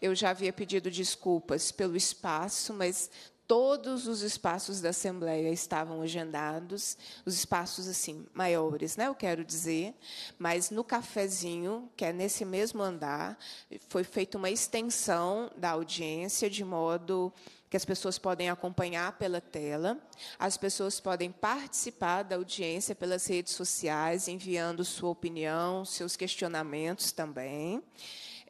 Eu já havia pedido desculpas pelo espaço, mas todos os espaços da Assembleia estavam agendados, os espaços assim maiores, né? Eu quero dizer, mas no cafezinho, que é nesse mesmo andar, foi feita uma extensão da audiência de modo que as pessoas podem acompanhar pela tela, as pessoas podem participar da audiência pelas redes sociais, enviando sua opinião, seus questionamentos também.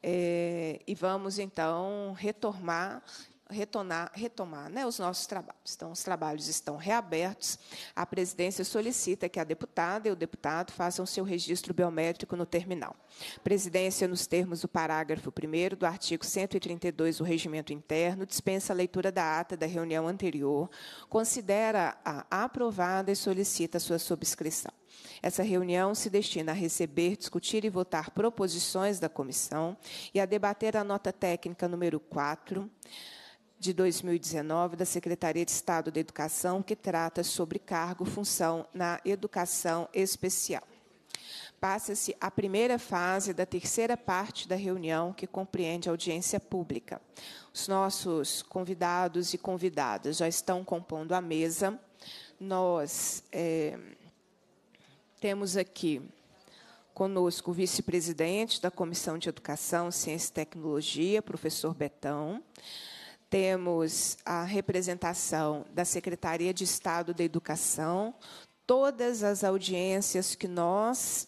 É, e vamos, então, retomar retornar, retomar né, os nossos trabalhos. Então, os trabalhos estão reabertos. A presidência solicita que a deputada e o deputado façam seu registro biométrico no terminal. Presidência, nos termos do parágrafo 1 do artigo 132 do Regimento Interno, dispensa a leitura da ata da reunião anterior, considera-a aprovada e solicita sua subscrição. Essa reunião se destina a receber, discutir e votar proposições da comissão e a debater a nota técnica número 4 de 2019 da Secretaria de Estado da Educação, que trata sobre cargo função na educação especial. Passa-se a primeira fase da terceira parte da reunião, que compreende audiência pública. Os nossos convidados e convidadas já estão compondo a mesa. Nós. É temos aqui conosco o vice-presidente da Comissão de Educação, Ciência e Tecnologia, professor Betão. Temos a representação da Secretaria de Estado da Educação. Todas as audiências que nós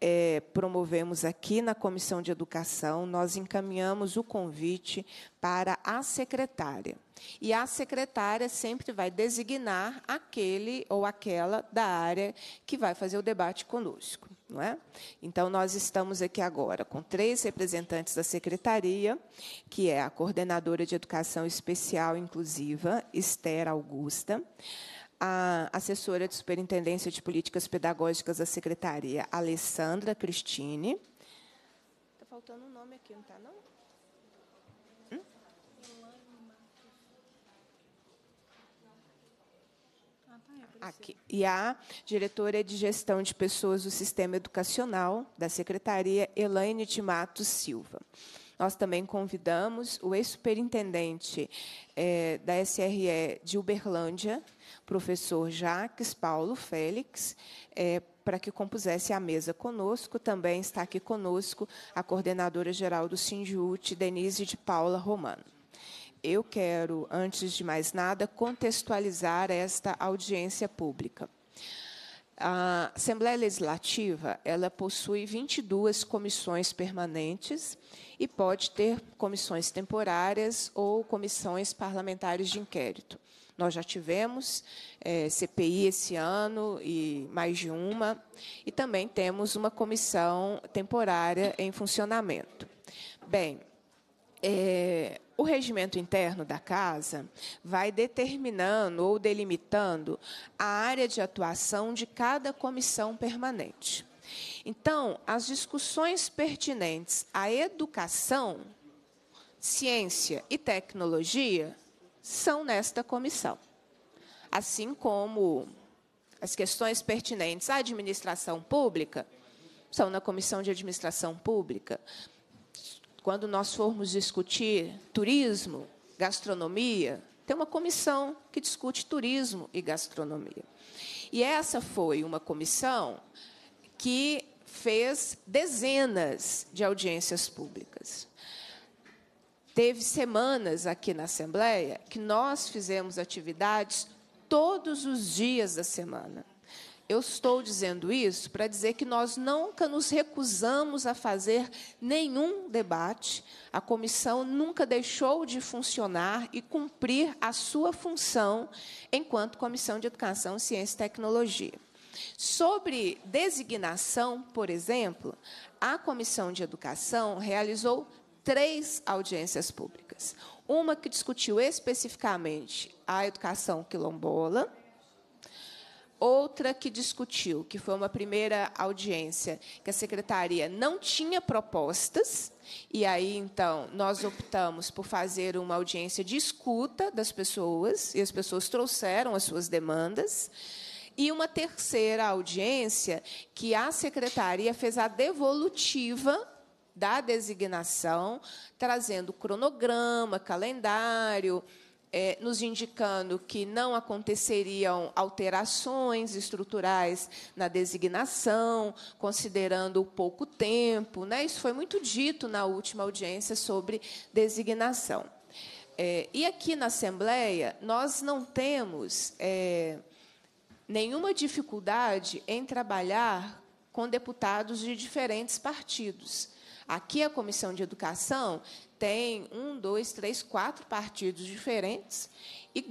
é, promovemos aqui na Comissão de Educação, nós encaminhamos o convite para a secretária. E a secretária sempre vai designar aquele ou aquela da área que vai fazer o debate conosco. Não é? Então, nós estamos aqui agora com três representantes da secretaria, que é a coordenadora de educação especial inclusiva, Esther Augusta, a assessora de Superintendência de Políticas Pedagógicas da Secretaria, Alessandra Cristine. Está faltando um nome aqui, não está, não? Hum? Aqui. E a diretora de Gestão de Pessoas do Sistema Educacional da Secretaria, Elaine Timato Silva. Nós também convidamos o ex-superintendente eh, da SRE de Uberlândia, professor Jacques Paulo Félix, é, para que compusesse a mesa conosco. Também está aqui conosco a coordenadora geral do SINJUT, Denise de Paula Romano. Eu quero, antes de mais nada, contextualizar esta audiência pública. A Assembleia Legislativa, ela possui 22 comissões permanentes e pode ter comissões temporárias ou comissões parlamentares de inquérito. Nós já tivemos é, CPI esse ano e mais de uma, e também temos uma comissão temporária em funcionamento. Bem, é, o regimento interno da casa vai determinando ou delimitando a área de atuação de cada comissão permanente. Então, as discussões pertinentes à educação, ciência e tecnologia são nesta comissão. Assim como as questões pertinentes à administração pública são na comissão de administração pública. Quando nós formos discutir turismo, gastronomia, tem uma comissão que discute turismo e gastronomia. E essa foi uma comissão que fez dezenas de audiências públicas. Teve semanas aqui na Assembleia que nós fizemos atividades todos os dias da semana. Eu estou dizendo isso para dizer que nós nunca nos recusamos a fazer nenhum debate, a comissão nunca deixou de funcionar e cumprir a sua função enquanto Comissão de Educação, Ciência e Tecnologia. Sobre designação, por exemplo, a Comissão de Educação realizou três audiências públicas. Uma que discutiu especificamente a educação quilombola, outra que discutiu, que foi uma primeira audiência, que a secretaria não tinha propostas, e aí então nós optamos por fazer uma audiência de escuta das pessoas, e as pessoas trouxeram as suas demandas. E uma terceira audiência que a secretaria fez a devolutiva da designação, trazendo cronograma, calendário, é, nos indicando que não aconteceriam alterações estruturais na designação, considerando o pouco tempo. Né? Isso foi muito dito na última audiência sobre designação. É, e aqui na Assembleia, nós não temos é, nenhuma dificuldade em trabalhar com deputados de diferentes partidos. Aqui a Comissão de Educação tem um, dois, três, quatro partidos diferentes e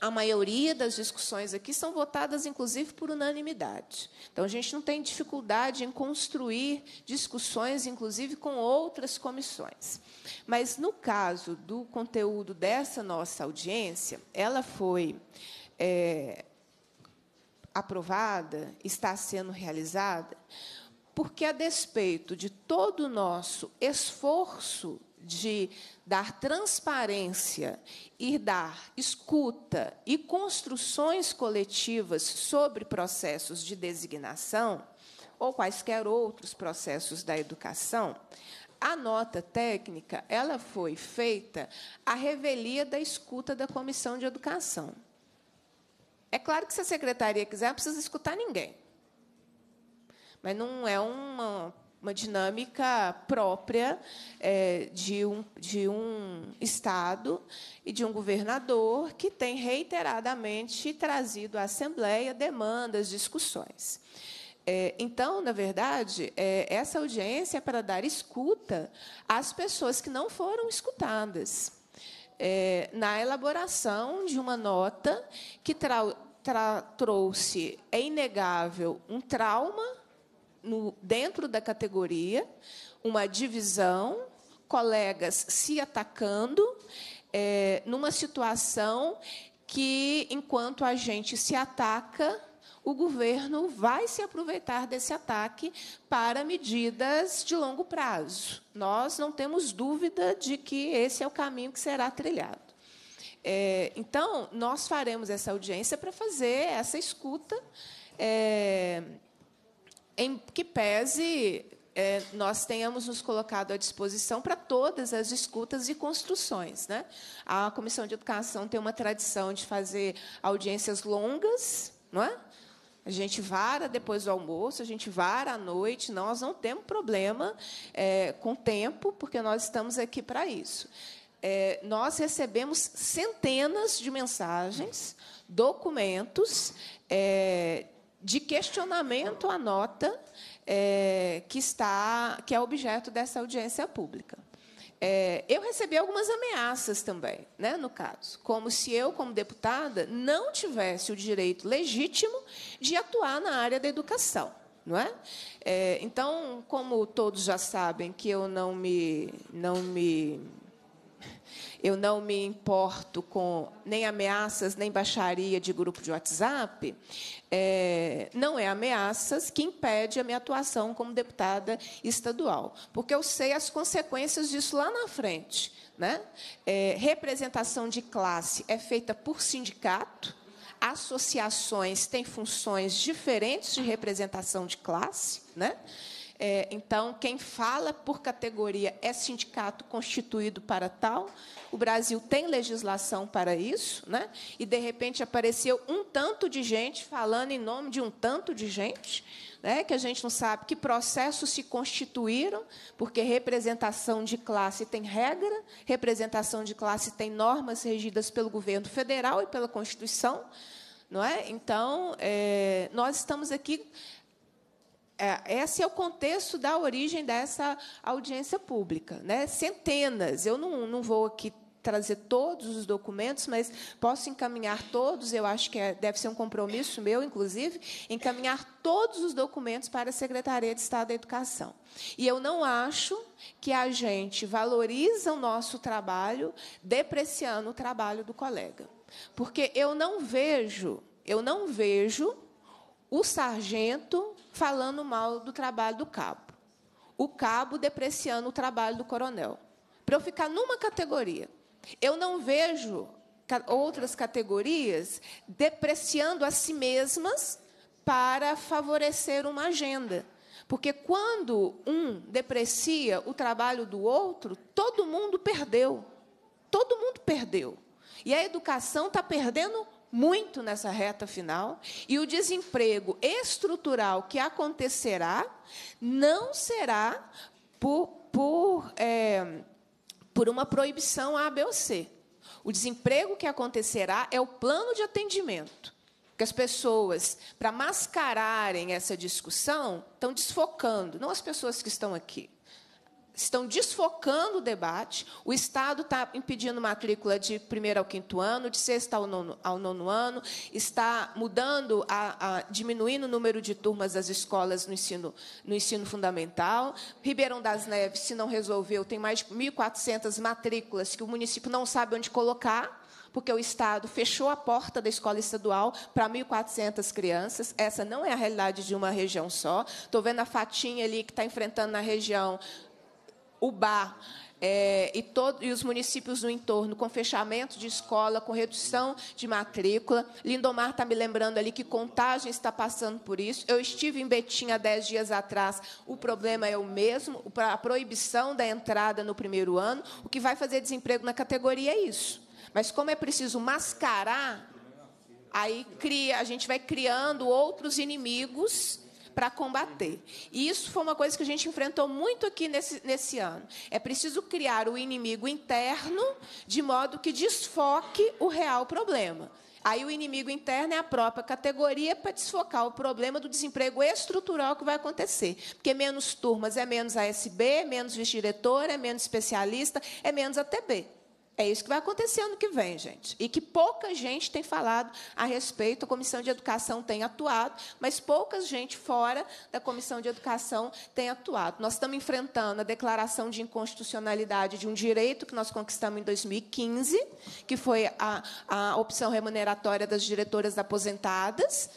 a maioria das discussões aqui são votadas, inclusive, por unanimidade. Então, a gente não tem dificuldade em construir discussões, inclusive, com outras comissões. Mas, no caso do conteúdo dessa nossa audiência, ela foi é, aprovada, está sendo realizada porque, a despeito de todo o nosso esforço de dar transparência e dar escuta e construções coletivas sobre processos de designação, ou quaisquer outros processos da educação, a nota técnica ela foi feita à revelia da escuta da Comissão de Educação. É claro que se a secretaria quiser, não precisa escutar ninguém mas não é uma, uma dinâmica própria é, de, um, de um Estado e de um governador que tem reiteradamente trazido à Assembleia demandas, discussões. É, então, na verdade, é, essa audiência é para dar escuta às pessoas que não foram escutadas. É, na elaboração de uma nota que trau, tra, trouxe, é inegável, um trauma no, dentro da categoria, uma divisão, colegas se atacando, é, numa situação que, enquanto a gente se ataca, o governo vai se aproveitar desse ataque para medidas de longo prazo. Nós não temos dúvida de que esse é o caminho que será trilhado. É, então, nós faremos essa audiência para fazer essa escuta. É, em que pese é, nós tenhamos nos colocado à disposição para todas as escutas e construções. Né? A Comissão de Educação tem uma tradição de fazer audiências longas, não é? A gente vara depois do almoço, a gente vara à noite, nós não temos problema é, com tempo, porque nós estamos aqui para isso. É, nós recebemos centenas de mensagens, documentos, é, de questionamento à nota é, que está que é objeto dessa audiência pública. É, eu recebi algumas ameaças também, né, no caso, como se eu, como deputada, não tivesse o direito legítimo de atuar na área da educação. Não é? é então, como todos já sabem que eu não me, não me eu não me importo com nem ameaças, nem baixaria de grupo de WhatsApp. É, não é ameaças que impede a minha atuação como deputada estadual, porque eu sei as consequências disso lá na frente. Né? É, representação de classe é feita por sindicato, associações têm funções diferentes de representação de classe. Né? É, então, quem fala por categoria é sindicato constituído para tal. O Brasil tem legislação para isso, né? E de repente apareceu um tanto de gente falando em nome de um tanto de gente, né? Que a gente não sabe que processos se constituíram, porque representação de classe tem regra, representação de classe tem normas regidas pelo governo federal e pela Constituição. Não é? Então, é, nós estamos aqui é, esse é o contexto da origem dessa audiência pública. Né? Centenas, eu não, não vou aqui trazer todos os documentos, mas posso encaminhar todos, eu acho que é, deve ser um compromisso meu, inclusive, encaminhar todos os documentos para a Secretaria de Estado da Educação. E eu não acho que a gente valoriza o nosso trabalho depreciando o trabalho do colega. Porque eu não vejo, eu não vejo o sargento falando mal do trabalho do cabo. O cabo depreciando o trabalho do coronel. Para eu ficar numa categoria. Eu não vejo outras categorias depreciando a si mesmas para favorecer uma agenda. Porque quando um deprecia o trabalho do outro, todo mundo perdeu. Todo mundo perdeu. E a educação está perdendo muito nessa reta final, e o desemprego estrutural que acontecerá não será por, por, é, por uma proibição A, B ou C. O desemprego que acontecerá é o plano de atendimento. Que as pessoas, para mascararem essa discussão, estão desfocando, não as pessoas que estão aqui estão desfocando o debate. O Estado está impedindo matrícula de primeiro ao quinto ano, de sexto ao nono, ao nono ano, está mudando, a, a, diminuindo o número de turmas das escolas no ensino, no ensino fundamental. Ribeirão das Neves, se não resolveu, tem mais de 1.400 matrículas que o município não sabe onde colocar porque o Estado fechou a porta da escola estadual para 1.400 crianças. Essa não é a realidade de uma região só. Estou vendo a fatinha ali que está enfrentando na região o bar. É, e, todo, e os municípios do entorno, com fechamento de escola, com redução de matrícula. Lindomar está me lembrando ali que Contagem está passando por isso. Eu estive em Betim há dez dias atrás, o problema é o mesmo, a proibição da entrada no primeiro ano. O que vai fazer desemprego na categoria é isso. Mas como é preciso mascarar, aí cria, a gente vai criando outros inimigos para combater. E isso foi uma coisa que a gente enfrentou muito aqui nesse, nesse ano. É preciso criar o inimigo interno de modo que desfoque o real problema. Aí o inimigo interno é a própria categoria para desfocar o problema do desemprego estrutural que vai acontecer. Porque menos turmas é menos ASB, menos vice-diretora, é menos especialista, é menos ATB. É isso que vai acontecer ano que vem, gente. E que pouca gente tem falado a respeito. A Comissão de Educação tem atuado, mas pouca gente fora da Comissão de Educação tem atuado. Nós estamos enfrentando a declaração de inconstitucionalidade de um direito que nós conquistamos em 2015, que foi a, a opção remuneratória das diretoras aposentadas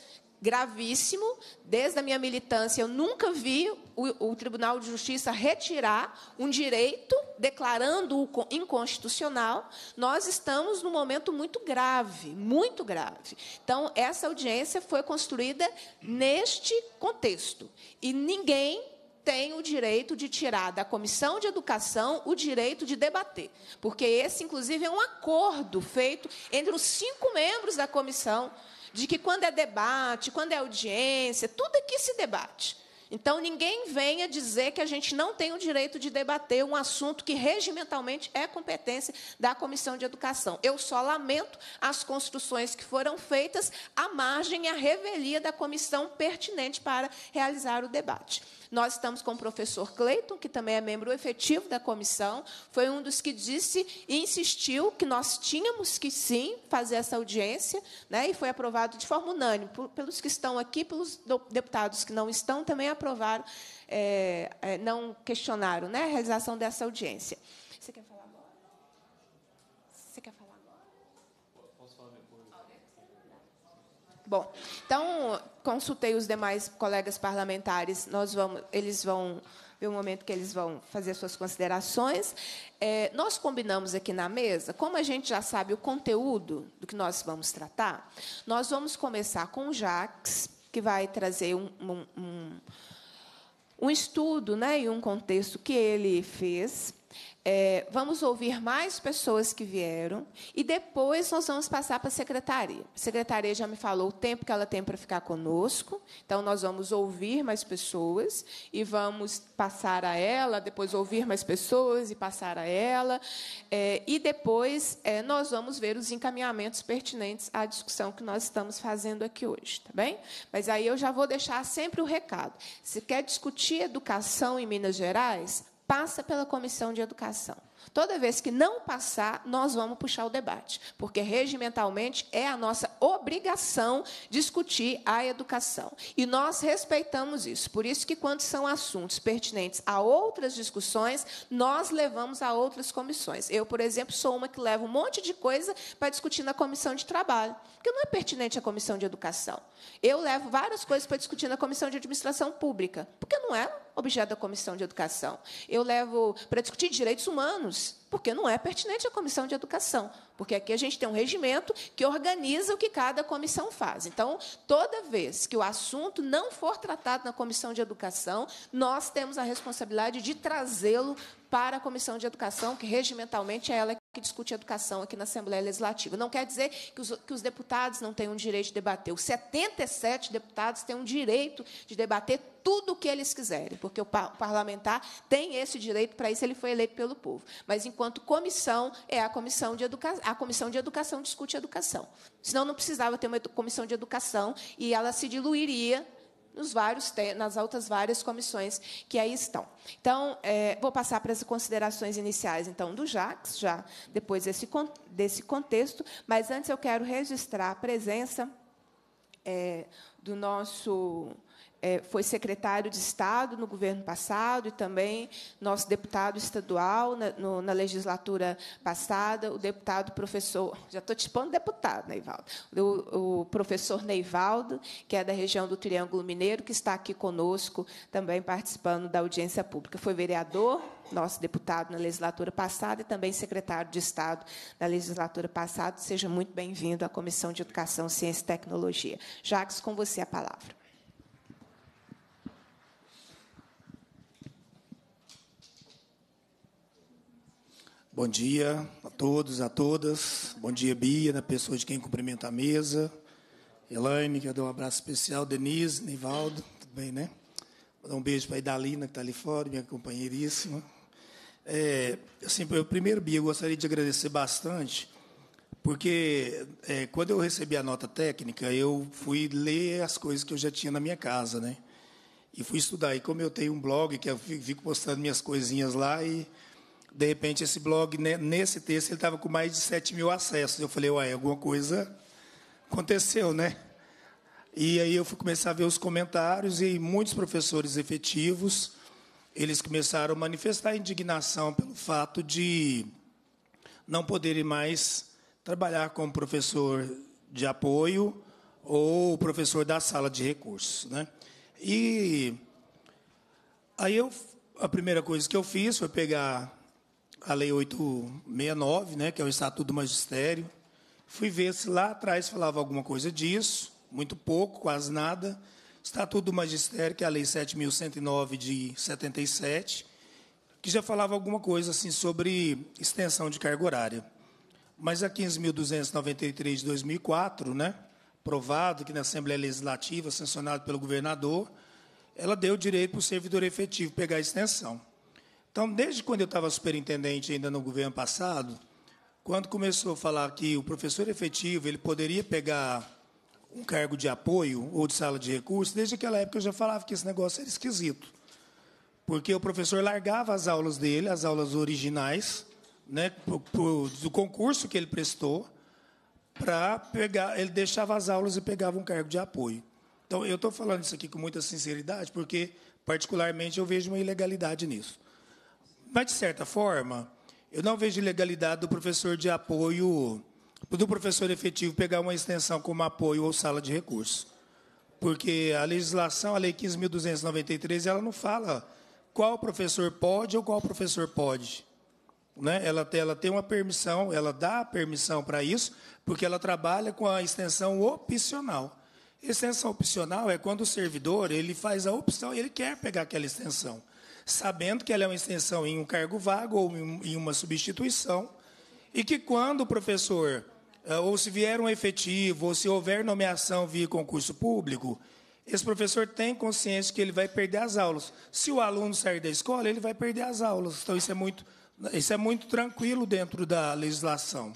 gravíssimo. Desde a minha militância, eu nunca vi o, o Tribunal de Justiça retirar um direito, declarando-o inconstitucional. Nós estamos num momento muito grave, muito grave. Então, essa audiência foi construída neste contexto. E ninguém tem o direito de tirar da comissão de educação o direito de debater, porque esse, inclusive, é um acordo feito entre os cinco membros da comissão de que quando é debate, quando é audiência, tudo aqui é se debate. Então, ninguém venha dizer que a gente não tem o direito de debater um assunto que regimentalmente é competência da Comissão de Educação. Eu só lamento as construções que foram feitas à margem e à revelia da comissão pertinente para realizar o debate. Nós estamos com o professor Cleiton, que também é membro efetivo da comissão, foi um dos que disse e insistiu que nós tínhamos que sim fazer essa audiência, né? e foi aprovado de forma unânime, pelos que estão aqui, pelos deputados que não estão, também aprovaram, é, é, não questionaram né? a realização dessa audiência. Você quer falar? Bom, então consultei os demais colegas parlamentares. Nós vamos, eles vão ver o momento que eles vão fazer suas considerações. É, nós combinamos aqui na mesa, como a gente já sabe o conteúdo do que nós vamos tratar, nós vamos começar com o Jax, que vai trazer um, um, um, um estudo né, e um contexto que ele fez é, vamos ouvir mais pessoas que vieram e depois nós vamos passar para a secretaria. A secretaria já me falou o tempo que ela tem para ficar conosco, então nós vamos ouvir mais pessoas e vamos passar a ela, depois ouvir mais pessoas e passar a ela, é, e depois é, nós vamos ver os encaminhamentos pertinentes à discussão que nós estamos fazendo aqui hoje, tá bem? Mas aí eu já vou deixar sempre o recado. Se quer discutir educação em Minas Gerais, passa pela comissão de educação. Toda vez que não passar, nós vamos puxar o debate, porque regimentalmente é a nossa obrigação discutir a educação. E nós respeitamos isso. Por isso que quando são assuntos pertinentes a outras discussões, nós levamos a outras comissões. Eu, por exemplo, sou uma que leva um monte de coisa para discutir na comissão de trabalho, porque não é pertinente à comissão de educação. Eu levo várias coisas para discutir na comissão de administração pública, porque não é objeto da Comissão de Educação. Eu levo para discutir direitos humanos, porque não é pertinente à Comissão de Educação porque aqui a gente tem um regimento que organiza o que cada comissão faz. Então, toda vez que o assunto não for tratado na comissão de educação, nós temos a responsabilidade de trazê-lo para a Comissão de Educação, que regimentalmente é ela que discute educação aqui na Assembleia Legislativa. Não quer dizer que os, que os deputados não tenham o direito de debater. Os 77 deputados têm o direito de debater tudo o que eles quiserem, porque o parlamentar tem esse direito, para isso ele foi eleito pelo povo. Mas, enquanto comissão, é a Comissão de Educação, a comissão de educação discute educação. Senão não precisava ter uma comissão de educação e ela se diluiria nos vários nas altas várias comissões que aí estão. Então, é, vou passar para as considerações iniciais então do Jacques já depois desse, desse contexto, mas antes eu quero registrar a presença é, do nosso é, foi secretário de Estado no governo passado e também nosso deputado estadual na, no, na legislatura passada, o deputado professor, já estou te tipando deputado, Neivaldo, o, o, professor Neivaldo, que é da região do Triângulo Mineiro, que está aqui conosco também participando da audiência pública. Foi vereador, nosso deputado na legislatura passada e também secretário de Estado na legislatura passada. Seja muito bem-vindo à Comissão de Educação, Ciência e Tecnologia. Jacques, com você a palavra. Bom dia a todos, a todas. Bom dia, Bia, na pessoa de quem cumprimenta a mesa. Elaine, que eu dou um abraço especial. Denise, Nivaldo, tudo bem, né? Vou dar um beijo para a Idalina, que está ali fora, minha companheiríssima. É, assim, eu, primeiro, Bia, eu gostaria de agradecer bastante, porque é, quando eu recebi a nota técnica, eu fui ler as coisas que eu já tinha na minha casa, né? E fui estudar. E como eu tenho um blog, que eu fico postando minhas coisinhas lá e de repente, esse blog, né, nesse texto, ele estava com mais de 7 mil acessos. Eu falei, uai, alguma coisa aconteceu, né? E aí eu fui começar a ver os comentários e muitos professores efetivos, eles começaram a manifestar indignação pelo fato de não poderem mais trabalhar como professor de apoio ou professor da sala de recursos, né? E aí eu a primeira coisa que eu fiz foi pegar a Lei 869, né, que é o Estatuto do Magistério. Fui ver se lá atrás falava alguma coisa disso, muito pouco, quase nada. Estatuto do Magistério, que é a Lei 7.109 de 77, que já falava alguma coisa assim sobre extensão de carga horária. Mas a 15.293 de 2004, né, aprovado aqui na Assembleia Legislativa, sancionado pelo governador, ela deu direito para o servidor efetivo pegar a extensão. Então, desde quando eu estava superintendente ainda no governo passado, quando começou a falar que o professor efetivo ele poderia pegar um cargo de apoio ou de sala de recursos, desde aquela época eu já falava que esse negócio era esquisito. Porque o professor largava as aulas dele, as aulas originais, né, do concurso que ele prestou, para pegar, ele deixava as aulas e pegava um cargo de apoio. Então, eu estou falando isso aqui com muita sinceridade, porque, particularmente, eu vejo uma ilegalidade nisso. Mas, de certa forma, eu não vejo legalidade do professor de apoio, do professor efetivo pegar uma extensão como apoio ou sala de recurso. Porque a legislação, a Lei 15.293, ela não fala qual professor pode ou qual professor pode. Né? Ela, ela tem uma permissão, ela dá permissão para isso, porque ela trabalha com a extensão opcional. Extensão opcional é quando o servidor ele faz a opção, ele quer pegar aquela extensão sabendo que ela é uma extensão em um cargo vago ou em uma substituição, e que quando o professor, eh, ou se vier um efetivo, ou se houver nomeação via concurso público, esse professor tem consciência que ele vai perder as aulas. Se o aluno sair da escola, ele vai perder as aulas. Então, isso é muito, isso é muito tranquilo dentro da legislação.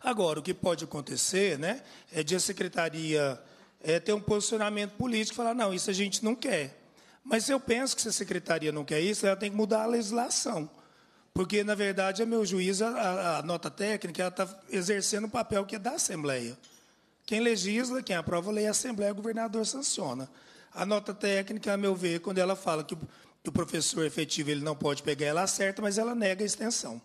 Agora, o que pode acontecer né, é de a secretaria é, ter um posicionamento político e falar: não, isso a gente não quer. Mas eu penso que se a secretaria não quer isso, ela tem que mudar a legislação. Porque, na verdade, a meu juiz a, a nota técnica está exercendo o papel que é da Assembleia. Quem legisla, quem aprova a lei é a Assembleia, o governador sanciona. A nota técnica, a meu ver, quando ela fala que o, que o professor efetivo ele não pode pegar, ela acerta, mas ela nega a extensão.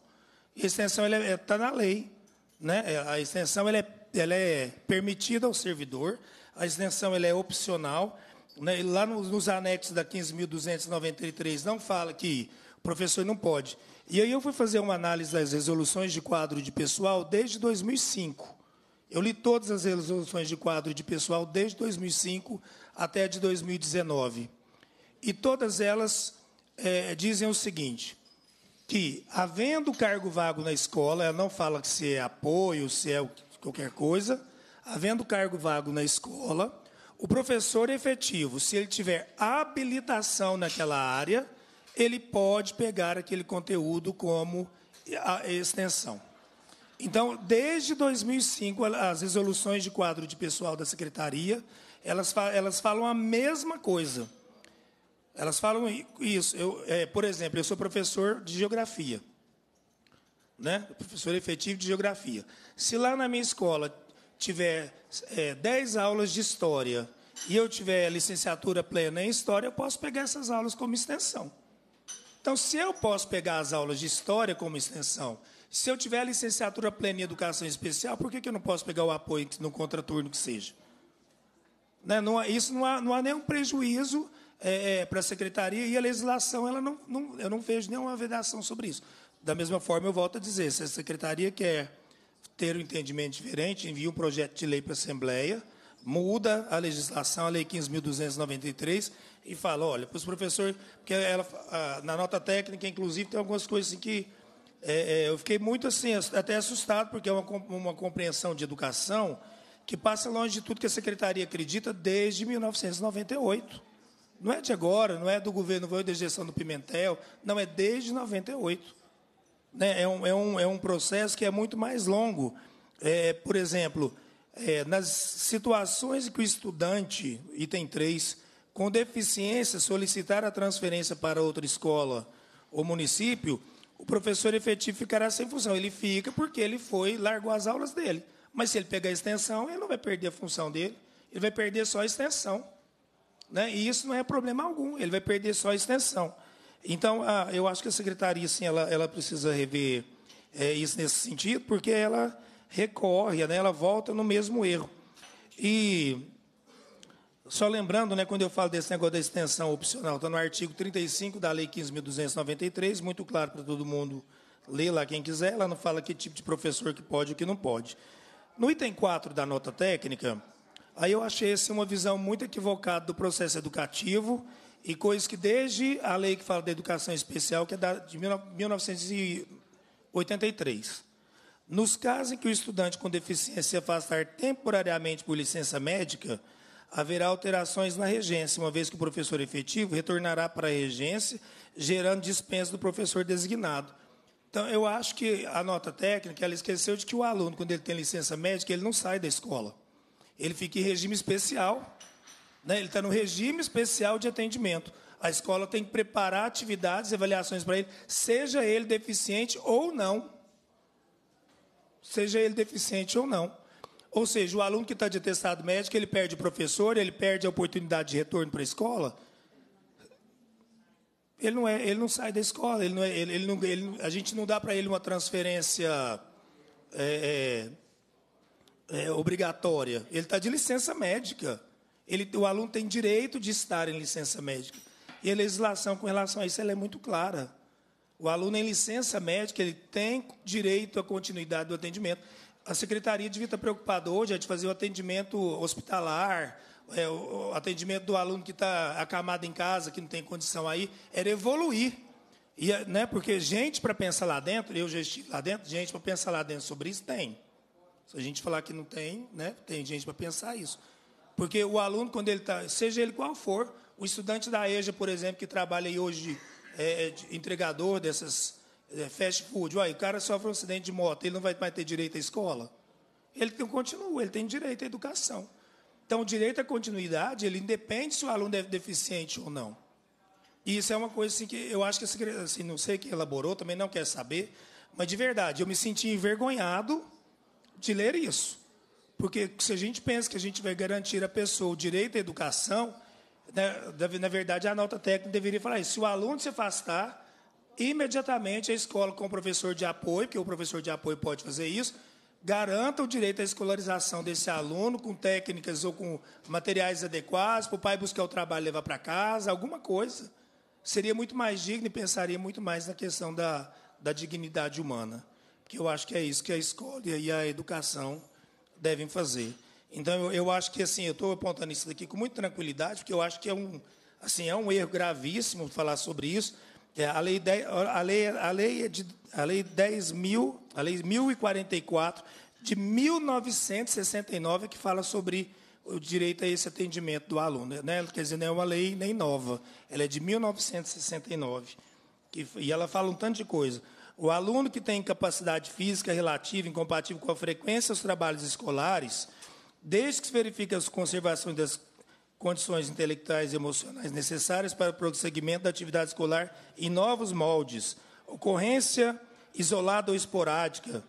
E a extensão está é, é tá na lei. Né? É, a extensão ela é, ela é permitida ao servidor, a extensão ela é opcional, né, lá nos, nos anexos da 15.293, não fala que o professor não pode. E aí eu fui fazer uma análise das resoluções de quadro de pessoal desde 2005. Eu li todas as resoluções de quadro de pessoal desde 2005 até de 2019. E todas elas é, dizem o seguinte, que, havendo cargo vago na escola, ela não fala se é apoio, se é qualquer coisa, havendo cargo vago na escola, o professor efetivo, se ele tiver habilitação naquela área, ele pode pegar aquele conteúdo como extensão. Então, desde 2005, as resoluções de quadro de pessoal da secretaria, elas, elas falam a mesma coisa. Elas falam isso. Eu, é, por exemplo, eu sou professor de geografia, né? professor efetivo de geografia. Se lá na minha escola tiver é, 10 aulas de história e eu tiver licenciatura plena em história, eu posso pegar essas aulas como extensão. Então, se eu posso pegar as aulas de história como extensão, se eu tiver licenciatura plena em educação especial, por que, que eu não posso pegar o apoio no contraturno que seja? Né? Não, isso não há, não há nenhum prejuízo é, é para a secretaria e a legislação, ela não, não, eu não vejo nenhuma vedação sobre isso. Da mesma forma, eu volto a dizer, se a secretaria quer ter um entendimento diferente, envia o projeto de lei para a Assembleia, muda a legislação, a Lei 15.293, e fala, olha, para os professores, porque ela, na nota técnica, inclusive, tem algumas coisas assim que é, é eu fiquei muito assim, até assustado, porque é uma, uma compreensão de educação que passa longe de tudo que a Secretaria acredita desde 1998. Não é de agora, não é do governo, não é da gestão do Pimentel, não, é desde 98 né, é, um, é, um, é um processo que é muito mais longo. É, por exemplo, é, nas situações em que o estudante, item 3, com deficiência solicitar a transferência para outra escola ou município, o professor efetivo ficará sem função. Ele fica porque ele foi, largou as aulas dele. Mas se ele pegar a extensão, ele não vai perder a função dele, ele vai perder só a extensão. Né? E isso não é problema algum, ele vai perder só a extensão. Então, a, ah, eu acho que a secretaria, sim, ela, ela precisa rever é, isso nesse sentido, porque ela recorre, né, ela volta no mesmo erro. E só lembrando, né, quando eu falo desse negócio da extensão opcional, está no artigo 35 da Lei 15.293, muito claro para todo mundo ler lá quem quiser, ela não fala que tipo de professor que pode e que não pode. No item 4 da nota técnica, aí eu achei essa assim, uma visão muito equivocada do processo educativo e coisas que desde a lei que fala da educação especial, que é da, de 1983. Nos casos em que o estudante com deficiência se afastar temporariamente por licença médica, haverá alterações na regência, uma vez que o professor efetivo retornará para a regência, gerando dispensa do professor designado. Então, eu acho que a nota técnica ela esqueceu de que o aluno, quando ele tem licença médica, ele não sai da escola. Ele fica em regime especial né? Ele está no regime especial de atendimento. A escola tem que preparar atividades e avaliações para ele, seja ele deficiente ou não. Seja ele deficiente ou não. Ou seja, o aluno que está de atestado médico, ele perde o professor, ele perde a oportunidade de retorno para a escola. Ele não, é, ele não sai da escola, ele não, é, ele, ele não ele, a gente não dá para ele uma transferência é, é, é obrigatória. Ele está de licença médica. Ele, o aluno tem direito de estar em licença médica. E a legislação com relação a isso é muito clara. O aluno em licença médica ele tem direito à continuidade do atendimento. A secretaria devia estar preocupada hoje é, de fazer o atendimento hospitalar, é, o atendimento do aluno que está acamado em casa, que não tem condição aí, era evoluir. E, né, porque gente para pensar lá dentro, eu já estive lá dentro, gente para pensar lá dentro sobre isso tem. Se a gente falar que não tem, né, tem gente para pensar isso. Porque o aluno, quando ele está, seja ele qual for, o estudante da EJA, por exemplo, que trabalha aí hoje de, é, é de entregador dessas é, fast food, Uai, o cara sofre um acidente de moto, ele não vai mais ter direito à escola? Ele tem, continua, ele tem direito à educação. Então, o direito à continuidade, ele independe se o aluno é deficiente ou não. E isso é uma coisa assim, que eu acho que, assim, não sei quem elaborou, também não quer saber, mas de verdade, eu me senti envergonhado de ler isso. Porque se a gente pensa que a gente vai garantir à pessoa o direito à educação, né, na verdade a nota técnica deveria falar isso. Se o aluno se afastar, imediatamente a escola com o professor de apoio, porque o professor de apoio pode fazer isso, garanta o direito à escolarização desse aluno com técnicas ou com materiais adequados, para o pai buscar o trabalho e levar para casa, alguma coisa. Seria muito mais digno e pensaria muito mais na questão da, da dignidade humana. Porque eu acho que é isso que a escola e a educação devem fazer. Então, eu, acho que, assim, eu estou apontando isso daqui com muita tranquilidade, porque eu acho que é um, assim, é um erro gravíssimo falar sobre isso. É, a lei 10, a lei, a lei, é de, a lei 10 mil, a lei 1044 de 1969 é que fala sobre o direito a esse atendimento do aluno, né? Quer dizer, não é uma lei nem nova, ela é de 1969 que, e ela fala um tanto de coisa. O aluno que tem incapacidade física relativa incompatível com a frequência dos trabalhos escolares, desde que se verifique as conservações das condições intelectuais e emocionais necessárias para o prosseguimento da atividade escolar em novos moldes, ocorrência isolada ou esporádica,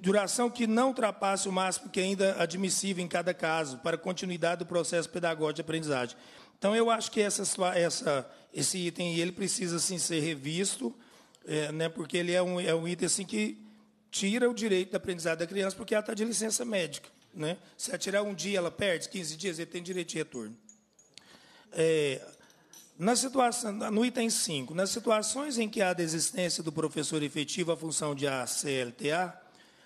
duração que não ultrapasse o máximo que é ainda admissível em cada caso, para continuidade do processo pedagógico de aprendizagem. Então, eu acho que essa, essa, esse item ele precisa sim, ser revisto é, né, porque ele é um, é um item assim, que tira o direito de aprendizado da criança porque ela está de licença médica. Né? Se atirar um dia, ela perde, 15 dias, ele tem direito de retorno. É, na situação, no item 5, nas situações em que há desistência do professor efetivo à função de ACLTA,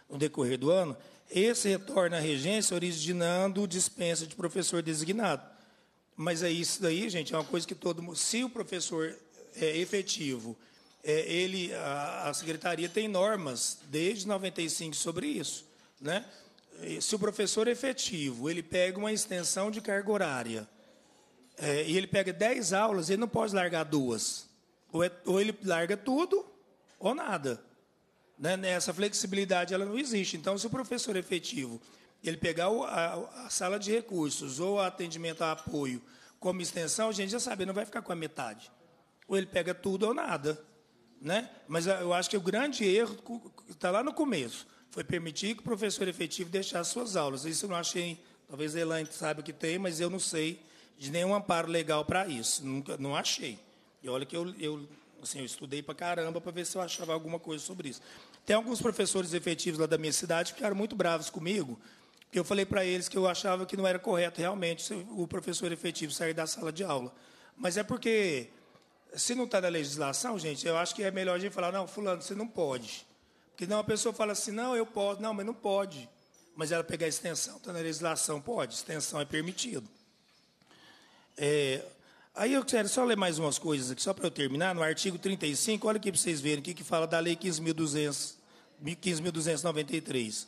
no decorrer do ano, esse retorna à regência originando dispensa de professor designado. Mas é isso daí, gente, é uma coisa que todo mundo. Se o professor é efetivo é, ele, a, a, secretaria tem normas desde 95 sobre isso, né? Se o professor é efetivo ele pega uma extensão de carga horária é, e ele pega 10 aulas, ele não pode largar duas. Ou, é, ou ele larga tudo ou nada. Né? Essa flexibilidade ela não existe. Então, se o professor é efetivo ele pegar a, a sala de recursos ou atendimento a apoio como extensão, a gente já sabe, não vai ficar com a metade. Ou ele pega tudo ou nada. Né? Mas eu acho que o grande erro está lá no começo. Foi permitir que o professor efetivo deixasse suas aulas. Isso eu não achei. Talvez a Elaine saiba que tem, mas eu não sei de nenhum amparo legal para isso. Nunca, não achei. E olha que eu, eu, assim, eu estudei para caramba para ver se eu achava alguma coisa sobre isso. Tem alguns professores efetivos lá da minha cidade que ficaram muito bravos comigo, porque eu falei para eles que eu achava que não era correto realmente o professor efetivo sair da sala de aula. Mas é porque se não está na legislação, gente, eu acho que é melhor a gente falar, não, fulano, você não pode. Porque não, a pessoa fala assim, não, eu posso, não, mas não pode. Mas ela pegar extensão, está na legislação, pode, extensão é permitido. É, aí eu quero só ler mais umas coisas aqui, só para eu terminar, no artigo 35, olha aqui para vocês verem o que, que fala da lei 15.293.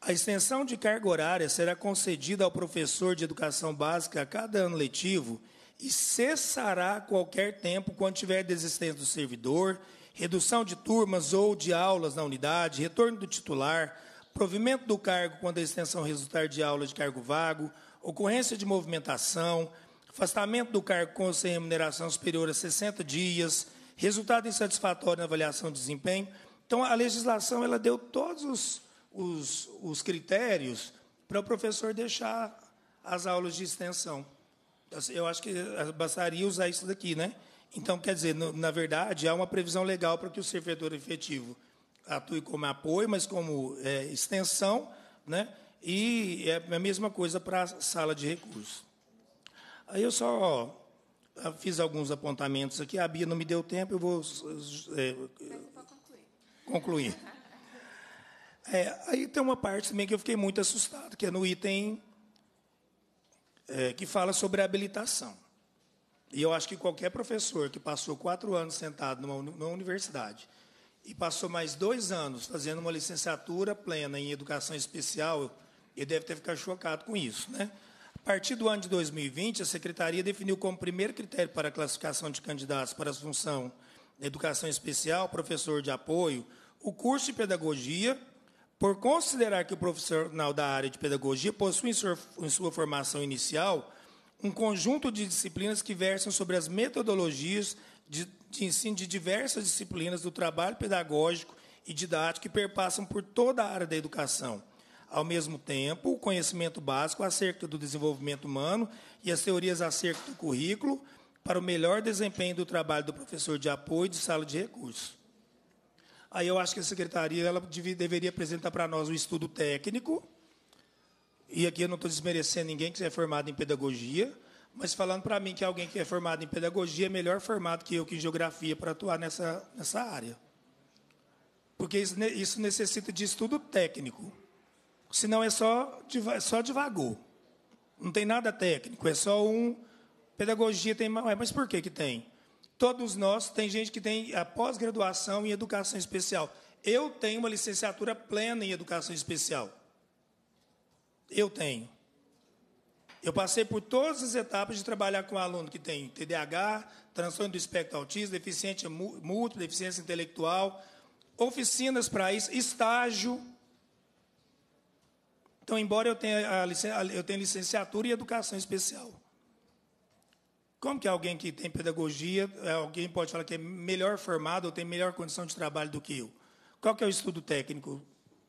A extensão de carga horária será concedida ao professor de educação básica a cada ano letivo e cessará qualquer tempo quando tiver desistência do servidor, redução de turmas ou de aulas na unidade, retorno do titular, provimento do cargo quando a extensão resultar de aula de cargo vago, ocorrência de movimentação, afastamento do cargo com ou sem remuneração superior a 60 dias, resultado insatisfatório na avaliação de desempenho. Então, a legislação ela deu todos os, os, os critérios para o professor deixar as aulas de extensão. Assim, eu acho que eh, bastaria usar isso daqui, né? Então, quer dizer, na verdade, há uma previsão legal para que o servidor efetivo atue como apoio, mas como é, extensão, né? E é a mesma coisa para a sala de recursos. Aí eu só fiz alguns apontamentos aqui. A Bia não me deu tempo, eu vou é, concluir. concluir. É, aí tem uma parte também que eu fiquei muito assustado, que é no item é, que fala sobre habilitação. E eu acho que qualquer professor que passou quatro anos sentado numa, numa universidade e passou mais dois anos fazendo uma licenciatura plena em educação especial, ele deve ter ficado chocado com isso. Né? A partir do ano de 2020, a Secretaria definiu como primeiro critério para a classificação de candidatos para a função educação especial, professor de apoio, o curso de pedagogia por considerar que o profissional da área de pedagogia possui em sua formação inicial um conjunto de disciplinas que versam sobre as metodologias de, de ensino de diversas disciplinas do trabalho pedagógico e didático que perpassam por toda a área da educação. Ao mesmo tempo, o conhecimento básico acerca do desenvolvimento humano e as teorias acerca do currículo para o melhor desempenho do trabalho do professor de apoio de sala de recursos. Aí eu acho que a secretaria ela deveria apresentar para nós um estudo técnico. E aqui eu não estou desmerecendo ninguém que é formado em pedagogia, mas falando para mim que alguém que é formado em pedagogia é melhor formado que eu que em geografia para atuar nessa, nessa área. Porque isso, isso necessita de estudo técnico. Senão é só, é só devagar. Não tem nada técnico, é só um. Pedagogia tem. É, mas por que, que tem? Todos nós, tem gente que tem a pós-graduação em educação especial. Eu tenho uma licenciatura plena em educação especial. Eu tenho. Eu passei por todas as etapas de trabalhar com um aluno que tem TDAH, transtorno do espectro autista, deficiência múltipla, deficiência intelectual, oficinas para isso, estágio. Então, embora eu tenha, a, eu tenha licenciatura em educação especial. Como que alguém que tem pedagogia, é, alguém pode falar que é melhor formado ou tem melhor condição de trabalho do que eu? Qual que é o estudo técnico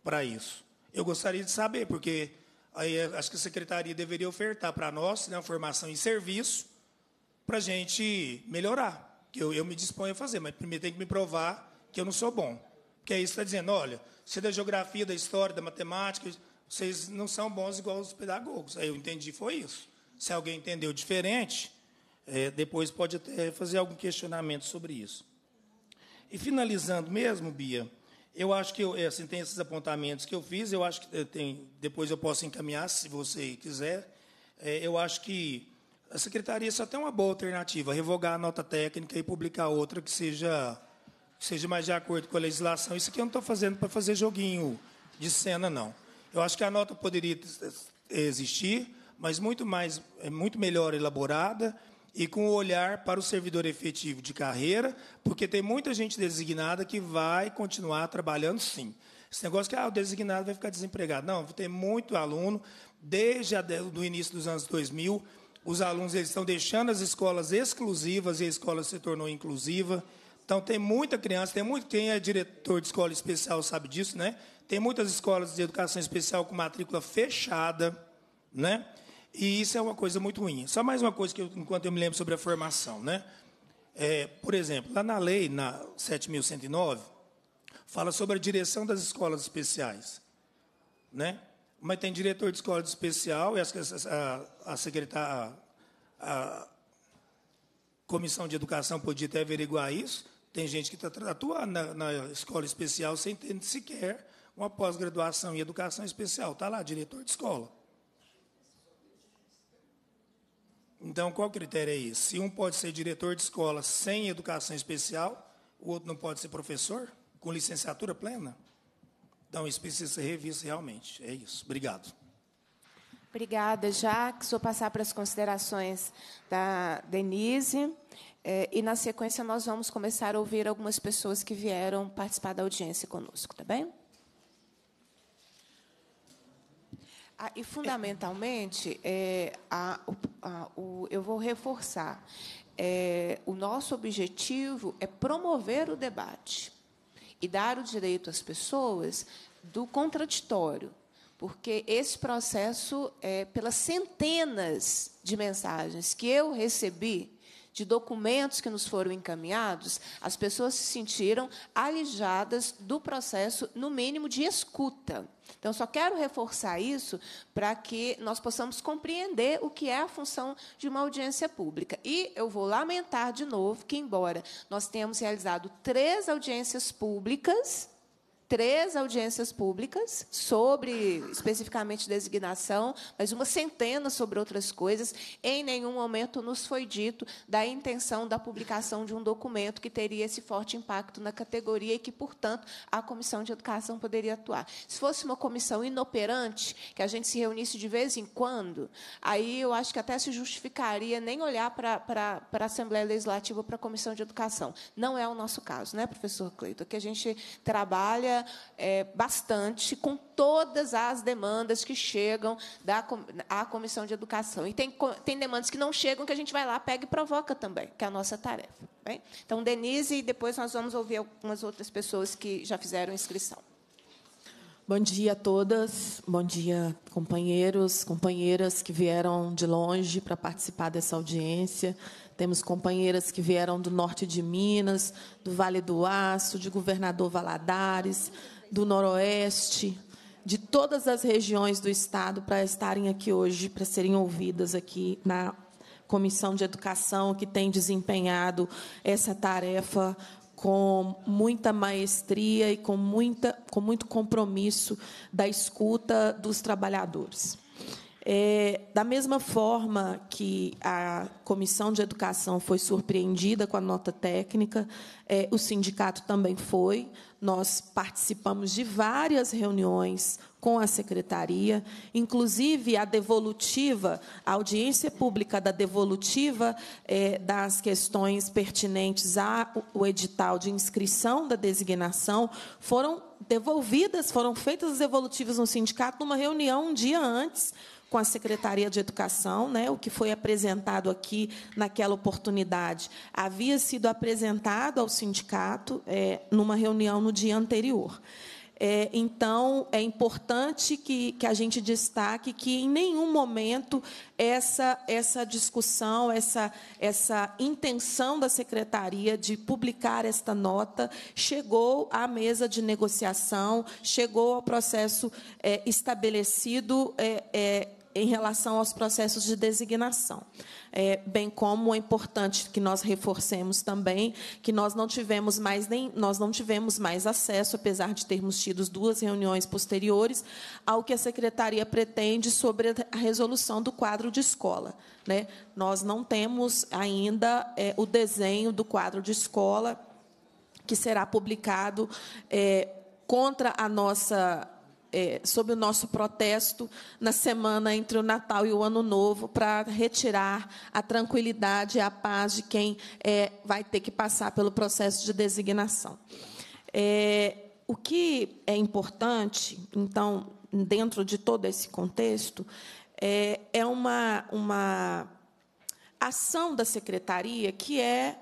para isso? Eu gostaria de saber, porque aí é, acho que a secretaria deveria ofertar para nós né, uma formação em serviço para a gente melhorar, que eu, eu me disponho a fazer, mas primeiro tem que me provar que eu não sou bom. Porque aí você está dizendo, olha, você é da geografia, da história, da matemática, vocês não são bons igual os pedagogos. Aí eu entendi, foi isso. Se alguém entendeu diferente é, depois pode até fazer algum questionamento sobre isso. E finalizando mesmo, Bia, eu acho que eu, é, assim, tem esses apontamentos que eu fiz, eu acho que eh, tem, depois eu posso encaminhar, se você quiser. É, eu acho que a secretaria é só tem uma boa alternativa, revogar a nota técnica e publicar outra que seja, que seja mais de acordo com a legislação. Isso aqui eu não estou fazendo para fazer joguinho de cena, não. Eu acho que a nota poderia existir, mas muito mais, é muito melhor elaborada e com o olhar para o servidor efetivo de carreira, porque tem muita gente designada que vai continuar trabalhando sim. Esse negócio que ah, o designado vai ficar desempregado. Não, tem muito aluno, desde o início dos anos 2000, os alunos eles estão deixando as escolas exclusivas e a escola se tornou inclusiva. Então, tem muita criança, tem muito quem é diretor de escola especial sabe disso, né? Tem muitas escolas de educação especial com matrícula fechada, né? E isso é uma coisa muito ruim. Só mais uma coisa que eu, enquanto eu me lembro sobre a formação, né? É, por exemplo, lá na lei, na 7.109, fala sobre a direção das escolas especiais, né? Mas tem diretor de escola de especial e a, a, a secretária, a, comissão de educação podia até averiguar isso. Tem gente que está atuando na, na escola especial sem ter sequer uma pós-graduação em educação especial. Está lá, diretor de escola. Então, qual critério é esse? Se um pode ser diretor de escola sem educação especial, o outro não pode ser professor com licenciatura plena? Então, isso precisa ser revisto realmente. É isso. Obrigado. Obrigada, Jacques. Vou passar para as considerações da Denise. É, e, na sequência, nós vamos começar a ouvir algumas pessoas que vieram participar da audiência conosco, tá bem? Ah, e, fundamentalmente, é, a, a, o, eu vou reforçar: é, o nosso objetivo é promover o debate e dar o direito às pessoas do contraditório, porque esse processo, é, pelas centenas de mensagens que eu recebi, de documentos que nos foram encaminhados, as pessoas se sentiram alijadas do processo, no mínimo, de escuta. Então, só quero reforçar isso para que nós possamos compreender o que é a função de uma audiência pública. E eu vou lamentar de novo que, embora nós tenhamos realizado três audiências públicas, três audiências públicas sobre especificamente designação, mas uma centena sobre outras coisas. Em nenhum momento nos foi dito da intenção da publicação de um documento que teria esse forte impacto na categoria e que, portanto, a Comissão de Educação poderia atuar. Se fosse uma comissão inoperante, que a gente se reunisse de vez em quando, aí eu acho que até se justificaria nem olhar para, para, para a Assembleia Legislativa, para a Comissão de Educação. Não é o nosso caso, né, professor Cleito? Que a gente trabalha é, bastante com todas as demandas que chegam da, à Comissão de Educação. E tem, tem demandas que não chegam, que a gente vai lá, pega e provoca também, que é a nossa tarefa. Bem? Né? Então, Denise, e depois nós vamos ouvir algumas outras pessoas que já fizeram inscrição. Bom dia a todas, bom dia, companheiros, companheiras que vieram de longe para participar dessa audiência. Temos companheiras que vieram do norte de Minas, do Vale do Aço, de Governador Valadares, do Noroeste, de todas as regiões do Estado para estarem aqui hoje, para serem ouvidas aqui na Comissão de Educação, que tem desempenhado essa tarefa com muita maestria e com, muita, com muito compromisso da escuta dos trabalhadores. É, da mesma forma que a Comissão de Educação foi surpreendida com a nota técnica, é, o sindicato também foi. Nós participamos de várias reuniões com a secretaria, inclusive a devolutiva, a audiência pública da devolutiva é, das questões pertinentes ao edital de inscrição da designação foram devolvidas, foram feitas as devolutivas no sindicato numa reunião um dia antes com a Secretaria de Educação, né, o que foi apresentado aqui naquela oportunidade havia sido apresentado ao sindicato é, numa reunião no dia anterior. É, então, é importante que, que a gente destaque que, em nenhum momento, essa, essa discussão, essa, essa intenção da secretaria de publicar esta nota chegou à mesa de negociação, chegou ao processo é, estabelecido é, é em relação aos processos de designação. É, bem como é importante que nós reforcemos também que nós não tivemos mais nem nós não tivemos mais acesso, apesar de termos tido duas reuniões posteriores, ao que a secretaria pretende sobre a resolução do quadro de escola. Né? Nós não temos ainda é, o desenho do quadro de escola que será publicado é, contra a nossa é, o nosso protesto na semana entre o Natal e o Ano Novo para retirar a tranquilidade e a paz de quem é, vai ter que passar pelo processo de designação. É, o que é importante, então, dentro de todo esse contexto, é, é uma, uma ação da secretaria que é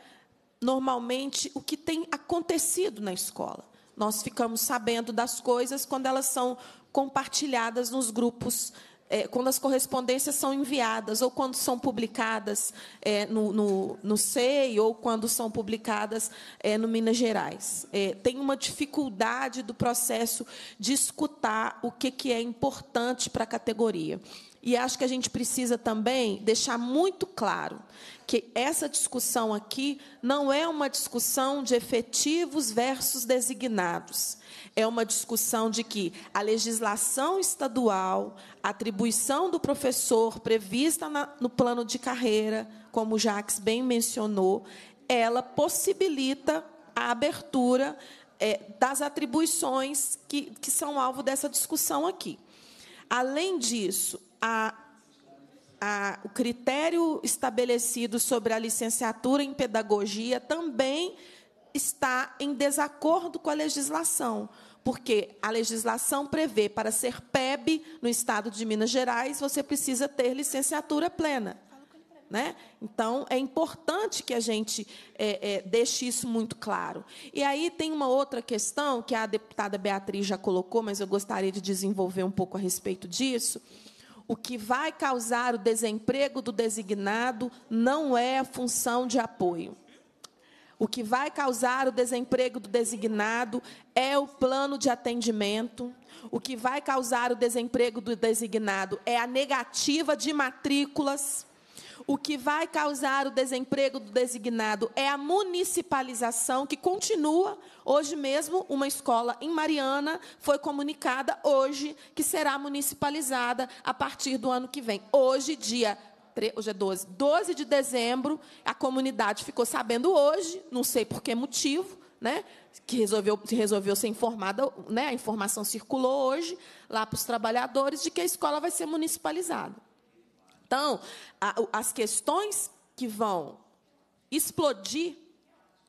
normalmente o que tem acontecido na escola. Nós ficamos sabendo das coisas quando elas são compartilhadas nos grupos é, quando as correspondências são enviadas ou quando são publicadas é, no, no, no SEI ou quando são publicadas é, no Minas Gerais. tem uma dificuldade do processo de escutar o que, que é importante para a categoria. E acho que a gente precisa também deixar muito claro que essa discussão aqui não é uma discussão de efetivos versus designados. É uma discussão de que a legislação estadual, a atribuição do professor prevista na, no plano de carreira, como o Jacques bem mencionou, ela possibilita a abertura é, das atribuições que, que são alvo dessa discussão aqui. Além disso, a, a, o critério estabelecido sobre a licenciatura em pedagogia também está em desacordo com a legislação, porque a legislação prevê para ser PEB no estado de Minas Gerais, você precisa ter licenciatura plena. Né? Então, é importante que a gente é, é, deixe isso muito claro. E aí tem uma outra questão que a deputada Beatriz já colocou, mas eu gostaria de desenvolver um pouco a respeito disso, o que vai causar o desemprego do designado não é a função de apoio. O que vai causar o desemprego do designado é o plano de atendimento. O que vai causar o desemprego do designado é a negativa de matrículas o que vai causar o desemprego do designado é a municipalização, que continua. Hoje mesmo, uma escola em Mariana foi comunicada hoje que será municipalizada a partir do ano que vem. Hoje, dia hoje é 12, 12 de dezembro, a comunidade ficou sabendo hoje, não sei por que motivo, né? Que resolveu, resolveu ser informada, né? A informação circulou hoje lá para os trabalhadores de que a escola vai ser municipalizada. Então, a, as questões que vão explodir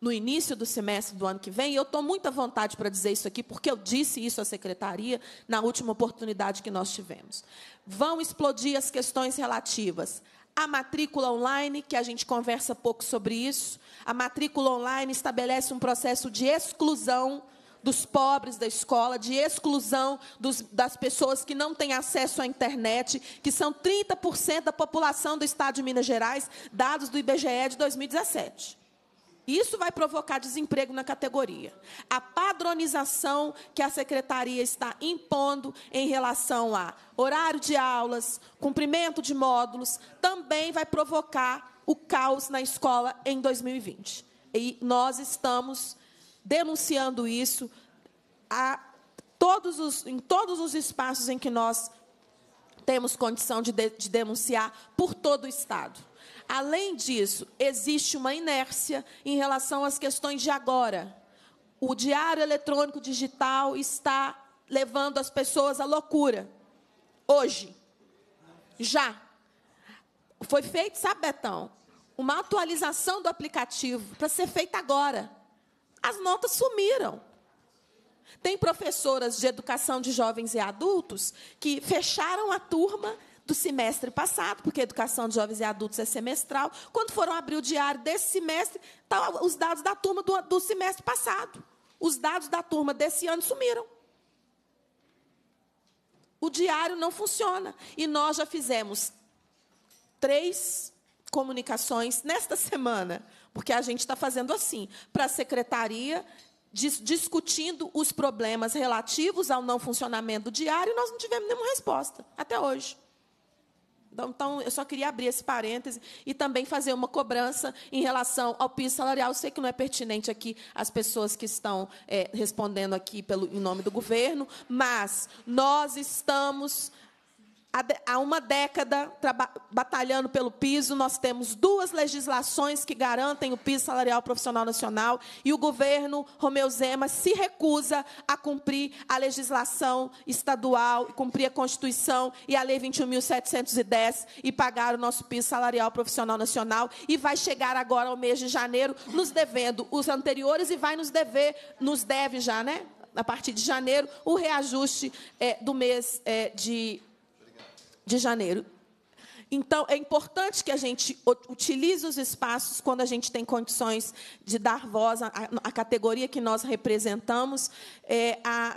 no início do semestre do ano que vem, e eu estou muita vontade para dizer isso aqui, porque eu disse isso à secretaria na última oportunidade que nós tivemos. Vão explodir as questões relativas à matrícula online, que a gente conversa pouco sobre isso. A matrícula online estabelece um processo de exclusão dos pobres da escola, de exclusão dos, das pessoas que não têm acesso à internet, que são 30% da população do estado de Minas Gerais, dados do IBGE de 2017. Isso vai provocar desemprego na categoria. A padronização que a secretaria está impondo em relação a horário de aulas, cumprimento de módulos, também vai provocar o caos na escola em 2020. E nós estamos denunciando isso a todos os, em todos os espaços em que nós temos condição de, de, de denunciar por todo o Estado. Além disso, existe uma inércia em relação às questões de agora. O diário eletrônico digital está levando as pessoas à loucura. Hoje. Já. Foi feito, sabe, Betão? Uma atualização do aplicativo para ser feita agora as notas sumiram. Tem professoras de educação de jovens e adultos que fecharam a turma do semestre passado, porque educação de jovens e adultos é semestral. Quando foram abrir o diário desse semestre, tá os dados da turma do, do semestre passado. Os dados da turma desse ano sumiram. O diário não funciona. E nós já fizemos três comunicações nesta semana porque a gente está fazendo assim para a secretaria, dis discutindo os problemas relativos ao não funcionamento do diário, e nós não tivemos nenhuma resposta até hoje. Então, então, eu só queria abrir esse parêntese e também fazer uma cobrança em relação ao piso salarial. Eu sei que não é pertinente aqui as pessoas que estão é, respondendo aqui pelo, em nome do governo, mas nós estamos há uma década batalhando pelo piso, nós temos duas legislações que garantem o piso salarial profissional nacional e o governo Romeu Zema se recusa a cumprir a legislação estadual, cumprir a Constituição e a Lei 21.710 e pagar o nosso piso salarial profissional nacional e vai chegar agora ao mês de janeiro nos devendo os anteriores e vai nos dever, nos deve já, né? A partir de janeiro, o reajuste é, do mês é, de de janeiro. Então, é importante que a gente utilize os espaços quando a gente tem condições de dar voz à, à categoria que nós representamos, é, a,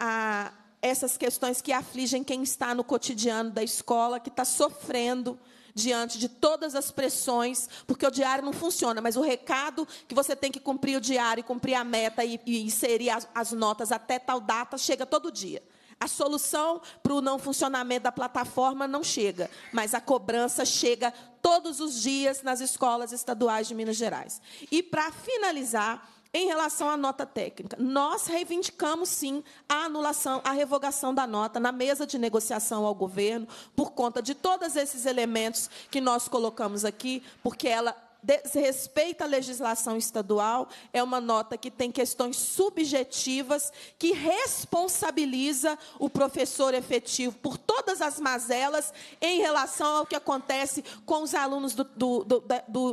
a, essas questões que afligem quem está no cotidiano da escola, que está sofrendo diante de todas as pressões, porque o diário não funciona, mas o recado que você tem que cumprir o diário, cumprir a meta e, e inserir as, as notas até tal data, chega todo dia. A solução para o não funcionamento da plataforma não chega, mas a cobrança chega todos os dias nas escolas estaduais de Minas Gerais. E, para finalizar, em relação à nota técnica, nós reivindicamos sim a anulação, a revogação da nota na mesa de negociação ao governo, por conta de todos esses elementos que nós colocamos aqui, porque ela desrespeita a legislação estadual, é uma nota que tem questões subjetivas, que responsabiliza o professor efetivo por todas as mazelas em relação ao que acontece com os alunos, do, do,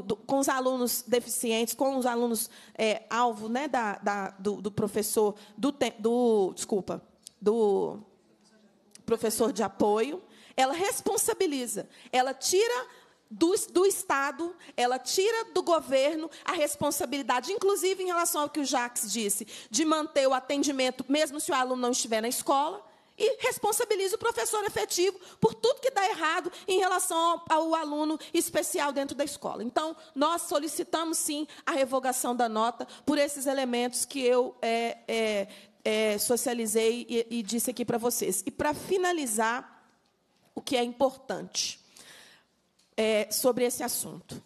do, com os alunos deficientes, com os alunos é, alvo né, da, da do, professor, do, do, desculpa, do professor de apoio. Ela responsabiliza, ela tira do, do Estado, ela tira do governo a responsabilidade, inclusive em relação ao que o Jacques disse, de manter o atendimento, mesmo se o aluno não estiver na escola, e responsabiliza o professor efetivo por tudo que dá errado em relação ao, ao aluno especial dentro da escola. Então, nós solicitamos, sim, a revogação da nota por esses elementos que eu é, é, é, socializei e, e disse aqui para vocês. E, para finalizar, o que é importante é, sobre esse assunto.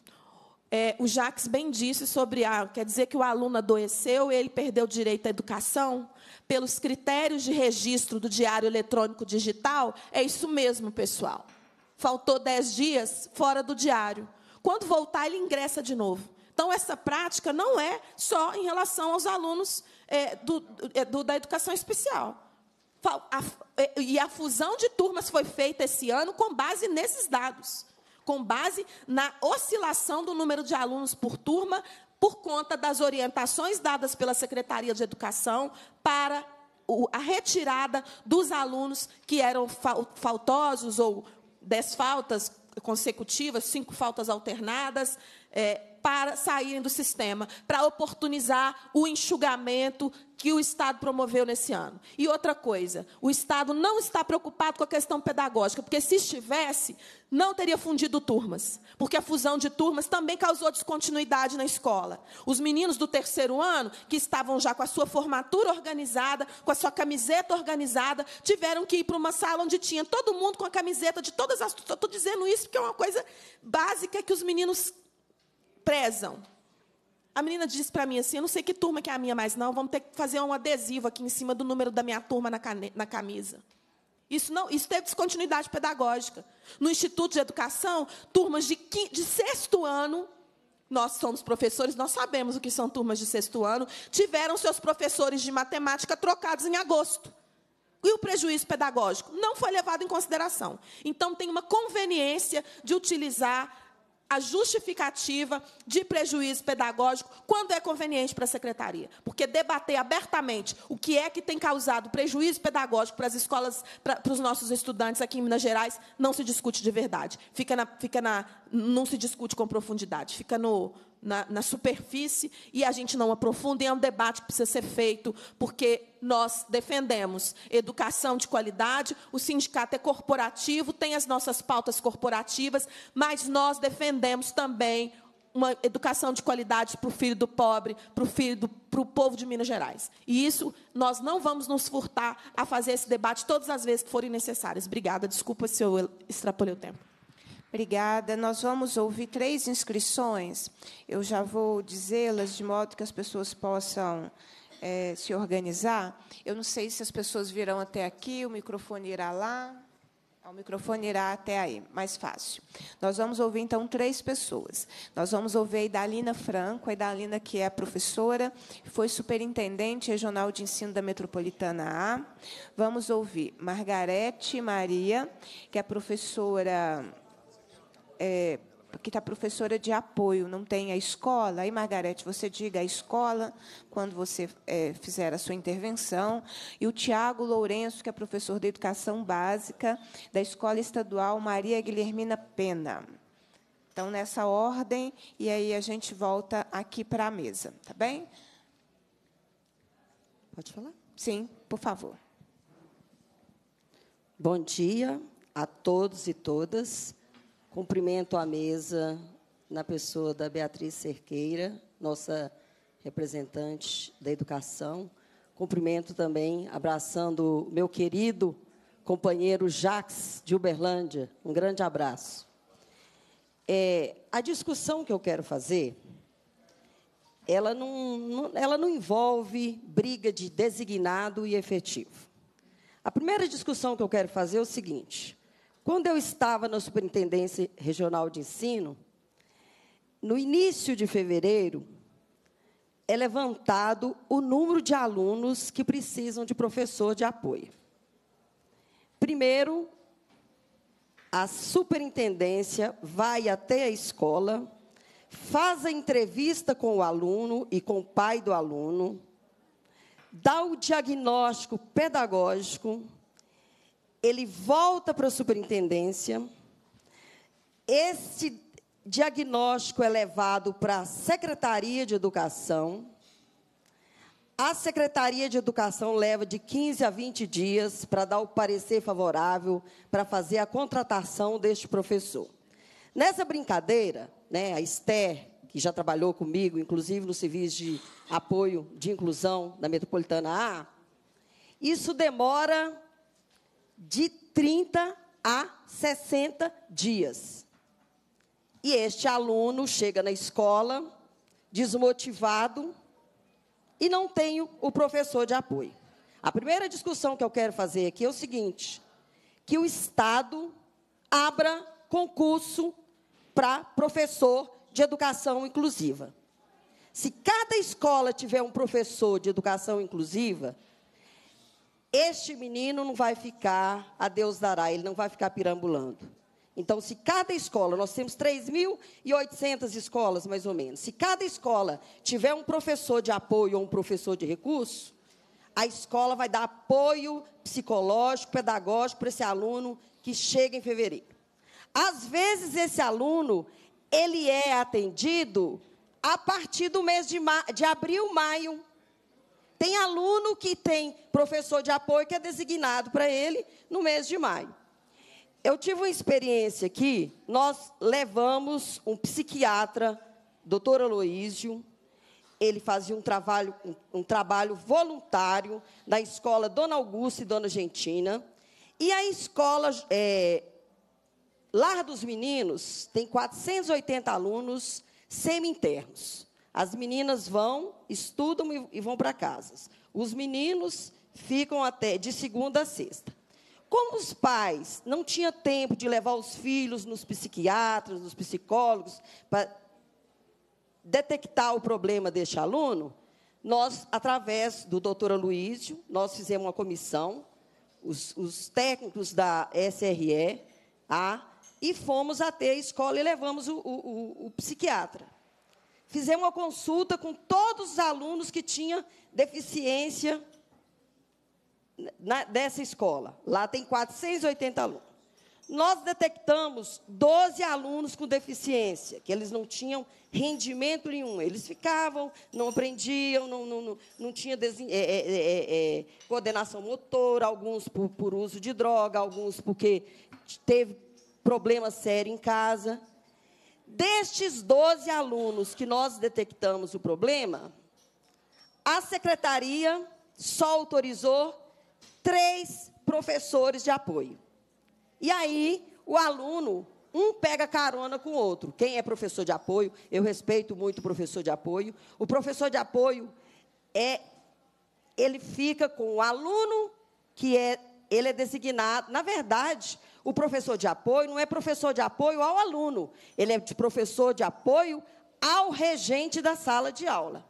É, o Jacques bem disse sobre a, quer dizer que o aluno adoeceu e ele perdeu o direito à educação pelos critérios de registro do diário eletrônico digital. É isso mesmo, pessoal. Faltou dez dias fora do diário. Quando voltar, ele ingressa de novo. Então, essa prática não é só em relação aos alunos é, do, é, do, da educação especial. A, é, e a fusão de turmas foi feita esse ano com base nesses dados com base na oscilação do número de alunos por turma, por conta das orientações dadas pela Secretaria de Educação para a retirada dos alunos que eram faltosos ou dez faltas consecutivas, cinco faltas alternadas, é, para saírem do sistema, para oportunizar o enxugamento que o Estado promoveu nesse ano. E outra coisa, o Estado não está preocupado com a questão pedagógica, porque se estivesse, não teria fundido turmas, porque a fusão de turmas também causou descontinuidade na escola. Os meninos do terceiro ano, que estavam já com a sua formatura organizada, com a sua camiseta organizada, tiveram que ir para uma sala onde tinha todo mundo com a camiseta de todas as. Estou dizendo isso porque é uma coisa básica que os meninos prezam. A menina disse para mim assim: eu não sei que turma que é a minha mais, não, vamos ter que fazer um adesivo aqui em cima do número da minha turma na, na camisa. Isso, não, isso teve descontinuidade pedagógica. No Instituto de Educação, turmas de, quinto, de sexto ano, nós somos professores, nós sabemos o que são turmas de sexto ano, tiveram seus professores de matemática trocados em agosto. E o prejuízo pedagógico? Não foi levado em consideração. Então, tem uma conveniência de utilizar a justificativa de prejuízo pedagógico quando é conveniente para a secretaria. Porque debater abertamente o que é que tem causado prejuízo pedagógico para as escolas, para, para os nossos estudantes aqui em Minas Gerais, não se discute de verdade. Fica na, fica na, não se discute com profundidade, fica no, na, na, superfície e a gente não aprofunda, e é um debate que precisa ser feito, porque nós defendemos educação de qualidade, o sindicato é corporativo, tem as nossas pautas corporativas, mas nós defendemos também uma educação de qualidade para o filho do pobre, para o filho do para o povo de Minas Gerais. E isso nós não vamos nos furtar a fazer esse debate todas as vezes que forem necessárias. Obrigada, desculpa se eu extrapolei o tempo. Obrigada. Nós vamos ouvir três inscrições. Eu já vou dizê-las de modo que as pessoas possam é, se organizar. Eu não sei se as pessoas virão até aqui, o microfone irá lá. Ah, o microfone irá até aí, mais fácil. Nós vamos ouvir, então, três pessoas. Nós vamos ouvir a Idalina Franco, a Idalina que é professora, foi superintendente regional de ensino da Metropolitana A. Vamos ouvir Margarete Maria, que é professora é, que está professora de apoio, não tem a escola. Aí, Margarete, você diga a escola quando você é, fizer a sua intervenção. E o Tiago Lourenço, que é professor de Educação Básica da Escola Estadual Maria Guilhermina Pena. Então, nessa ordem, e aí a gente volta aqui para a mesa, tá bem? Pode falar? Sim, por favor. Bom dia a todos e todas. Cumprimento a mesa na pessoa da Beatriz Cerqueira, nossa representante da educação. Cumprimento também, abraçando meu querido companheiro Jax de Uberlândia. Um grande abraço. É, a discussão que eu quero fazer, ela não, não, ela não envolve briga de designado e efetivo. A primeira discussão que eu quero fazer é o seguinte: quando eu estava na Superintendência Regional de Ensino, no início de fevereiro, é levantado o número de alunos que precisam de professor de apoio. Primeiro, a superintendência vai até a escola, faz a entrevista com o aluno e com o pai do aluno, dá o diagnóstico pedagógico ele volta para a superintendência. Este diagnóstico é levado para a Secretaria de Educação. A Secretaria de Educação leva de 15 a 20 dias para dar o parecer favorável para fazer a contratação deste professor. Nessa brincadeira, né, a Esther, que já trabalhou comigo, inclusive no serviço de apoio de inclusão da Metropolitana A, isso demora de 30 a 60 dias. E este aluno chega na escola desmotivado e não tem o professor de apoio. A primeira discussão que eu quero fazer aqui é o seguinte: que o Estado abra concurso para professor de educação inclusiva. Se cada escola tiver um professor de educação inclusiva, este menino não vai ficar, a Deus dará, ele não vai ficar pirambulando. Então, se cada escola, nós temos 3.800 escolas, mais ou menos, se cada escola tiver um professor de apoio ou um professor de recurso, a escola vai dar apoio psicológico, pedagógico para esse aluno que chega em fevereiro. Às vezes, esse aluno, ele é atendido a partir do mês de, ma de abril, maio, tem aluno que tem professor de apoio que é designado para ele no mês de maio. Eu tive uma experiência aqui, nós levamos um psiquiatra, doutor Aloísio, ele fazia um trabalho, um trabalho voluntário da escola Dona Augusta e Dona Gentina. E a escola é, Lar dos Meninos tem 480 alunos semi-internos. As meninas vão, estudam e vão para casa. Os meninos ficam até de segunda a sexta. Como os pais não tinham tempo de levar os filhos nos psiquiatras, nos psicólogos, para detectar o problema deste aluno, nós, através do doutor Aloysio, nós fizemos uma comissão, os, os técnicos da SRE, a, e fomos até a escola e levamos o, o, o, o psiquiatra fizemos uma consulta com todos os alunos que tinham deficiência na, dessa escola. Lá tem 480 alunos. Nós detectamos 12 alunos com deficiência, que eles não tinham rendimento nenhum. Eles ficavam, não aprendiam, não, não, não, não tinha é é, é, é, é, coordenação motora, alguns por, por uso de droga, alguns porque teve problema sério em casa. Destes 12 alunos que nós detectamos o problema, a secretaria só autorizou três professores de apoio. E aí, o aluno, um pega carona com o outro. Quem é professor de apoio? Eu respeito muito o professor de apoio. O professor de apoio é ele fica com o aluno que é ele é designado, na verdade, o professor de apoio não é professor de apoio ao aluno, ele é de professor de apoio ao regente da sala de aula.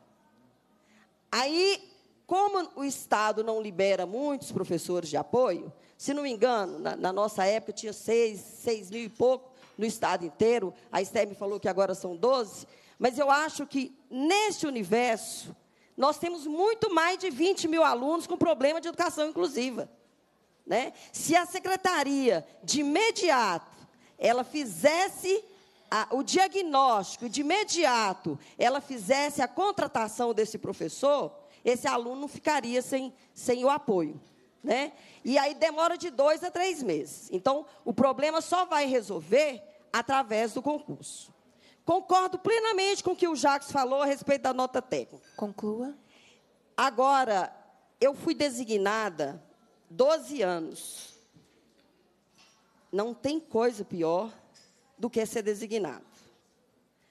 Aí, como o Estado não libera muitos professores de apoio, se não me engano, na, na nossa época tinha seis, seis mil e pouco no Estado inteiro, a Esté me falou que agora são doze, mas eu acho que neste universo nós temos muito mais de 20 mil alunos com problema de educação inclusiva. Né? Se a secretaria, de imediato, ela fizesse a, o diagnóstico, de imediato, ela fizesse a contratação desse professor, esse aluno ficaria sem, sem o apoio. Né? E aí demora de dois a três meses. Então, o problema só vai resolver através do concurso. Concordo plenamente com o que o Jacques falou a respeito da nota técnica. Conclua. Agora, eu fui designada 12 anos. Não tem coisa pior do que ser designado.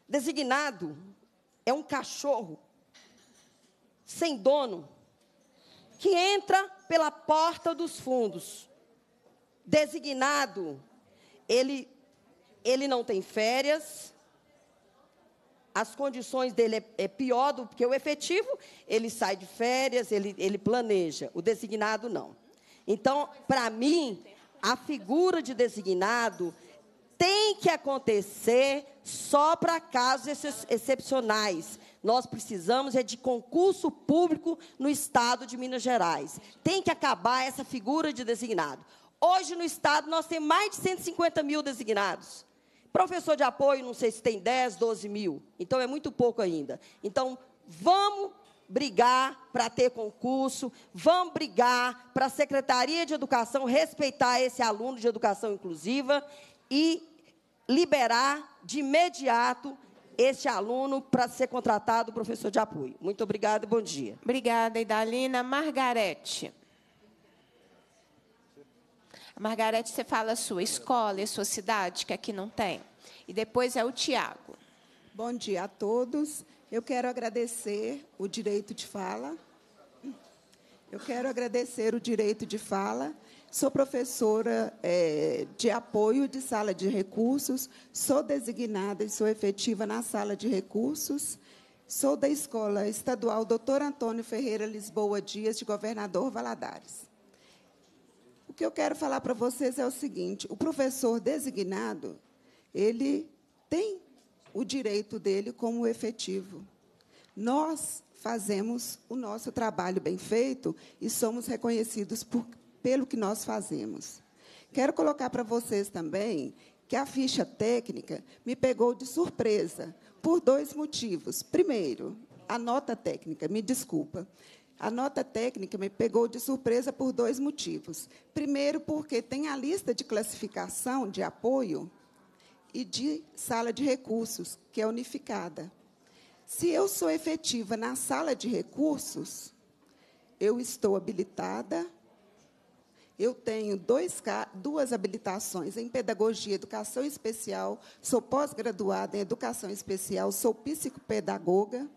Designado é um cachorro sem dono que entra pela porta dos fundos. Designado, ele ele não tem férias. As condições dele é, é pior do que o efetivo, ele sai de férias, ele, ele planeja. O designado não. Então, para mim, a figura de designado tem que acontecer só para casos ex excepcionais. Nós precisamos é de concurso público no Estado de Minas Gerais. Tem que acabar essa figura de designado. Hoje, no Estado, nós temos mais de 150 mil designados. Professor de apoio, não sei se tem 10, 12 mil. Então, é muito pouco ainda. Então, vamos brigar para ter concurso, vamos brigar para a Secretaria de Educação respeitar esse aluno de educação inclusiva e liberar de imediato este aluno para ser contratado professor de apoio. Muito obrigada e bom dia. Obrigada, Idalina. Margarete. Margarete, você fala a sua escola e a sua cidade, que aqui não tem. E depois é o Tiago. Bom dia a todos. Eu quero agradecer o direito de fala. Eu quero agradecer o direito de fala. Sou professora é, de apoio de sala de recursos, sou designada e sou efetiva na sala de recursos. Sou da Escola Estadual Dr. Antônio Ferreira Lisboa Dias, de Governador Valadares. O que eu quero falar para vocês é o seguinte: o professor designado, ele tem o direito dele como efetivo. Nós fazemos o nosso trabalho bem feito e somos reconhecidos por, pelo que nós fazemos. Quero colocar para vocês também que a ficha técnica me pegou de surpresa por dois motivos. Primeiro, a nota técnica, me desculpa. A nota técnica me pegou de surpresa por dois motivos. Primeiro, porque tem a lista de classificação de apoio e de sala de recursos, que é unificada. Se eu sou efetiva na sala de recursos, eu estou habilitada, eu tenho dois, duas habilitações em pedagogia, e educação especial, sou pós-graduada em educação especial, sou psicopedagoga.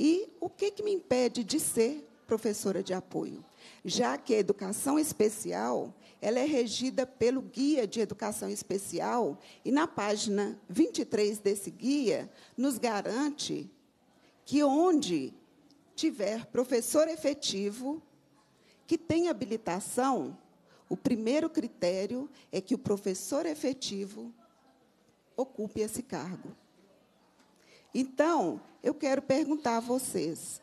E o que, que me impede de ser professora de apoio? Já que a educação especial ela é regida pelo Guia de Educação Especial e na página 23 desse guia nos garante que onde tiver professor efetivo que tem habilitação, o primeiro critério é que o professor efetivo ocupe esse cargo. Então, eu quero perguntar a vocês,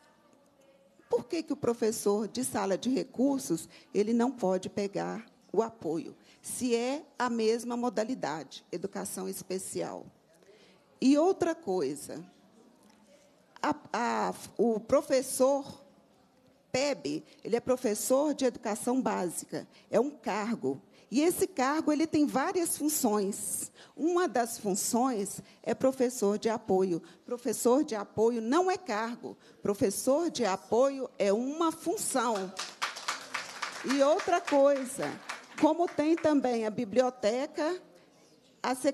por que, que o professor de sala de recursos ele não pode pegar o apoio, se é a mesma modalidade, educação especial. E outra coisa, a, a, o professor PEB, ele é professor de educação básica, é um cargo. E esse cargo ele tem várias funções. Uma das funções é professor de apoio. Professor de apoio não é cargo. Professor de apoio é uma função. E outra coisa, como tem também a biblioteca,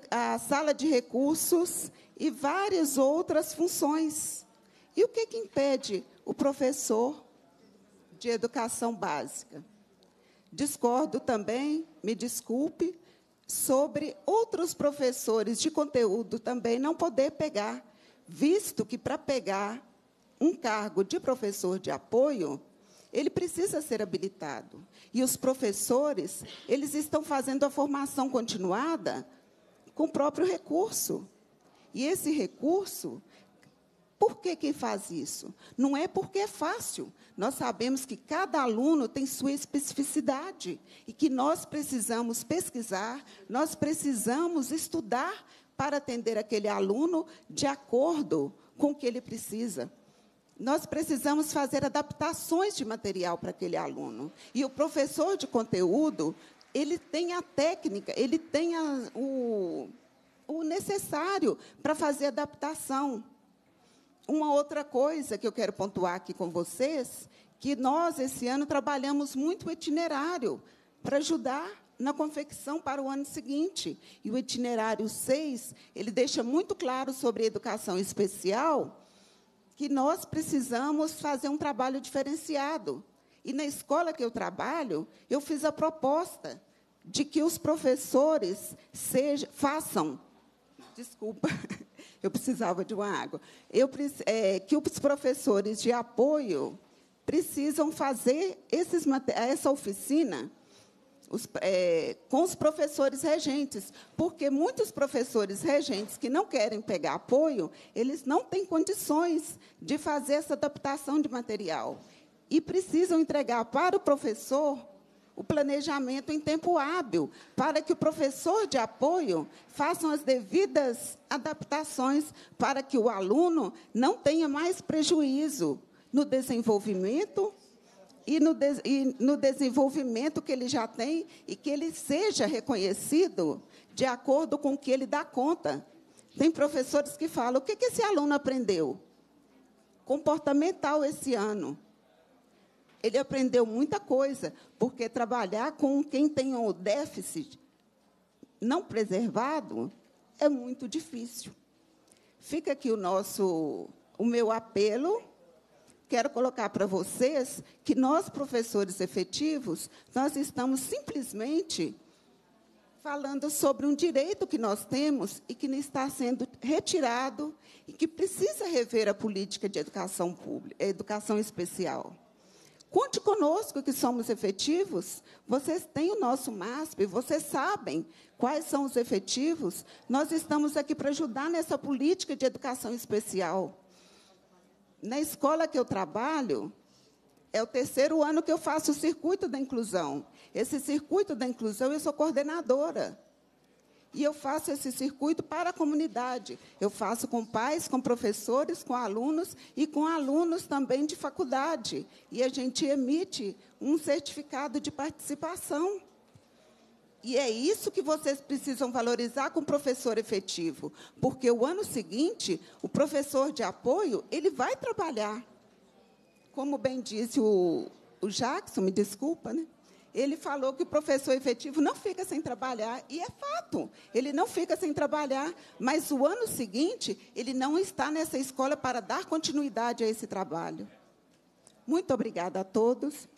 a, a sala de recursos e várias outras funções. E o que, que impede o professor de educação básica? Discordo também, me desculpe, sobre outros professores de conteúdo também não poder pegar, visto que para pegar um cargo de professor de apoio, ele precisa ser habilitado. E os professores, eles estão fazendo a formação continuada com o próprio recurso. E esse recurso, por que quem faz isso? Não é porque é fácil. Nós sabemos que cada aluno tem sua especificidade e que nós precisamos pesquisar, nós precisamos estudar para atender aquele aluno de acordo com o que ele precisa nós precisamos fazer adaptações de material para aquele aluno. E o professor de conteúdo, ele tem a técnica, ele tem a, o, o necessário para fazer adaptação. Uma outra coisa que eu quero pontuar aqui com vocês, que nós, esse ano, trabalhamos muito o itinerário para ajudar na confecção para o ano seguinte. E o itinerário 6, ele deixa muito claro sobre educação especial que nós precisamos fazer um trabalho diferenciado. E na escola que eu trabalho, eu fiz a proposta de que os professores sejam façam. Desculpa, eu precisava de uma água. Eu, é, que os professores de apoio precisam fazer esses, essa oficina os, é, com os professores regentes, porque muitos professores regentes que não querem pegar apoio, eles não têm condições de fazer essa adaptação de material e precisam entregar para o professor o planejamento em tempo hábil, para que o professor de apoio faça as devidas adaptações para que o aluno não tenha mais prejuízo no desenvolvimento e no, de, e no desenvolvimento que ele já tem e que ele seja reconhecido de acordo com o que ele dá conta. Tem professores que falam: o que, que esse aluno aprendeu? Comportamental esse ano. Ele aprendeu muita coisa, porque trabalhar com quem tem o déficit não preservado é muito difícil. Fica aqui o nosso, o meu apelo quero colocar para vocês que nós, professores efetivos, nós estamos simplesmente falando sobre um direito que nós temos e que está sendo retirado e que precisa rever a política de educação pública, educação especial. Conte conosco que somos efetivos. Vocês têm o nosso MASP, vocês sabem quais são os efetivos. Nós estamos aqui para ajudar nessa política de educação especial na escola que eu trabalho, é o terceiro ano que eu faço o circuito da inclusão. Esse circuito da inclusão, eu sou coordenadora. E eu faço esse circuito para a comunidade. Eu faço com pais, com professores, com alunos e com alunos também de faculdade. E a gente emite um certificado de participação. E é isso que vocês precisam valorizar com o professor efetivo, porque o ano seguinte, o professor de apoio, ele vai trabalhar. Como bem disse o, o Jackson, me desculpa, né? Ele falou que o professor efetivo não fica sem trabalhar, e é fato, ele não fica sem trabalhar, mas o ano seguinte, ele não está nessa escola para dar continuidade a esse trabalho. Muito obrigada a todos.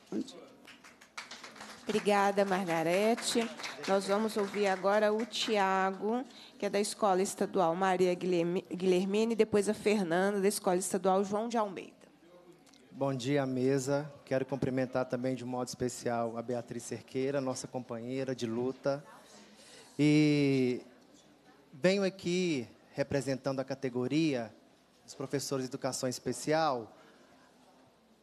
Obrigada, Margarete. Nós vamos ouvir agora o Tiago, que é da Escola Estadual Maria Guilhermine, e depois a Fernanda, da Escola Estadual João de Almeida. Bom dia, mesa. Quero cumprimentar também de modo especial a Beatriz Cerqueira, nossa companheira de luta. E venho aqui representando a categoria dos professores de educação especial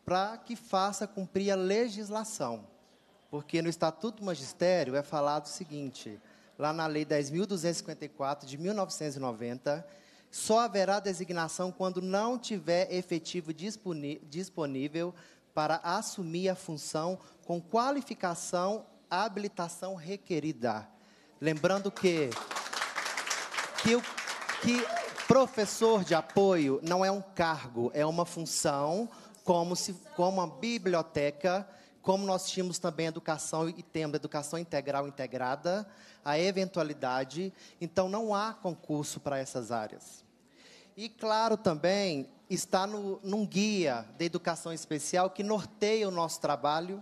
para que faça cumprir a legislação porque no Estatuto do Magistério é falado o seguinte: lá na Lei 10.254 de 1990, só haverá designação quando não tiver efetivo disponível para assumir a função com qualificação, habilitação requerida. Lembrando que, que, o, que professor de apoio não é um cargo, é uma função, como, se, como a biblioteca como nós tínhamos também educação e temos educação integral integrada, a eventualidade, então não há concurso para essas áreas. E claro também está no, num guia de educação especial que norteia o nosso trabalho,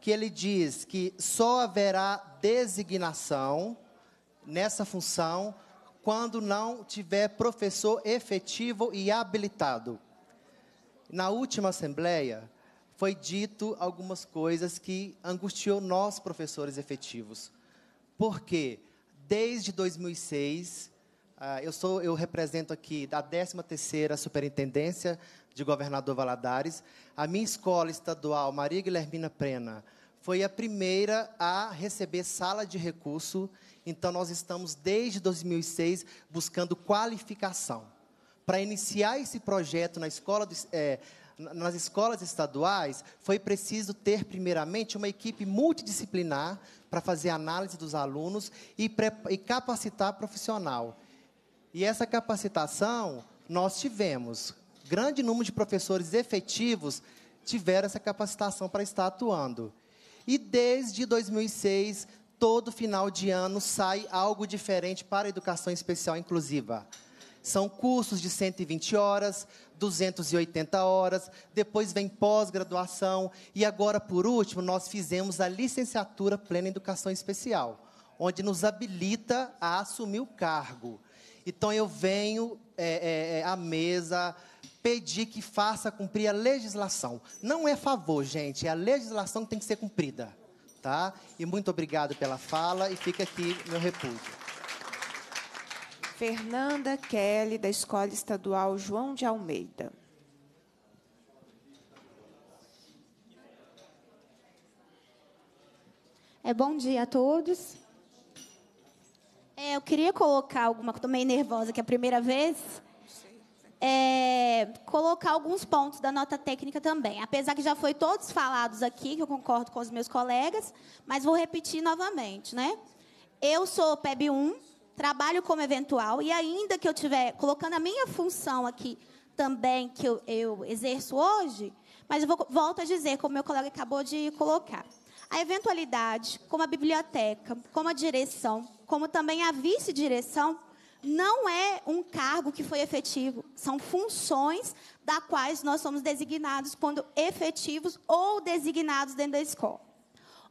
que ele diz que só haverá designação nessa função quando não tiver professor efetivo e habilitado. Na última assembleia, foi dito algumas coisas que angustiou nós, professores efetivos. Por quê? Desde 2006, ah, eu, sou, eu represento aqui da 13ª Superintendência de Governador Valadares. A minha escola estadual, Maria Guilhermina Prena, foi a primeira a receber sala de recurso. Então, nós estamos, desde 2006, buscando qualificação. Para iniciar esse projeto na escola do, é, nas escolas estaduais, foi preciso ter, primeiramente, uma equipe multidisciplinar para fazer análise dos alunos e, e capacitar profissional. E essa capacitação nós tivemos. Grande número de professores efetivos tiveram essa capacitação para estar atuando. E desde 2006, todo final de ano sai algo diferente para a educação especial inclusiva. São cursos de 120 horas, 280 horas, depois vem pós-graduação e agora, por último, nós fizemos a licenciatura plena em educação especial, onde nos habilita a assumir o cargo. Então, eu venho é, é, é à mesa pedir que faça cumprir a legislação. Não é favor, gente, é a legislação que tem que ser cumprida. Tá? E muito obrigado pela fala e fica aqui meu repúdio. Fernanda Kelly, da Escola Estadual João de Almeida. É bom dia a todos. É, eu queria colocar alguma, estou meio nervosa que é a primeira vez. É, colocar alguns pontos da nota técnica também. Apesar que já foi todos falados aqui, que eu concordo com os meus colegas, mas vou repetir novamente, né? Eu sou PEB 1, trabalho como eventual, e ainda que eu tiver colocando a minha função aqui também, que eu, eu exerço hoje, mas eu vou, volto a dizer, como meu colega acabou de colocar, a eventualidade, como a biblioteca, como a direção, como também a vice-direção, não é um cargo que foi efetivo, são funções da quais nós somos designados quando efetivos ou designados dentro da escola.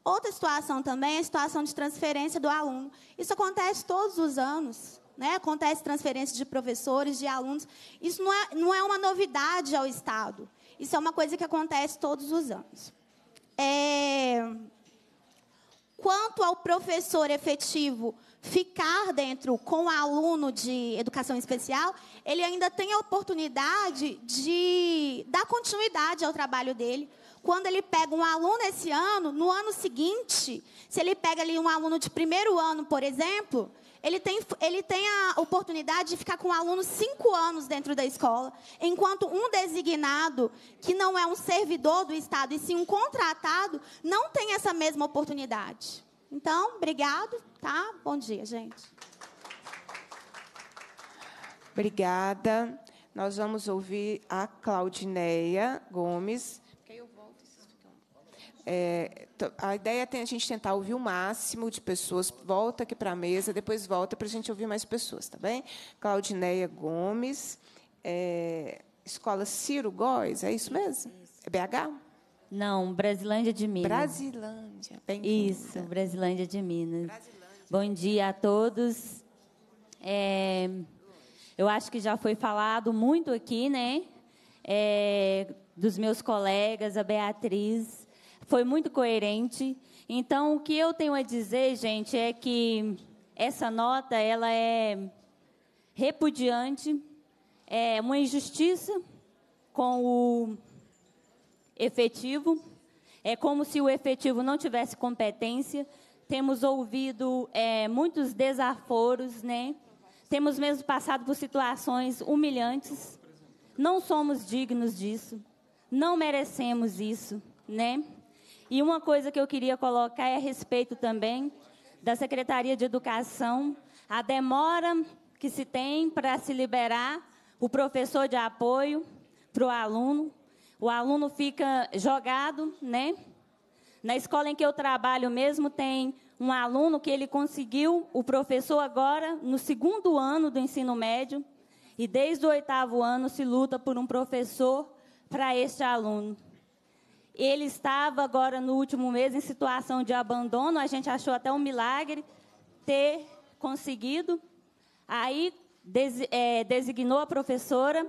Outra situação também é a situação de transferência do aluno. Isso acontece todos os anos. Né? Acontece transferência de professores, de alunos. Isso não é, não é uma novidade ao Estado. Isso é uma coisa que acontece todos os anos. É... Quanto ao professor efetivo ficar dentro com o aluno de educação especial, ele ainda tem a oportunidade de dar continuidade ao trabalho dele, quando ele pega um aluno esse ano, no ano seguinte, se ele pega ali um aluno de primeiro ano, por exemplo, ele tem, ele tem a oportunidade de ficar com um aluno cinco anos dentro da escola, enquanto um designado, que não é um servidor do Estado, e sim um contratado, não tem essa mesma oportunidade. Então, obrigado, tá? Bom dia, gente. Obrigada. Nós vamos ouvir a Claudineia Gomes, é, a ideia é a gente tentar ouvir o máximo de pessoas. Volta aqui para a mesa, depois volta para a gente ouvir mais pessoas, tá bem? Claudineia Gomes, é, Escola Ciro Góes, é isso mesmo? É BH? Não, Brasilândia de Minas. Brasilândia, bem Isso, Brasilândia de Minas. Brasilândia. Bom dia a todos. É, eu acho que já foi falado muito aqui, né? É, dos meus colegas, a Beatriz, foi muito coerente. Então, o que eu tenho a dizer, gente, é que essa nota ela é repudiante, é uma injustiça com o efetivo. É como se o efetivo não tivesse competência. Temos ouvido é, muitos desaforos, né? Temos mesmo passado por situações humilhantes. Não somos dignos disso. Não merecemos isso, né? E uma coisa que eu queria colocar é a respeito também da Secretaria de Educação, a demora que se tem para se liberar o professor de apoio para o aluno. O aluno fica jogado, né? Na escola em que eu trabalho mesmo tem um aluno que ele conseguiu o professor agora no segundo ano do ensino médio e desde o oitavo ano se luta por um professor para este aluno. Ele estava agora no último mês em situação de abandono, a gente achou até um milagre ter conseguido. Aí des, é, designou a professora,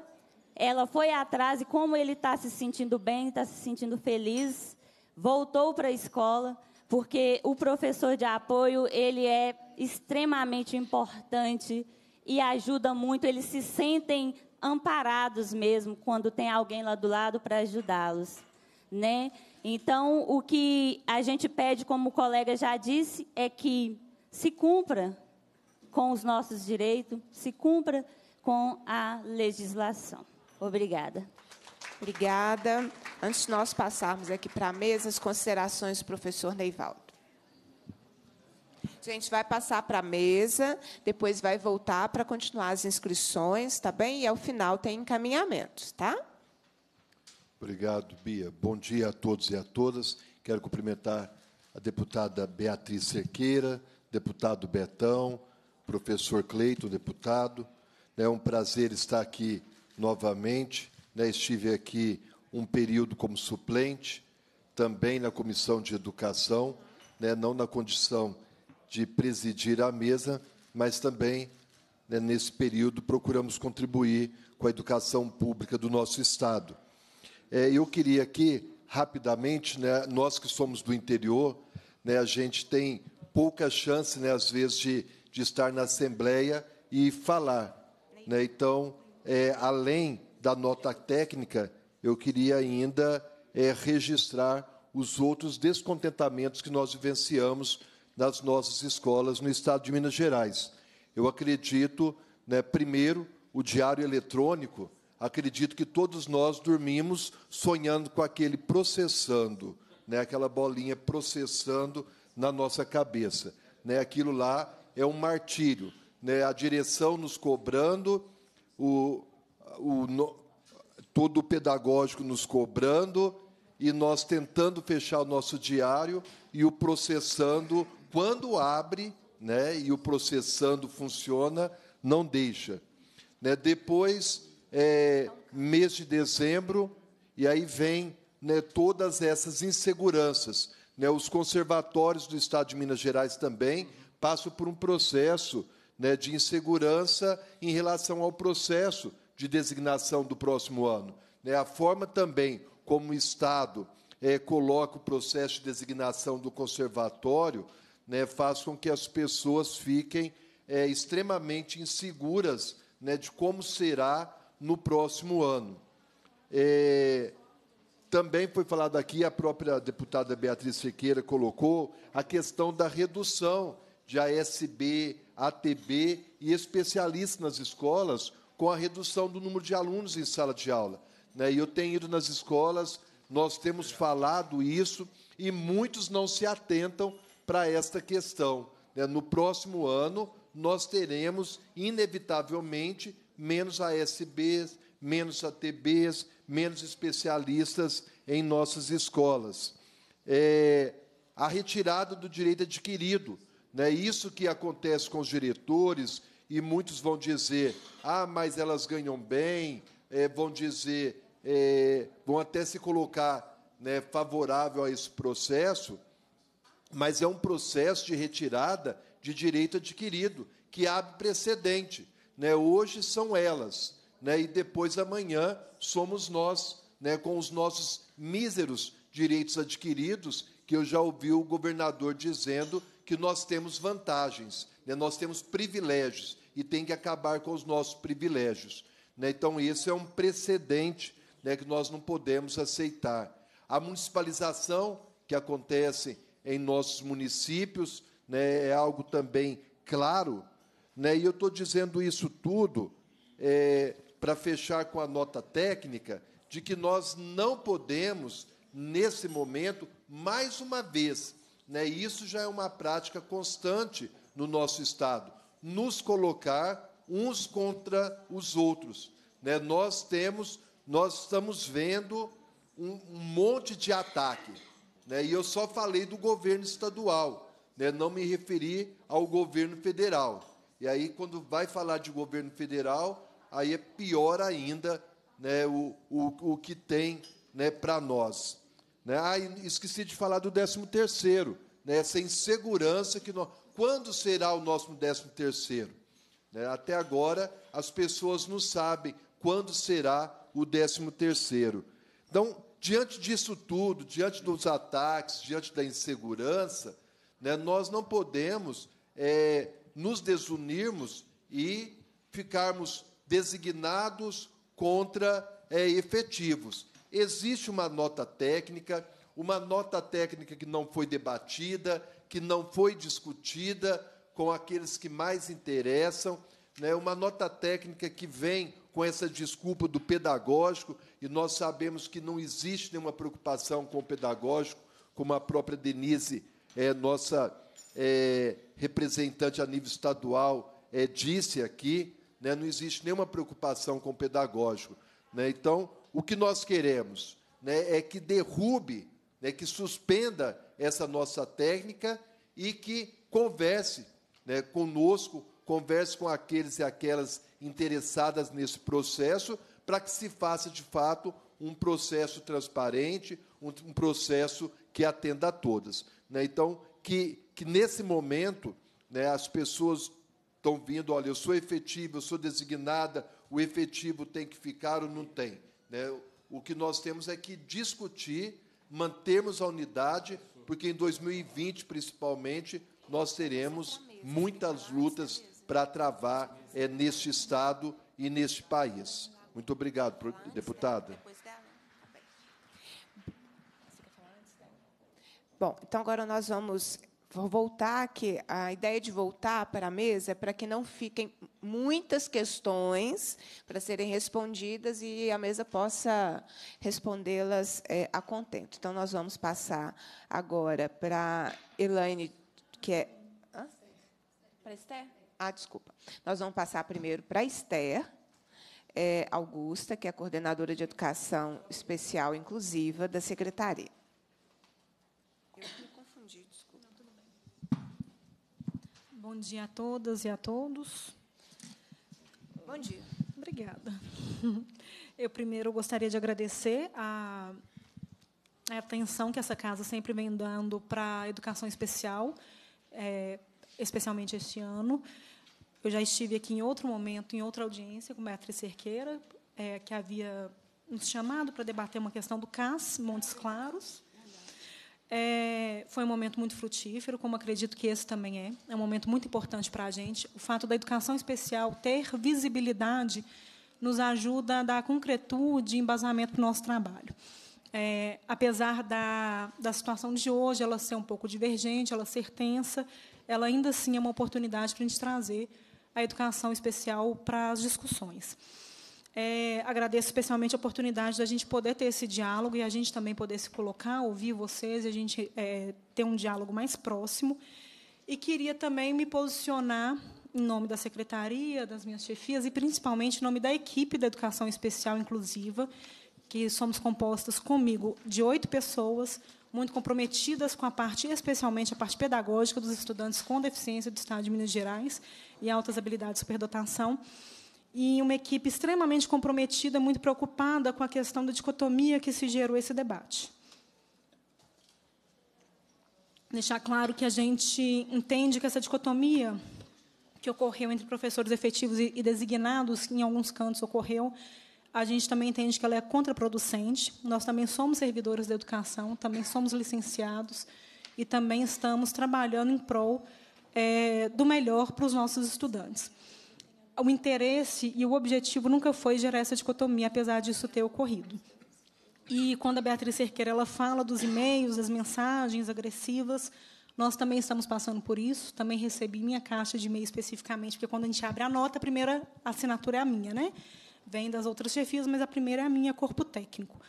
ela foi atrás e como ele está se sentindo bem, está se sentindo feliz, voltou para a escola, porque o professor de apoio ele é extremamente importante e ajuda muito. Eles se sentem amparados mesmo quando tem alguém lá do lado para ajudá-los né? Então, o que a gente pede, como o colega já disse, é que se cumpra com os nossos direitos, se cumpra com a legislação. Obrigada. Obrigada. Antes de nós passarmos aqui para a mesa, as considerações do professor Neivaldo. A gente vai passar para a mesa, depois vai voltar para continuar as inscrições, tá bem? E ao final tem encaminhamentos, tá? Obrigado, Bia. Bom dia a todos e a todas. Quero cumprimentar a deputada Beatriz Cerqueira, deputado Betão, professor Cleiton, deputado. É um prazer estar aqui novamente. Né? Estive aqui um período como suplente, também na Comissão de Educação, né? não na condição de presidir a mesa, mas também né? nesse período procuramos contribuir com a educação pública do nosso Estado. É, eu queria aqui, rapidamente, né, nós que somos do interior, né, a gente tem pouca chance, né, às vezes, de, de estar na Assembleia e falar. Né? Então, é, além da nota técnica, eu queria ainda é, registrar os outros descontentamentos que nós vivenciamos nas nossas escolas no estado de Minas Gerais. Eu acredito, né, primeiro, o diário eletrônico, acredito que todos nós dormimos sonhando com aquele processando, né? aquela bolinha processando na nossa cabeça. Né? Aquilo lá é um martírio. Né? A direção nos cobrando, o, o, no, todo o pedagógico nos cobrando, e nós tentando fechar o nosso diário e o processando, quando abre, né? e o processando funciona, não deixa. Né? Depois é, mês de dezembro, e aí vem né, todas essas inseguranças. Né, os conservatórios do Estado de Minas Gerais também passam por um processo né, de insegurança em relação ao processo de designação do próximo ano. Né. a forma também como o Estado é, coloca o processo de designação do conservatório né, faz com que as pessoas fiquem é, extremamente inseguras né, de como será no próximo ano. É, também foi falado aqui, a própria deputada Beatriz Fequeira colocou a questão da redução de ASB, ATB e especialistas nas escolas, com a redução do número de alunos em sala de aula. Né? E Eu tenho ido nas escolas, nós temos falado isso e muitos não se atentam para esta questão. Né? No próximo ano, nós teremos, inevitavelmente, menos ASBs, menos ATBs, menos especialistas em nossas escolas. É, a retirada do direito adquirido. Né? Isso que acontece com os diretores, e muitos vão dizer: ah, mas elas ganham bem, é, vão dizer, é, vão até se colocar né, favorável a esse processo, mas é um processo de retirada de direito adquirido, que abre precedente né? Hoje são elas, né? E depois amanhã somos nós, né? Com os nossos míseros direitos adquiridos, que eu já ouvi o governador dizendo que nós temos vantagens, né? Nós temos privilégios e tem que acabar com os nossos privilégios, né? Então isso é um precedente, né? Que nós não podemos aceitar. A municipalização que acontece em nossos municípios né, é algo também claro, né? E eu estou dizendo isso tudo é, para fechar com a nota técnica de que nós não podemos, nesse momento, mais uma vez, né, isso já é uma prática constante no nosso Estado, nos colocar uns contra os outros. Né? Nós temos, nós estamos vendo um, um monte de ataque. Né? E eu só falei do governo estadual, né? não me referi ao governo federal. E aí, quando vai falar de governo federal, aí é pior ainda né, o, o, o que tem né, para nós. Né? Ah, esqueci de falar do 13 terceiro, né? essa insegurança que nós... Quando será o nosso 13 terceiro? Né? Até agora, as pessoas não sabem quando será o 13 terceiro. Então, diante disso tudo, diante dos ataques, diante da insegurança, né, nós não podemos é, nos desunirmos e ficarmos designados contra é, efetivos. Existe uma nota técnica, uma nota técnica que não foi debatida, que não foi discutida com aqueles que mais interessam, né? uma nota técnica que vem com essa desculpa do pedagógico, e nós sabemos que não existe nenhuma preocupação com o pedagógico, como a própria Denise, é, nossa é, representante a nível estadual é, disse aqui, né, não existe nenhuma preocupação com o pedagógico. Né? Então, o que nós queremos né, é que derrube, né, que suspenda essa nossa técnica e que converse né, conosco, converse com aqueles e aquelas interessadas nesse processo, para que se faça de fato um processo transparente, um, um processo que atenda a todas. Né. Então, que que nesse momento né, as pessoas estão vindo, olha, eu sou efetivo, eu sou designada, o efetivo tem que ficar ou não tem. Né? O que nós temos é que discutir, mantermos a unidade, porque em 2020, principalmente, nós teremos é muitas lutas para travar é, neste Estado e neste país. Muito obrigado, deputada. Bom, então agora nós vamos Vou voltar que a ideia de voltar para a mesa é para que não fiquem muitas questões para serem respondidas e a mesa possa respondê-las é, a contento. Então nós vamos passar agora para Elaine, que é para Esther. Ah, desculpa. Nós vamos passar primeiro para Esther. É, Augusta, que é coordenadora de educação especial inclusiva da secretaria. Eu Bom dia a todas e a todos. Bom dia. Obrigada. Eu primeiro gostaria de agradecer a, atenção que essa casa sempre vem dando para a educação especial, é, especialmente este ano. Eu já estive aqui em outro momento, em outra audiência com Beatriz Cerqueira, é, que havia nos chamado para debater uma questão do CAS, Montes Claros. É, foi um momento muito frutífero, como acredito que esse também é. É um momento muito importante para a gente. O fato da educação especial ter visibilidade nos ajuda a dar concretude e embasamento para o nosso trabalho. É, apesar da, da situação de hoje, ela ser um pouco divergente, ela ser tensa, ela ainda assim é uma oportunidade para a gente trazer a educação especial para as discussões. É, agradeço especialmente a oportunidade da gente poder ter esse diálogo e a gente também poder se colocar, ouvir vocês e a gente é, ter um diálogo mais próximo. E queria também me posicionar em nome da secretaria, das minhas chefias e principalmente em nome da equipe da Educação Especial Inclusiva, que somos compostas comigo de oito pessoas, muito comprometidas com a parte, especialmente a parte pedagógica dos estudantes com deficiência do Estado de Minas Gerais e altas habilidades de superdotação e uma equipe extremamente comprometida, muito preocupada com a questão da dicotomia que se gerou esse debate. Deixar claro que a gente entende que essa dicotomia que ocorreu entre professores efetivos e designados, que em alguns cantos ocorreu, a gente também entende que ela é contraproducente. Nós também somos servidores da educação, também somos licenciados e também estamos trabalhando em prol é, do melhor para os nossos estudantes o interesse e o objetivo nunca foi gerar essa dicotomia, apesar disso ter ocorrido. E quando a Beatriz Cerqueira ela fala dos e-mails, das mensagens agressivas, nós também estamos passando por isso. Também recebi minha caixa de e-mail especificamente, porque quando a gente abre a nota, a primeira assinatura é a minha, né? Vem das outras chefias, mas a primeira é a minha, corpo técnico.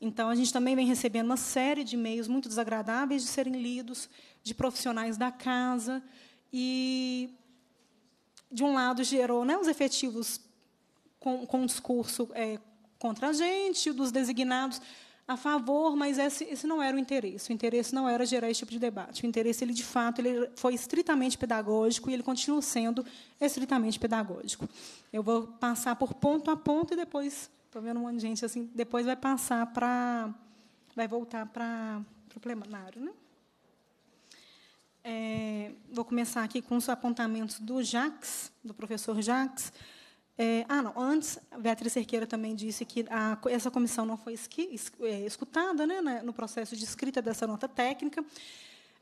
Então, a gente também vem recebendo uma série de e-mails muito desagradáveis de serem lidos, de profissionais da casa. E de um lado, gerou né, os efetivos com, com discurso é, contra a gente, dos designados a favor, mas esse, esse, não era o interesse. O interesse não era gerar esse tipo de debate. O interesse, ele de fato, ele foi estritamente pedagógico e ele continua sendo estritamente pedagógico. Eu vou passar por ponto a ponto e depois, estou vendo um monte de gente assim, depois vai passar para, vai voltar para o plenário, né? É, vou começar aqui com os apontamentos do Jacques, do professor Jacques. É, ah, não, antes, a Beatriz Cerqueira também disse que a, essa comissão não foi esqui, é, escutada né, no processo de escrita dessa nota técnica.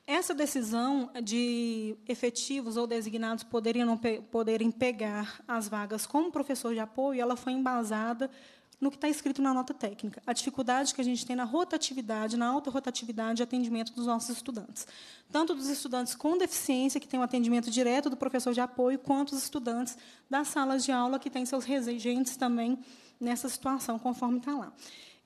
Essa decisão de efetivos ou designados poderiam não pe poderem pegar as vagas como professor de apoio, ela foi embasada no que está escrito na nota técnica, a dificuldade que a gente tem na rotatividade, na alta rotatividade de atendimento dos nossos estudantes. Tanto dos estudantes com deficiência, que têm o um atendimento direto do professor de apoio, quanto os estudantes das salas de aula, que têm seus regentes também nessa situação, conforme está lá.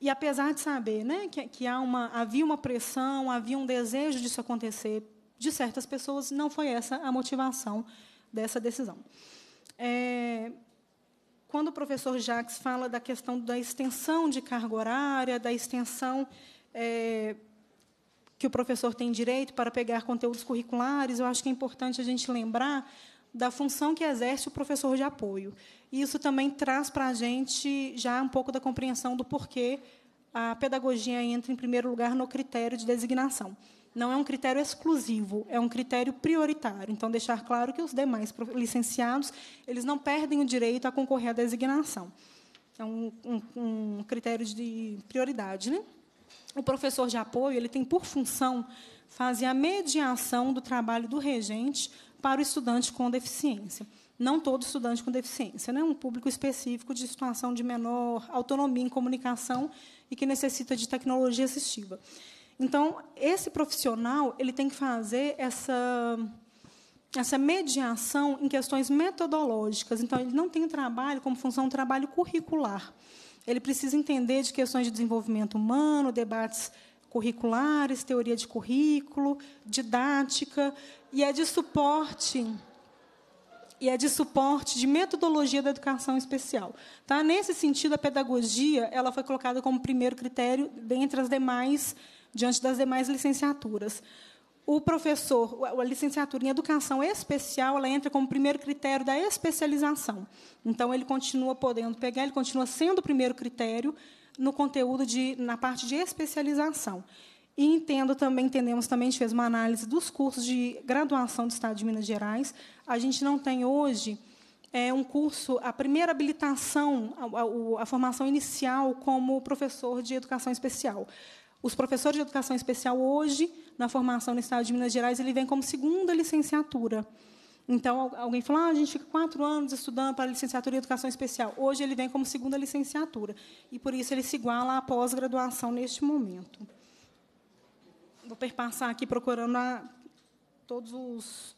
E apesar de saber né, que, que há uma, havia uma pressão, havia um desejo disso acontecer de certas pessoas, não foi essa a motivação dessa decisão. É, quando o professor Jacques fala da questão da extensão de carga horária, da extensão é, que o professor tem direito para pegar conteúdos curriculares, eu acho que é importante a gente lembrar da função que exerce o professor de apoio. E isso também traz para a gente já um pouco da compreensão do porquê a pedagogia entra em primeiro lugar no critério de designação não é um critério exclusivo, é um critério prioritário. Então, deixar claro que os demais licenciados eles não perdem o direito a concorrer à designação. É um, um, um critério de prioridade. Né? O professor de apoio ele tem por função fazer a mediação do trabalho do regente para o estudante com deficiência. Não todo estudante com deficiência, né? um público específico de situação de menor autonomia em comunicação e que necessita de tecnologia assistiva. Então, esse profissional ele tem que fazer essa, essa mediação em questões metodológicas. Então, ele não tem trabalho como função um trabalho curricular. Ele precisa entender de questões de desenvolvimento humano, debates curriculares, teoria de currículo, didática, e é de suporte e é de suporte de metodologia da educação especial. Tá? Nesse sentido, a pedagogia ela foi colocada como primeiro critério dentre as demais diante das demais licenciaturas. O professor, a licenciatura em educação especial, ela entra como primeiro critério da especialização. Então, ele continua podendo pegar, ele continua sendo o primeiro critério no conteúdo de, na parte de especialização. E entendo também, entendemos também, a gente fez uma análise dos cursos de graduação do Estado de Minas Gerais. A gente não tem hoje é, um curso, a primeira habilitação, a, a, a formação inicial como professor de educação especial. Os professores de educação especial hoje, na formação no estado de Minas Gerais, ele vem como segunda licenciatura. Então, alguém fala, ah, a gente fica quatro anos estudando para a licenciatura em educação especial. Hoje, ele vem como segunda licenciatura. E, por isso, ele se iguala à pós-graduação neste momento. Vou perpassar aqui procurando a, todos os,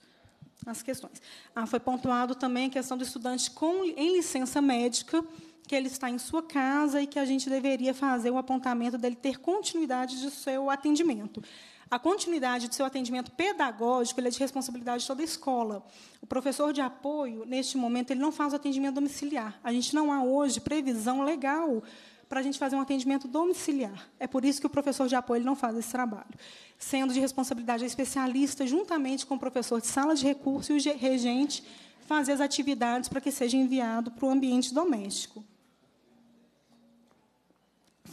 as questões. Ah, foi pontuado também a questão do estudante com, em licença médica, que ele está em sua casa e que a gente deveria fazer o apontamento dele ter continuidade do seu atendimento. A continuidade do seu atendimento pedagógico é de responsabilidade de toda a escola. O professor de apoio, neste momento, ele não faz o atendimento domiciliar. A gente não há hoje previsão legal para a gente fazer um atendimento domiciliar. É por isso que o professor de apoio não faz esse trabalho. Sendo de responsabilidade a especialista, juntamente com o professor de sala de recurso e o regente, fazer as atividades para que seja enviado para o ambiente doméstico.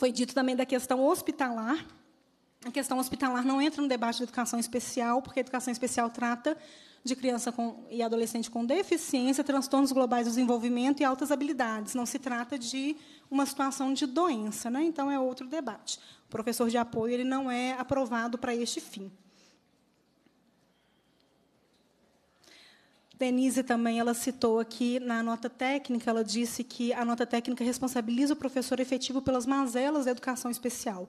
Foi dito também da questão hospitalar. A questão hospitalar não entra no debate de educação especial, porque a educação especial trata de criança com, e adolescente com deficiência, transtornos globais do desenvolvimento e altas habilidades. Não se trata de uma situação de doença, né? então é outro debate. O professor de apoio ele não é aprovado para este fim. Denise também ela citou aqui na nota técnica, ela disse que a nota técnica responsabiliza o professor efetivo pelas mazelas da educação especial.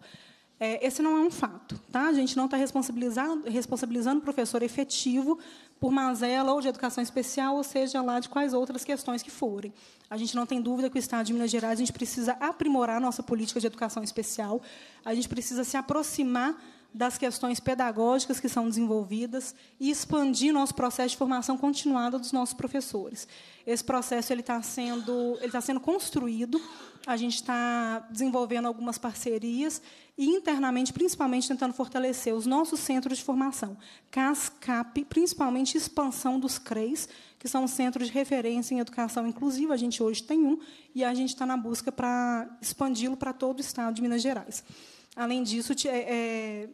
É, esse não é um fato, tá? A gente não está responsabilizando o professor efetivo por mazela ou de educação especial, ou seja lá de quais outras questões que forem. A gente não tem dúvida que o Estado de Minas Gerais a gente precisa aprimorar a nossa política de educação especial, a gente precisa se aproximar das questões pedagógicas que são desenvolvidas e expandir nosso processo de formação continuada dos nossos professores. Esse processo ele está sendo ele está sendo construído. A gente está desenvolvendo algumas parcerias e internamente, principalmente, tentando fortalecer os nossos centros de formação, CASCAP, principalmente expansão dos CREIs, que são centros de referência em educação inclusiva. A gente hoje tem um e a gente está na busca para expandi-lo para todo o estado de Minas Gerais. Além disso, é, é,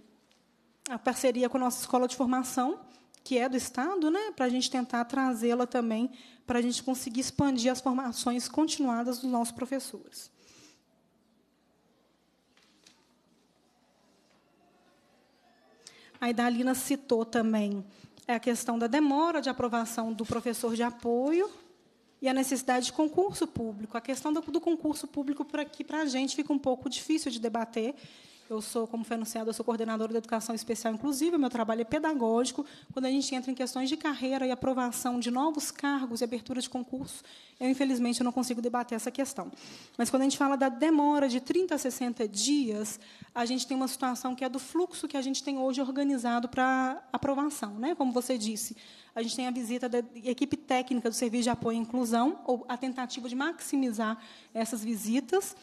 a parceria com a nossa escola de formação, que é do Estado, né, para a gente tentar trazê-la também, para a gente conseguir expandir as formações continuadas dos nossos professores. A Idalina citou também a questão da demora de aprovação do professor de apoio e a necessidade de concurso público. A questão do, do concurso público por aqui, para a gente, fica um pouco difícil de debater, eu sou, como foi anunciado, eu sou coordenadora da educação especial inclusive meu trabalho é pedagógico. Quando a gente entra em questões de carreira e aprovação de novos cargos e abertura de concurso, eu, infelizmente, não consigo debater essa questão. Mas, quando a gente fala da demora de 30 a 60 dias, a gente tem uma situação que é do fluxo que a gente tem hoje organizado para aprovação. Né? Como você disse, a gente tem a visita da equipe técnica do Serviço de Apoio à Inclusão, ou a tentativa de maximizar essas visitas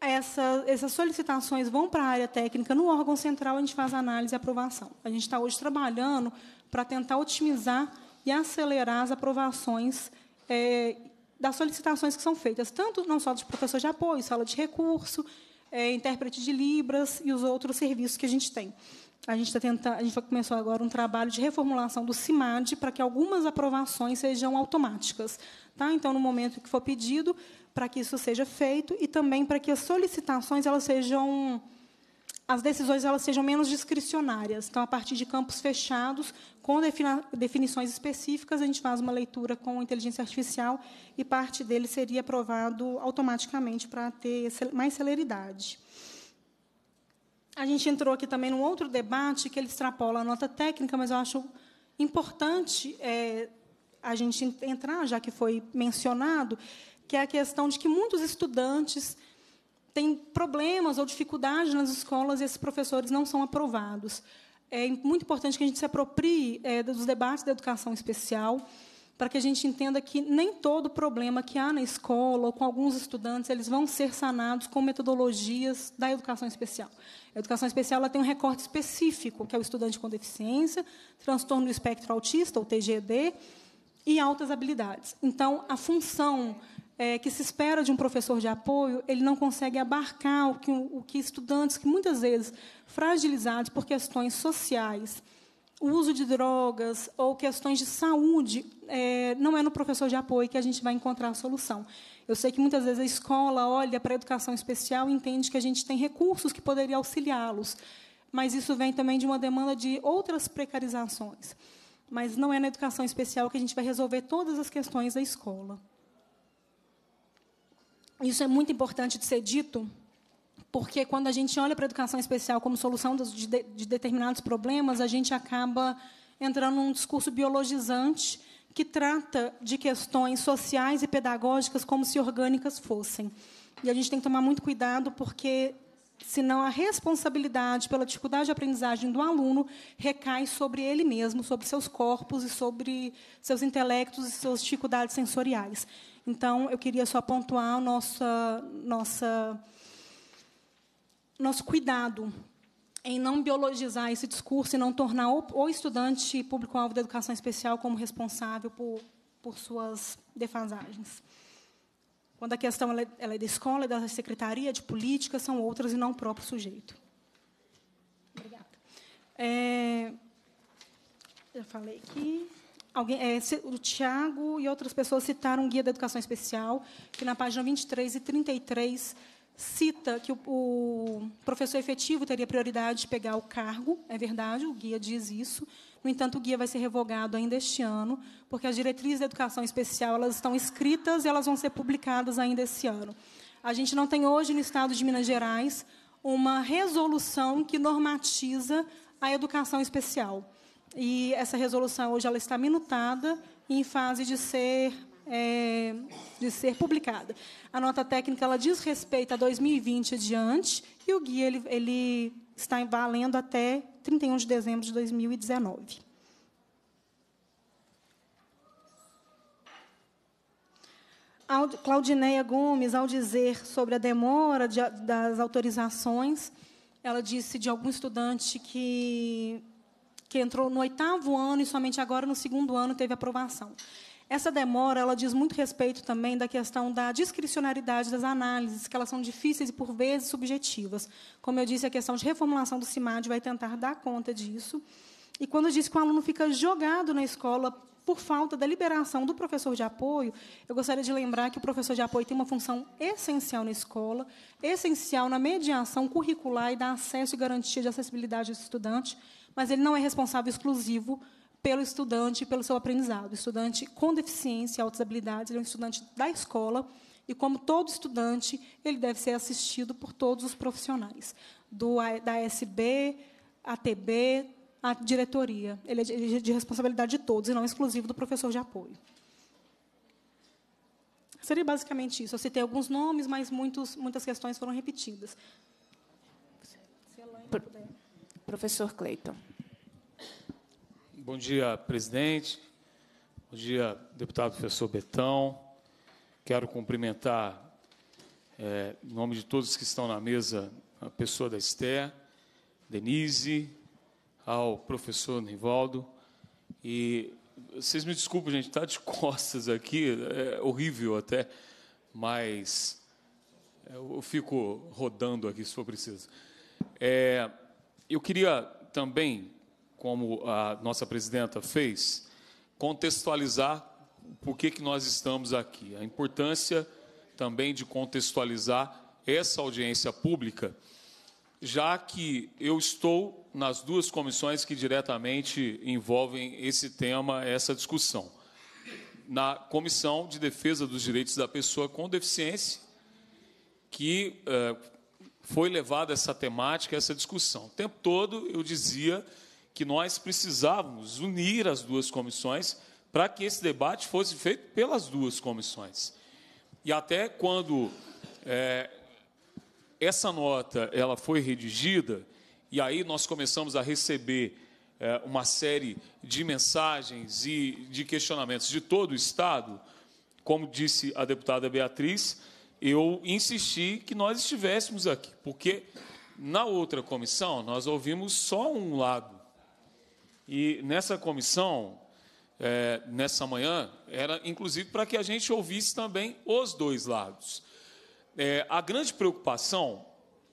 essa, essas solicitações vão para a área técnica. No órgão central, a gente faz análise e aprovação. A gente está hoje trabalhando para tentar otimizar e acelerar as aprovações é, das solicitações que são feitas, tanto não só dos professores de apoio, sala de recurso, é, intérprete de Libras e os outros serviços que a gente tem. A gente, tá tentando, a gente começou agora um trabalho de reformulação do CIMAD para que algumas aprovações sejam automáticas. Tá? Então, no momento que for pedido, para que isso seja feito e também para que as solicitações elas sejam as decisões elas sejam menos discricionárias. Então, a partir de campos fechados, com definições específicas, a gente faz uma leitura com inteligência artificial e parte dele seria aprovado automaticamente para ter mais celeridade. A gente entrou aqui também num outro debate que ele extrapola a nota técnica, mas eu acho importante é, a gente entrar, já que foi mencionado, que é a questão de que muitos estudantes têm problemas ou dificuldades nas escolas e esses professores não são aprovados. É muito importante que a gente se aproprie é, dos debates da educação especial para que a gente entenda que nem todo problema que há na escola ou com alguns estudantes eles vão ser sanados com metodologias da educação especial. A educação especial ela tem um recorte específico, que é o estudante com deficiência, transtorno do espectro autista, ou TGD, e altas habilidades. Então, a função é, que se espera de um professor de apoio, ele não consegue abarcar o que, o que estudantes que muitas vezes fragilizados por questões sociais, o uso de drogas ou questões de saúde, é, não é no professor de apoio que a gente vai encontrar a solução. Eu sei que muitas vezes a escola olha para a educação especial e entende que a gente tem recursos que poderiam auxiliá-los, mas isso vem também de uma demanda de outras precarizações. Mas não é na educação especial que a gente vai resolver todas as questões da escola. Isso é muito importante de ser dito, porque quando a gente olha para a educação especial como solução de, de, de determinados problemas, a gente acaba entrando num discurso biologizante que trata de questões sociais e pedagógicas como se orgânicas fossem. E a gente tem que tomar muito cuidado, porque senão a responsabilidade pela dificuldade de aprendizagem do aluno recai sobre ele mesmo, sobre seus corpos e sobre seus intelectos e suas dificuldades sensoriais. Então, eu queria só pontuar nossa, nossa, nosso cuidado em não biologizar esse discurso e não tornar o, o estudante público-alvo da educação especial como responsável por, por suas defasagens. Quando a questão ela é, ela é da escola, é da secretaria, é de política, são outras e não o próprio sujeito. Obrigada. É, já falei aqui. Alguém, é, o Tiago e outras pessoas citaram um guia da educação especial, que na página 23 e 33 cita que o, o, professor efetivo teria prioridade de pegar o cargo, é verdade, o guia diz isso. No entanto, o guia vai ser revogado ainda este ano, porque as diretrizes da educação especial elas estão escritas e elas vão ser publicadas ainda este ano. A gente não tem hoje no estado de Minas Gerais uma resolução que normatiza a educação especial. E essa resolução hoje ela está minutada e em fase de ser é, de ser publicada. A nota técnica ela diz respeito a 2020 adiante e o guia ele, ele está valendo até 31 de dezembro de 2019. Claudineia Gomes, ao dizer sobre a demora de, das autorizações, ela disse de algum estudante que que entrou no oitavo ano e somente agora no segundo ano teve aprovação. Essa demora, ela diz muito respeito também da questão da discricionariedade das análises, que elas são difíceis e por vezes subjetivas. Como eu disse, a questão de reformulação do CIMAD vai tentar dar conta disso. E quando diz que o aluno fica jogado na escola por falta da liberação do professor de apoio, eu gostaria de lembrar que o professor de apoio tem uma função essencial na escola, essencial na mediação curricular e da acesso e garantia de acessibilidade ao estudante mas ele não é responsável exclusivo pelo estudante, pelo seu aprendizado. O estudante com deficiência e altas habilidades, ele é um estudante da escola, e como todo estudante, ele deve ser assistido por todos os profissionais, do, da ASB, ATB, a diretoria. Ele é de, é de responsabilidade de todos, e não exclusivo do professor de apoio. Seria basicamente isso. Eu citei alguns nomes, mas muitos, muitas questões foram repetidas. Professor Cleiton. Bom dia, presidente. Bom dia, deputado professor Betão. Quero cumprimentar, é, em nome de todos que estão na mesa, a pessoa da Esté, Denise, ao professor Nivaldo. E vocês me desculpem, gente, está de costas aqui, é horrível até, mas é, eu fico rodando aqui se for preciso. É, eu queria também, como a nossa presidenta fez, contextualizar por que, que nós estamos aqui. A importância também de contextualizar essa audiência pública, já que eu estou nas duas comissões que diretamente envolvem esse tema, essa discussão. Na Comissão de Defesa dos Direitos da Pessoa com Deficiência, que eh, foi levada essa temática, essa discussão. O tempo todo eu dizia que nós precisávamos unir as duas comissões para que esse debate fosse feito pelas duas comissões. E até quando é, essa nota ela foi redigida, e aí nós começamos a receber é, uma série de mensagens e de questionamentos de todo o Estado, como disse a deputada Beatriz, eu insisti que nós estivéssemos aqui, porque na outra comissão nós ouvimos só um lado. E nessa comissão, é, nessa manhã, era inclusive para que a gente ouvisse também os dois lados. É, a grande preocupação,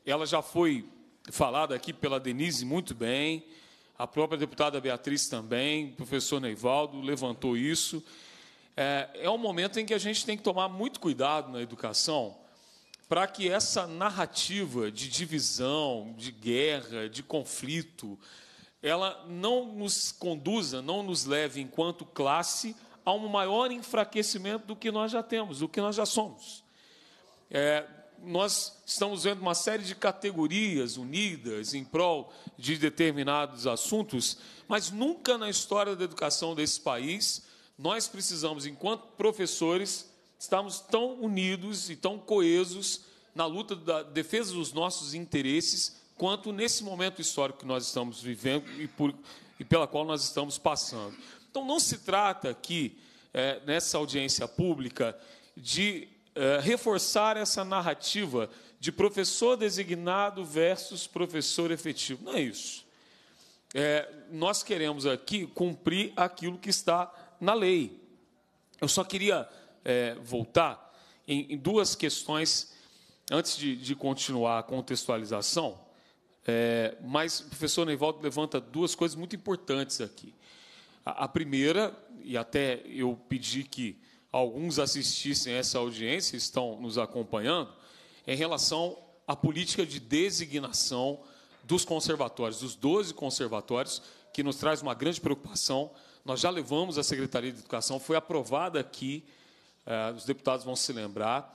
ela já foi falada aqui pela Denise muito bem, a própria deputada Beatriz também, o professor Neivaldo levantou isso é, é um momento em que a gente tem que tomar muito cuidado na educação para que essa narrativa de divisão, de guerra, de conflito, ela não nos conduza, não nos leve, enquanto classe, a um maior enfraquecimento do que nós já temos, do que nós já somos. É, nós estamos vendo uma série de categorias unidas em prol de determinados assuntos, mas nunca na história da educação desse país nós precisamos, enquanto professores, estarmos tão unidos e tão coesos na luta da defesa dos nossos interesses, quanto nesse momento histórico que nós estamos vivendo e, por, e pela qual nós estamos passando. Então, não se trata aqui, é, nessa audiência pública, de é, reforçar essa narrativa de professor designado versus professor efetivo. Não é isso. É, nós queremos aqui cumprir aquilo que está na lei. Eu só queria é, voltar em, em, duas questões antes de, de continuar a contextualização. É, mas o professor Neivaldo levanta duas coisas muito importantes aqui. A, a primeira, e até eu pedi que alguns assistissem essa audiência, estão nos acompanhando, é em relação à política de designação dos conservatórios, dos 12 conservatórios, que nos traz uma grande preocupação nós já levamos à Secretaria de Educação, foi aprovada aqui, eh, os deputados vão se lembrar,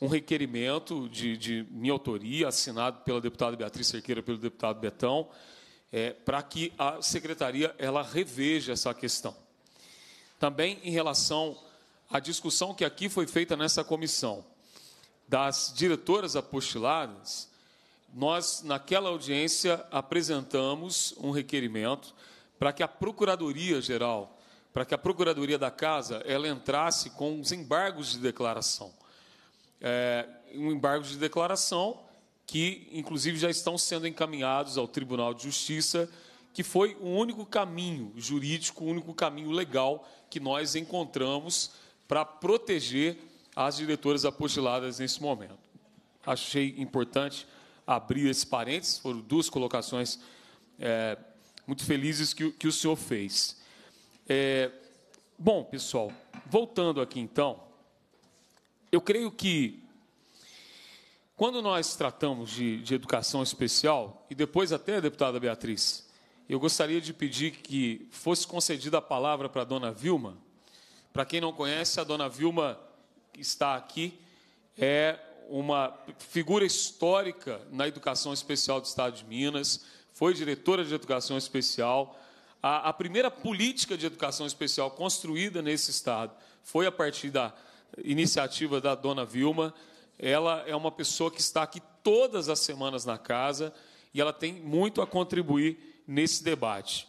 um requerimento de, de minha autoria, assinado pela deputada Beatriz Cerqueira e pelo deputado Betão, eh, para que a Secretaria ela reveja essa questão. Também em relação à discussão que aqui foi feita nessa comissão das diretoras apostiladas, nós, naquela audiência, apresentamos um requerimento para que a Procuradoria Geral, para que a Procuradoria da Casa, ela entrasse com os embargos de declaração. É, um embargo de declaração que, inclusive, já estão sendo encaminhados ao Tribunal de Justiça, que foi o único caminho jurídico, o único caminho legal que nós encontramos para proteger as diretoras apostiladas nesse momento. Achei importante abrir esse parênteses, foram duas colocações é, muito felizes que, que o senhor fez. É, bom, pessoal, voltando aqui então, eu creio que quando nós tratamos de, de educação especial, e depois até a deputada Beatriz, eu gostaria de pedir que fosse concedida a palavra para a dona Vilma. Para quem não conhece, a dona Vilma que está aqui é uma figura histórica na educação especial do Estado de Minas foi diretora de educação especial. A, a primeira política de educação especial construída nesse estado foi a partir da iniciativa da dona Vilma. Ela é uma pessoa que está aqui todas as semanas na casa e ela tem muito a contribuir nesse debate.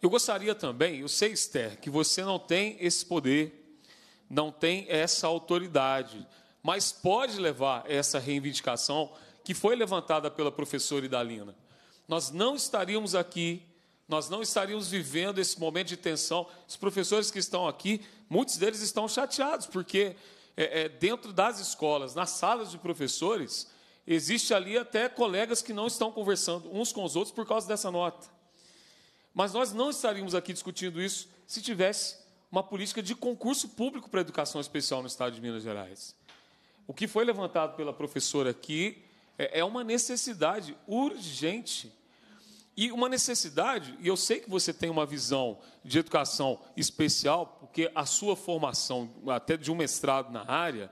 Eu gostaria também, eu sei, Esther, que você não tem esse poder, não tem essa autoridade, mas pode levar essa reivindicação que foi levantada pela professora Idalina nós não estaríamos aqui, nós não estaríamos vivendo esse momento de tensão. Os professores que estão aqui, muitos deles estão chateados, porque é, é, dentro das escolas, nas salas de professores, existe ali até colegas que não estão conversando uns com os outros por causa dessa nota. Mas nós não estaríamos aqui discutindo isso se tivesse uma política de concurso público para a educação especial no estado de Minas Gerais. O que foi levantado pela professora aqui é, é uma necessidade urgente. E uma necessidade, e eu sei que você tem uma visão de educação especial, porque a sua formação, até de um mestrado na área,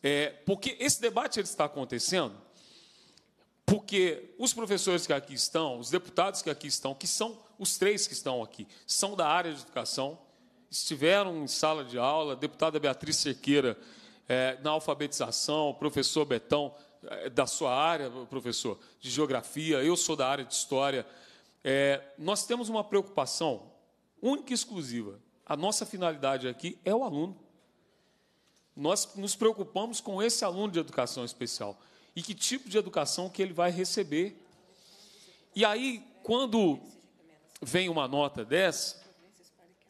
é, porque esse debate ele está acontecendo, porque os professores que aqui estão, os deputados que aqui estão, que são os três que estão aqui, são da área de educação, estiveram em sala de aula, a deputada Beatriz Cerqueira é, na alfabetização, o professor Betão eh, da sua área, professor, de geografia, eu sou da área de história. É, nós temos uma preocupação única e exclusiva. A nossa finalidade aqui é o aluno. Nós nos preocupamos com esse aluno de educação especial e que tipo de educação que ele vai receber. E aí, quando vem uma nota dessa,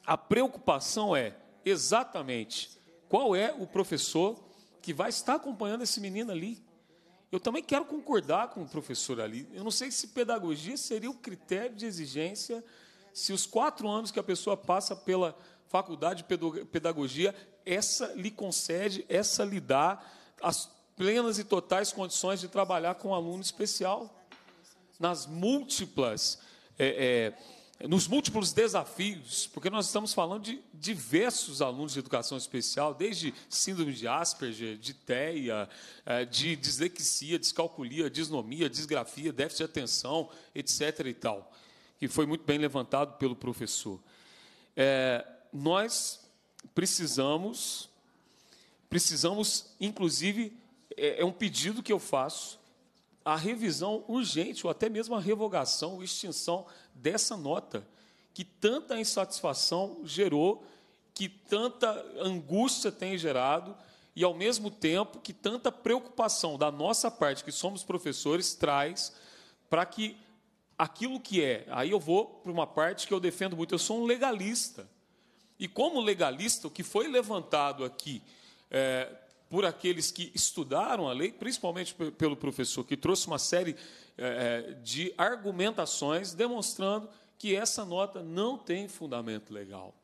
a preocupação é exatamente qual é o professor que vai estar acompanhando esse menino ali. Eu também quero concordar com o professor ali. Eu não sei se pedagogia seria o critério de exigência se os quatro anos que a pessoa passa pela faculdade de pedagogia, essa lhe concede, essa lhe dá as plenas e totais condições de trabalhar com um aluno especial. Nas múltiplas. É, é, nos múltiplos desafios, porque nós estamos falando de diversos alunos de educação especial, desde síndrome de Asperger, de TEA, eh, de dislexia, descalculia, disnomia, disgrafia, déficit de atenção, etc. e tal, que foi muito bem levantado pelo professor. É, nós precisamos, precisamos, inclusive, é, é um pedido que eu faço a revisão urgente ou até mesmo a revogação ou extinção dessa nota, que tanta insatisfação gerou, que tanta angústia tem gerado e, ao mesmo tempo, que tanta preocupação da nossa parte, que somos professores, traz para que aquilo que é. Aí eu vou para uma parte que eu defendo muito, eu sou um legalista. E como legalista, o que foi levantado aqui é, por aqueles que estudaram a lei, principalmente pelo professor, que trouxe uma série eh, eh, de argumentações demonstrando que essa nota não tem fundamento legal.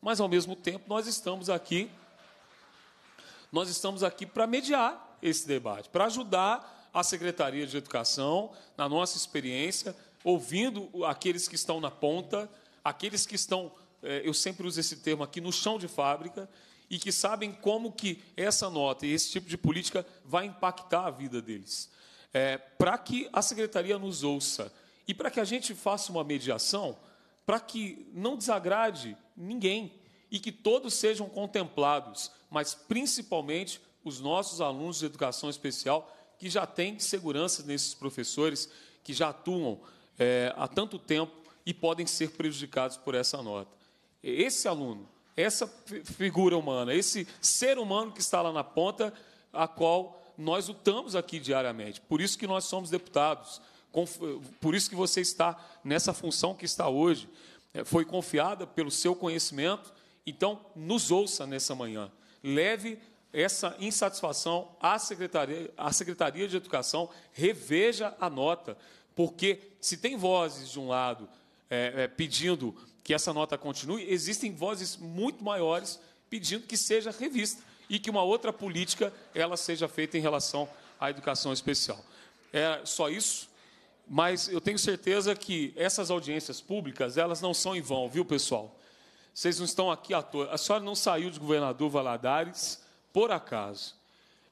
Mas, ao mesmo tempo, nós estamos aqui, nós estamos aqui para mediar esse debate, para ajudar a Secretaria de Educação, na nossa experiência, ouvindo aqueles que estão na ponta, aqueles que estão, eh, eu sempre uso esse termo aqui, no chão de fábrica, e que sabem como que essa nota e esse tipo de política vai impactar a vida deles. É, para que a secretaria nos ouça e para que a gente faça uma mediação para que não desagrade ninguém e que todos sejam contemplados, mas principalmente os nossos alunos de educação especial que já têm segurança nesses professores que já atuam é, há tanto tempo e podem ser prejudicados por essa nota. Esse aluno essa figura humana, esse ser humano que está lá na ponta, a qual nós lutamos aqui diariamente. Por isso que nós somos deputados, por isso que você está nessa função que está hoje. É, foi confiada pelo seu conhecimento, então nos ouça nessa manhã. Leve essa insatisfação à Secretaria, à Secretaria de Educação, reveja a nota, porque se tem vozes de um lado é, é, pedindo que essa nota continue, existem vozes muito maiores pedindo que seja revista e que uma outra política ela seja feita em relação à educação especial. É só isso, mas eu tenho certeza que essas audiências públicas elas não são em vão, viu, pessoal? Vocês não estão aqui à toa. A senhora não saiu de governador Valadares por acaso.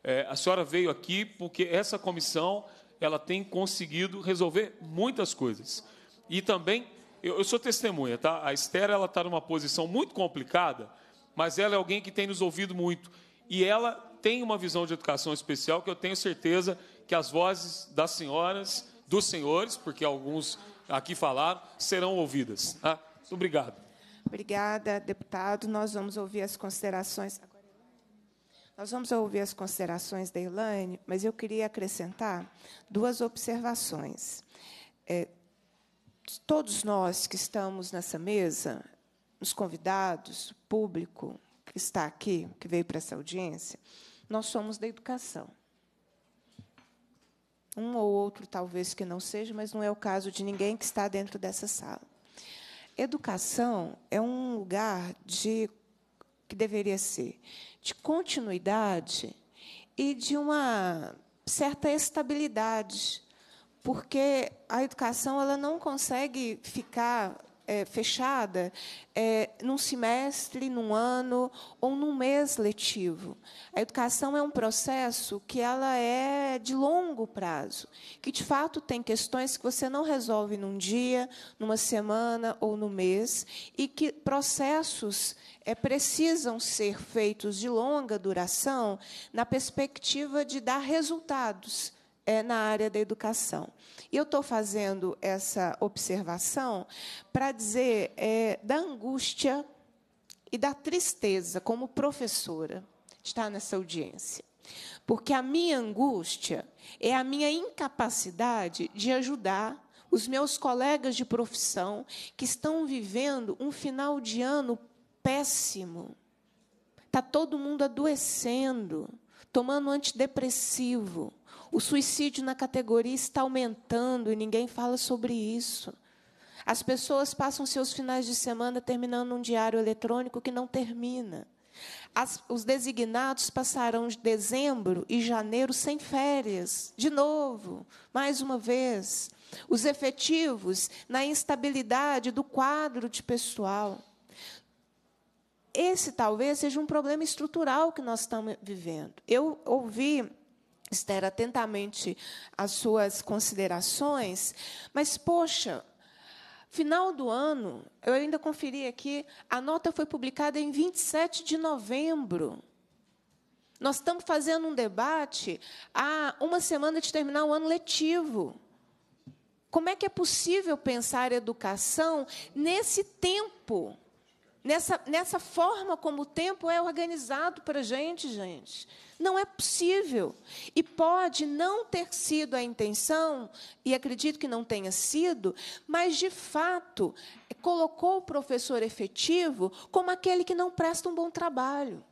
É, a senhora veio aqui porque essa comissão ela tem conseguido resolver muitas coisas e também eu, eu sou testemunha, tá? A Esther ela está numa posição muito complicada, mas ela é alguém que tem nos ouvido muito e ela tem uma visão de educação especial que eu tenho certeza que as vozes das senhoras, dos senhores, porque alguns aqui falaram, serão ouvidas. Tá? Muito obrigado. Obrigada, deputado. Nós vamos ouvir as considerações. Nós vamos ouvir as considerações da Elaine, mas eu queria acrescentar duas observações. É, todos nós que estamos nessa mesa, os convidados, o público que está aqui, que veio para essa audiência, nós somos da educação. Um ou outro, talvez que não seja, mas não é o caso de ninguém que está dentro dessa sala. Educação é um lugar de que deveria ser de continuidade e de uma certa estabilidade porque a educação ela não consegue ficar é, fechada é, num semestre, num ano ou num mês letivo. A educação é um processo que ela é de longo prazo, que de fato tem questões que você não resolve num dia, numa semana ou no mês, e que processos é, precisam ser feitos de longa duração na perspectiva de dar resultados é, na área da educação. E eu estou fazendo essa observação para dizer é, da angústia e da tristeza como professora estar nessa audiência. Porque a minha angústia é a minha incapacidade de ajudar os meus colegas de profissão que estão vivendo um final de ano péssimo. Está todo mundo adoecendo, tomando antidepressivo, o suicídio na categoria está aumentando e ninguém fala sobre isso. As pessoas passam seus finais de semana terminando um diário eletrônico que não termina. As, os designados passarão de dezembro e janeiro sem férias, de novo, mais uma vez. Os efetivos na instabilidade do quadro de pessoal. Esse talvez seja um problema estrutural que nós estamos vivendo. Eu ouvi Esther atentamente as suas considerações, mas poxa, final do ano, eu ainda conferi aqui, a nota foi publicada em 27 de novembro. Nós estamos fazendo um debate há uma semana de terminar o ano letivo. Como é que é possível pensar educação nesse tempo? nessa, nessa forma como o tempo é organizado para a gente, gente. Não é possível. E pode não ter sido a intenção, e acredito que não tenha sido, mas de fato colocou o professor efetivo como aquele que não presta um bom trabalho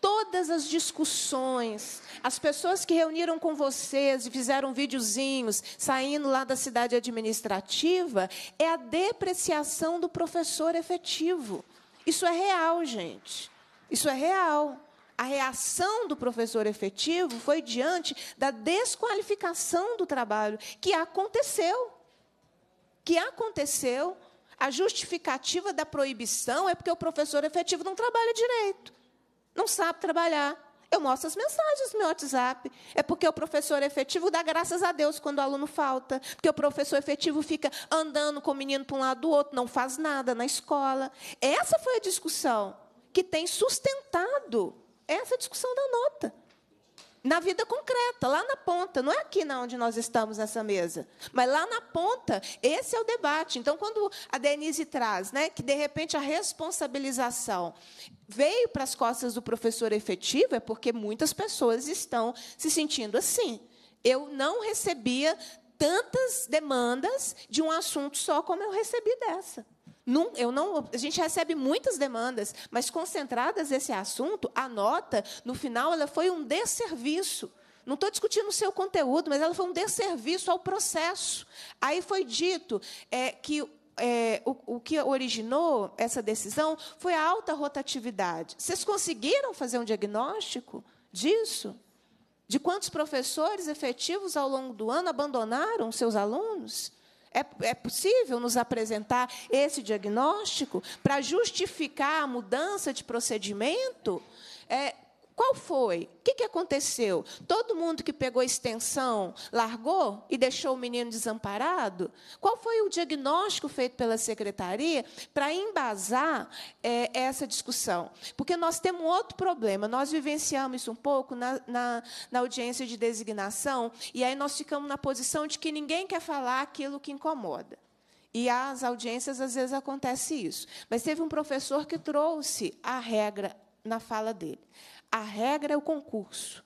todas as discussões, as pessoas que reuniram com vocês e fizeram videozinhos saindo lá da cidade administrativa, é a depreciação do professor efetivo. Isso é real, gente. Isso é real. A reação do professor efetivo foi diante da desqualificação do trabalho, que aconteceu. Que aconteceu. A justificativa da proibição é porque o professor efetivo não trabalha direito não sabe trabalhar. Eu mostro as mensagens no meu WhatsApp. É porque o professor efetivo dá graças a Deus quando o aluno falta. Porque o professor efetivo fica andando com o menino para um lado do outro, não faz nada na escola. Essa foi a discussão que tem sustentado essa discussão da nota na vida concreta, lá na ponta, não é aqui não onde nós estamos nessa mesa, mas lá na ponta, esse é o debate. Então, quando a Denise traz, né, que de repente a responsabilização veio para as costas do professor efetivo, é porque muitas pessoas estão se sentindo assim. Eu não recebia tantas demandas de um assunto só como eu recebi dessa eu não, a gente recebe muitas demandas, mas concentradas esse assunto, a nota, no final, ela foi um desserviço. Não estou discutindo o seu conteúdo, mas ela foi um desserviço ao processo. Aí foi dito é, que é, o, o, que originou essa decisão foi a alta rotatividade. Vocês conseguiram fazer um diagnóstico disso? De quantos professores efetivos ao longo do ano abandonaram seus alunos? É, é possível nos apresentar esse diagnóstico para justificar a mudança de procedimento? É, qual foi? O que, que aconteceu? Todo mundo que pegou extensão largou e deixou o menino desamparado? Qual foi o diagnóstico feito pela secretaria para embasar é, essa discussão? Porque nós temos outro problema. Nós vivenciamos isso um pouco na, na, na audiência de designação, e aí nós ficamos na posição de que ninguém quer falar aquilo que incomoda. E as audiências, às vezes, acontece isso. Mas teve um professor que trouxe a regra na fala dele. A regra é o concurso,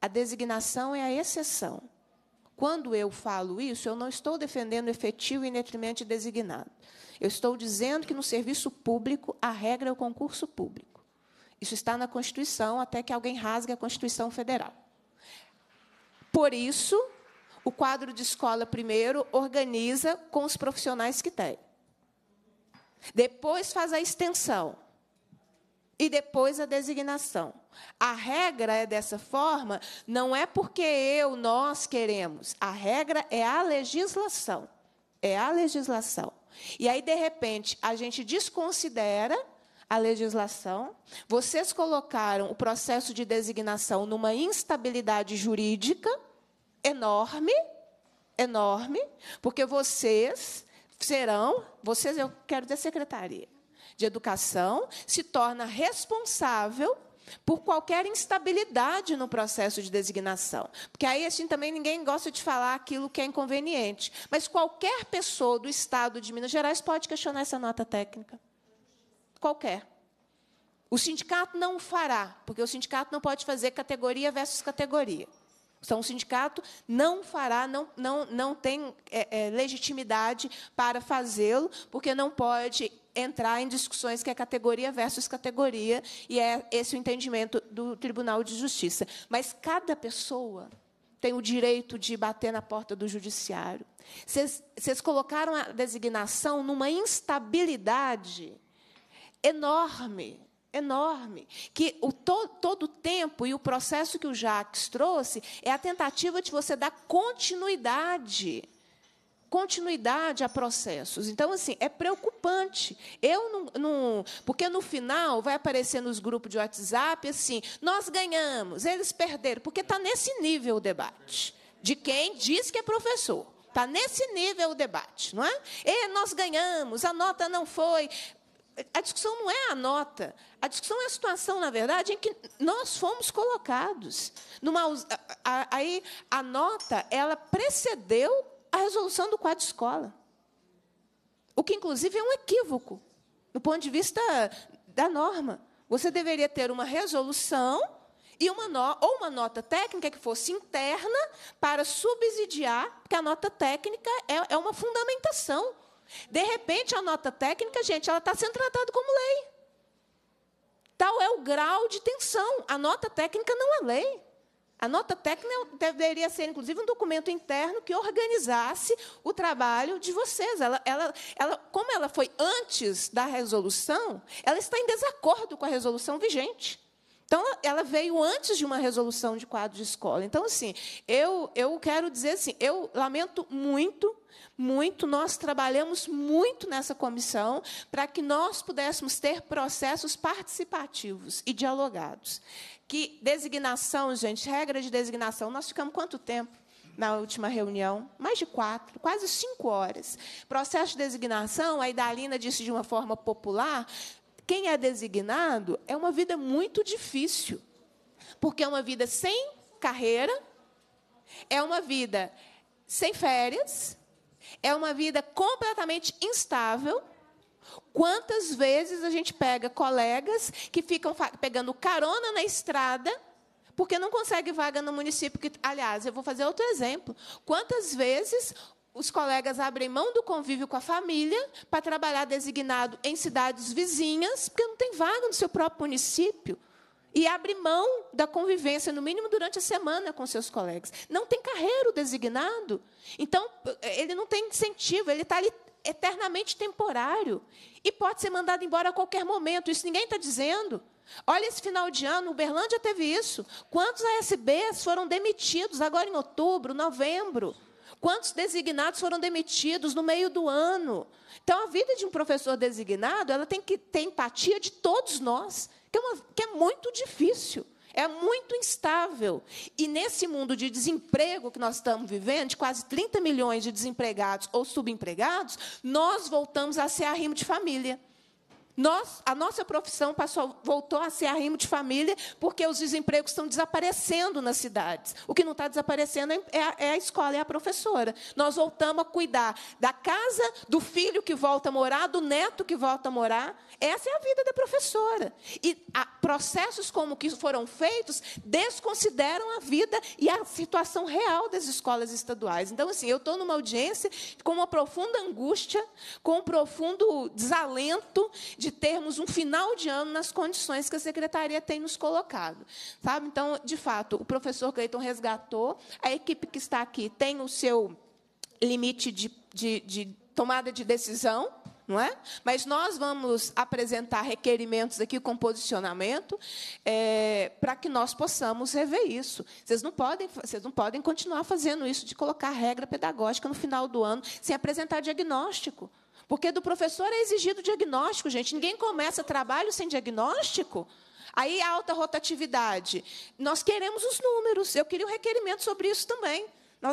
a designação é a exceção. Quando eu falo isso, eu não estou defendendo efetivo e inetrimento designado. Eu estou dizendo que no serviço público a regra é o concurso público. Isso está na Constituição até que alguém rasgue a Constituição Federal. Por isso, o quadro de escola primeiro organiza com os profissionais que tem. Depois faz a extensão e depois a designação. A regra é dessa forma, não é porque eu, nós queremos. A regra é a legislação. É a legislação. E aí, de repente, a gente desconsidera a legislação, vocês colocaram o processo de designação numa instabilidade jurídica enorme, enorme, porque vocês serão, vocês, eu quero dizer secretaria, de educação se torna responsável por qualquer instabilidade no processo de designação. Porque aí, assim, também ninguém gosta de falar aquilo que é inconveniente. Mas qualquer pessoa do Estado de Minas Gerais pode questionar essa nota técnica. Qualquer. O sindicato não fará, porque o sindicato não pode fazer categoria versus categoria. Então, o sindicato não fará, não, não, não tem é, é, legitimidade para fazê-lo, porque não pode entrar em discussões que é categoria versus categoria, e é esse o entendimento do Tribunal de Justiça. Mas cada pessoa tem o direito de bater na porta do judiciário. Vocês, vocês colocaram a designação numa instabilidade enorme enorme, que o to, todo o tempo e o processo que o Jacques trouxe é a tentativa de você dar continuidade continuidade a processos. Então, assim, é preocupante. Eu não, não, Porque no final vai aparecer nos grupos de WhatsApp assim, nós ganhamos, eles perderam, porque está nesse nível o debate. De quem diz que é professor. Está nesse nível o debate, não é? E nós ganhamos, a nota não foi a discussão não é a nota, a discussão é a situação, na verdade, em que nós fomos colocados. Numa, aí a nota ela precedeu a resolução do quadro escola, o que inclusive é um equívoco do ponto de vista da norma. Você deveria ter uma resolução e uma no, ou uma nota técnica que fosse interna para subsidiar, porque a nota técnica é, é uma fundamentação de repente, a nota técnica, gente, ela está sendo tratada como lei. Tal é o grau de tensão. A nota técnica não é lei. A nota técnica deveria ser, inclusive, um documento interno que organizasse o trabalho de vocês. Ela, ela, ela, como ela foi antes da resolução, ela está em desacordo com a resolução vigente. Então, ela veio antes de uma resolução de quadro de escola. Então, assim, eu, eu quero dizer assim, eu lamento muito muito, nós trabalhamos muito nessa comissão para que nós pudéssemos ter processos participativos e dialogados. Que designação, gente, regra de designação, nós ficamos quanto tempo? na última reunião, mais de quatro, quase cinco horas. Processo de designação, a Idalina disse de uma forma popular, quem é designado é uma vida muito difícil, porque é uma vida sem carreira, é uma vida sem férias, é uma vida completamente instável. Quantas vezes a gente pega colegas que ficam pegando carona na estrada porque não consegue vaga no município que, aliás, eu vou fazer outro exemplo. Quantas vezes os colegas abrem mão do convívio com a família para trabalhar designado em cidades vizinhas, porque não tem vaga no seu próprio município. E abre mão da convivência, no mínimo durante a semana, com seus colegas. Não tem carreiro designado. Então, ele não tem incentivo, ele está ali eternamente temporário. E pode ser mandado embora a qualquer momento. Isso ninguém está dizendo. Olha, esse final de ano, Uberlândia teve isso. Quantos ASBs foram demitidos agora em outubro, novembro? Quantos designados foram demitidos no meio do ano? Então, a vida de um professor designado, ela tem que ter empatia de todos nós, que é, uma, que é muito difícil. É muito instável. E nesse mundo de desemprego que nós estamos vivendo, de quase 30 milhões de desempregados ou subempregados, nós voltamos a ser arrimo de família. Nós, a nossa profissão passou, voltou a ser arrimo de família, porque os desempregos estão desaparecendo nas cidades. O que não está desaparecendo é, é a, é a escola, é a professora. Nós voltamos a cuidar da casa, do filho que volta a morar, do neto que volta a morar. Essa é a vida da professora. E a, processos como que foram feitos desconsideram a vida e a situação real das escolas estaduais. Então, assim, eu estou numa audiência com uma profunda angústia, com um profundo desalento de termos um final de ano nas condições que a secretaria tem nos colocado. Sabe? Então, de fato, o professor Cleiton resgatou, a equipe que está aqui tem o seu limite de, de, de tomada de decisão, é? Mas nós vamos apresentar requerimentos aqui com posicionamento é, para que nós possamos rever isso. Vocês não podem, vocês não podem continuar fazendo isso de colocar regra pedagógica no final do ano sem apresentar diagnóstico. Porque do professor é exigido diagnóstico, gente. Ninguém começa trabalho sem diagnóstico. Aí alta rotatividade. Nós queremos os números. Eu queria um requerimento sobre isso também.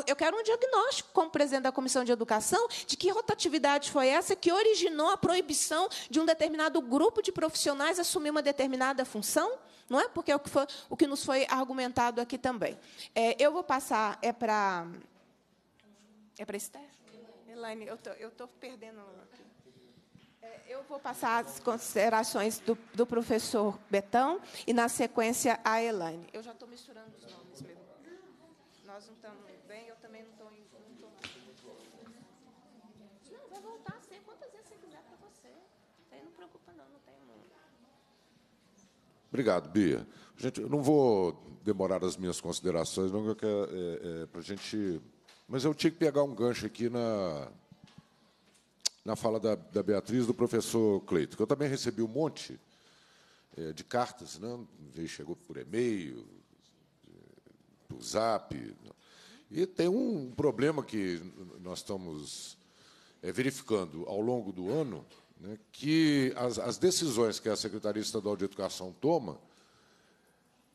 Eu quero um diagnóstico, como presidente da Comissão de Educação, de que rotatividade foi essa que originou a proibição de um determinado grupo de profissionais assumir uma determinada função, não é? Porque é o que, foi, o que nos foi argumentado aqui também. É, eu vou passar é para é para Esther. Elaine, eu tô, estou tô perdendo É, eu vou passar as considerações do, do, professor Betão e, na sequência, a Elaine. Eu já estou misturando os nomes mesmo. Nós não estamos bem, eu também não estou... Não, tô... não, vai voltar a ser quantas vezes você quiser para você. Aí não preocupa, não, não tem muito. Obrigado, Bia. Gente, eu não vou demorar as minhas considerações, não, que é, é, para a gente mas eu tinha que pegar um gancho aqui na, na fala da, da Beatriz do professor Cleito, que eu também recebi um monte é, de cartas, né? chegou por e-mail, por zap. E tem um problema que nós estamos é, verificando ao longo do ano, né, que as, as, decisões que a Secretaria Estadual de Educação toma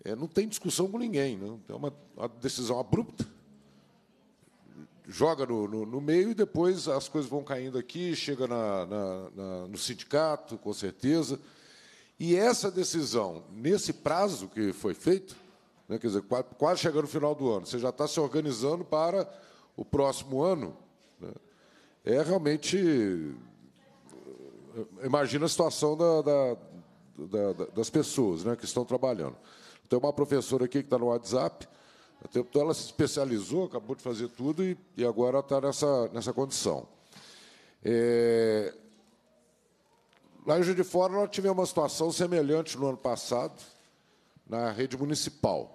é, não tem discussão com ninguém. Né? Então, é uma, uma decisão abrupta, joga no, no, no, meio e depois as coisas vão caindo aqui, chega na, na, na, no sindicato, com certeza. E essa decisão, nesse prazo que foi feito, né, quer dizer, quase, quase chegando no final do ano, você já está se organizando para o próximo ano, né, é realmente. Eh, imagina a situação da, da, da, das pessoas né, que estão trabalhando. Tem uma professora aqui que está no WhatsApp, então ela se especializou, acabou de fazer tudo e, e agora está nessa, nessa condição. É... Lá em de Fora, nós tivemos uma situação semelhante no ano passado, na rede municipal.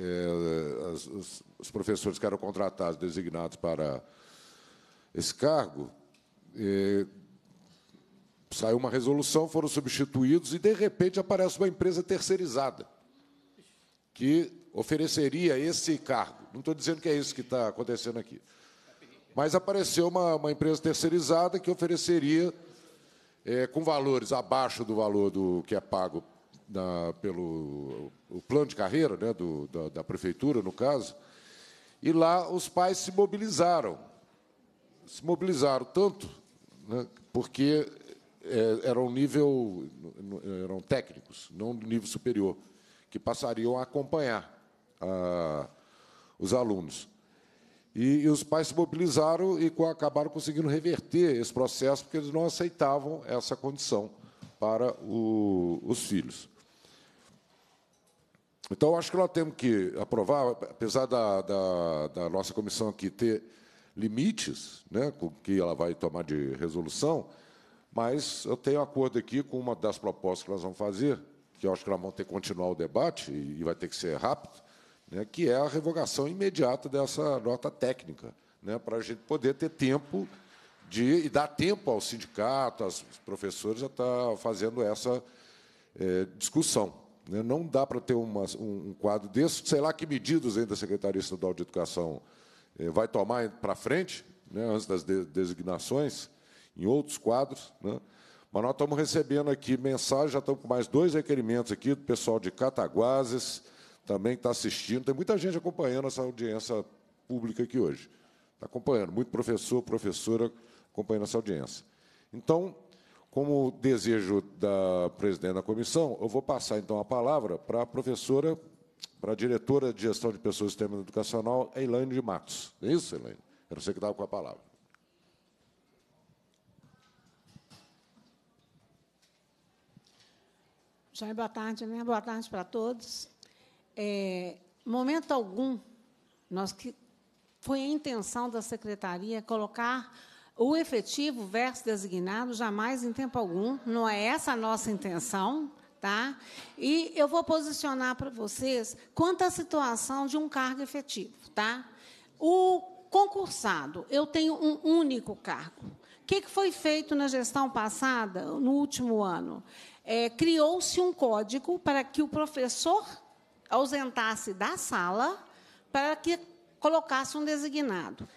É, as, os, os, professores que eram contratados, designados para esse cargo, é, saiu uma resolução, foram substituídos e, de repente, aparece uma empresa terceirizada que ofereceria esse cargo. Não estou dizendo que é isso que está acontecendo aqui. Mas apareceu uma, uma empresa terceirizada que ofereceria, é, com valores abaixo do valor do que é pago na, pelo o plano de carreira, né, do, da, da prefeitura, no caso, e lá os pais se mobilizaram. Se mobilizaram tanto, né, porque é, eram nível, eram técnicos, não nível superior, que passariam a acompanhar a, os alunos. E, e, os pais se mobilizaram e acabaram conseguindo reverter esse processo, porque eles não aceitavam essa condição para o, os filhos. Então, acho que nós temos que aprovar, apesar da, da, da nossa comissão aqui ter limites né, com que ela vai tomar de resolução, mas eu tenho acordo aqui com uma das propostas que nós vamos fazer, que eu acho que nós vamos ter que continuar o debate e vai ter que ser rápido, né, que é a revogação imediata dessa nota técnica, né, para a gente poder ter tempo de, e dar tempo ao sindicato, aos professores, a estar tá fazendo essa é, discussão. Né. Não dá para ter uma, um, um, quadro desse, sei lá que medidas ainda a Secretaria Estadual de Educação é, vai tomar para frente, né, antes das de designações, em outros quadros, né, mas nós estamos recebendo aqui mensagens, já estamos com mais dois requerimentos aqui do pessoal de Cataguases, também está assistindo. Tem muita gente acompanhando essa audiência pública aqui hoje. Está acompanhando, muito professor, professora acompanhando essa audiência. Então, como desejo da presidente da comissão, eu vou passar então a palavra para a professora, para a diretora de gestão de pessoas e sistema educacional, Elaine de Matos. É isso, Elaine? Era você que estava com a palavra. Já boa tarde, né? Boa tarde para todos é, momento algum, nós que foi a intenção da secretaria colocar o efetivo versus designado jamais em tempo algum, não é essa a nossa intenção, tá? E eu vou posicionar para vocês quanto à situação de um cargo efetivo, tá? O concursado, eu tenho um único cargo. O que, foi feito na gestão passada, no último ano? É, Criou-se um código para que o professor ausentasse da sala para que colocasse um designado.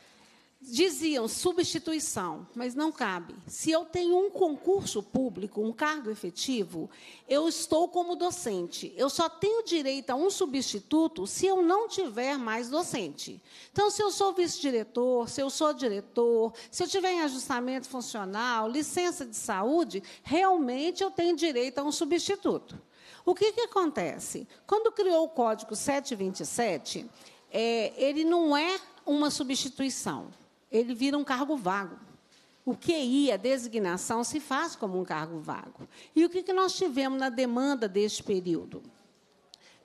Diziam substituição, mas não cabe. Se eu tenho um concurso público, um cargo efetivo, eu estou como docente. Eu só tenho direito a um substituto se eu não tiver mais docente. Então, se eu sou vice-diretor, se eu sou diretor, se eu tiver em ajustamento funcional, licença de saúde, realmente eu tenho direito a um substituto. O que, que acontece? Quando criou o Código 727, é, ele não é uma substituição, ele vira um cargo vago. O QI, a designação, se faz como um cargo vago. E o que, que nós tivemos na demanda deste período?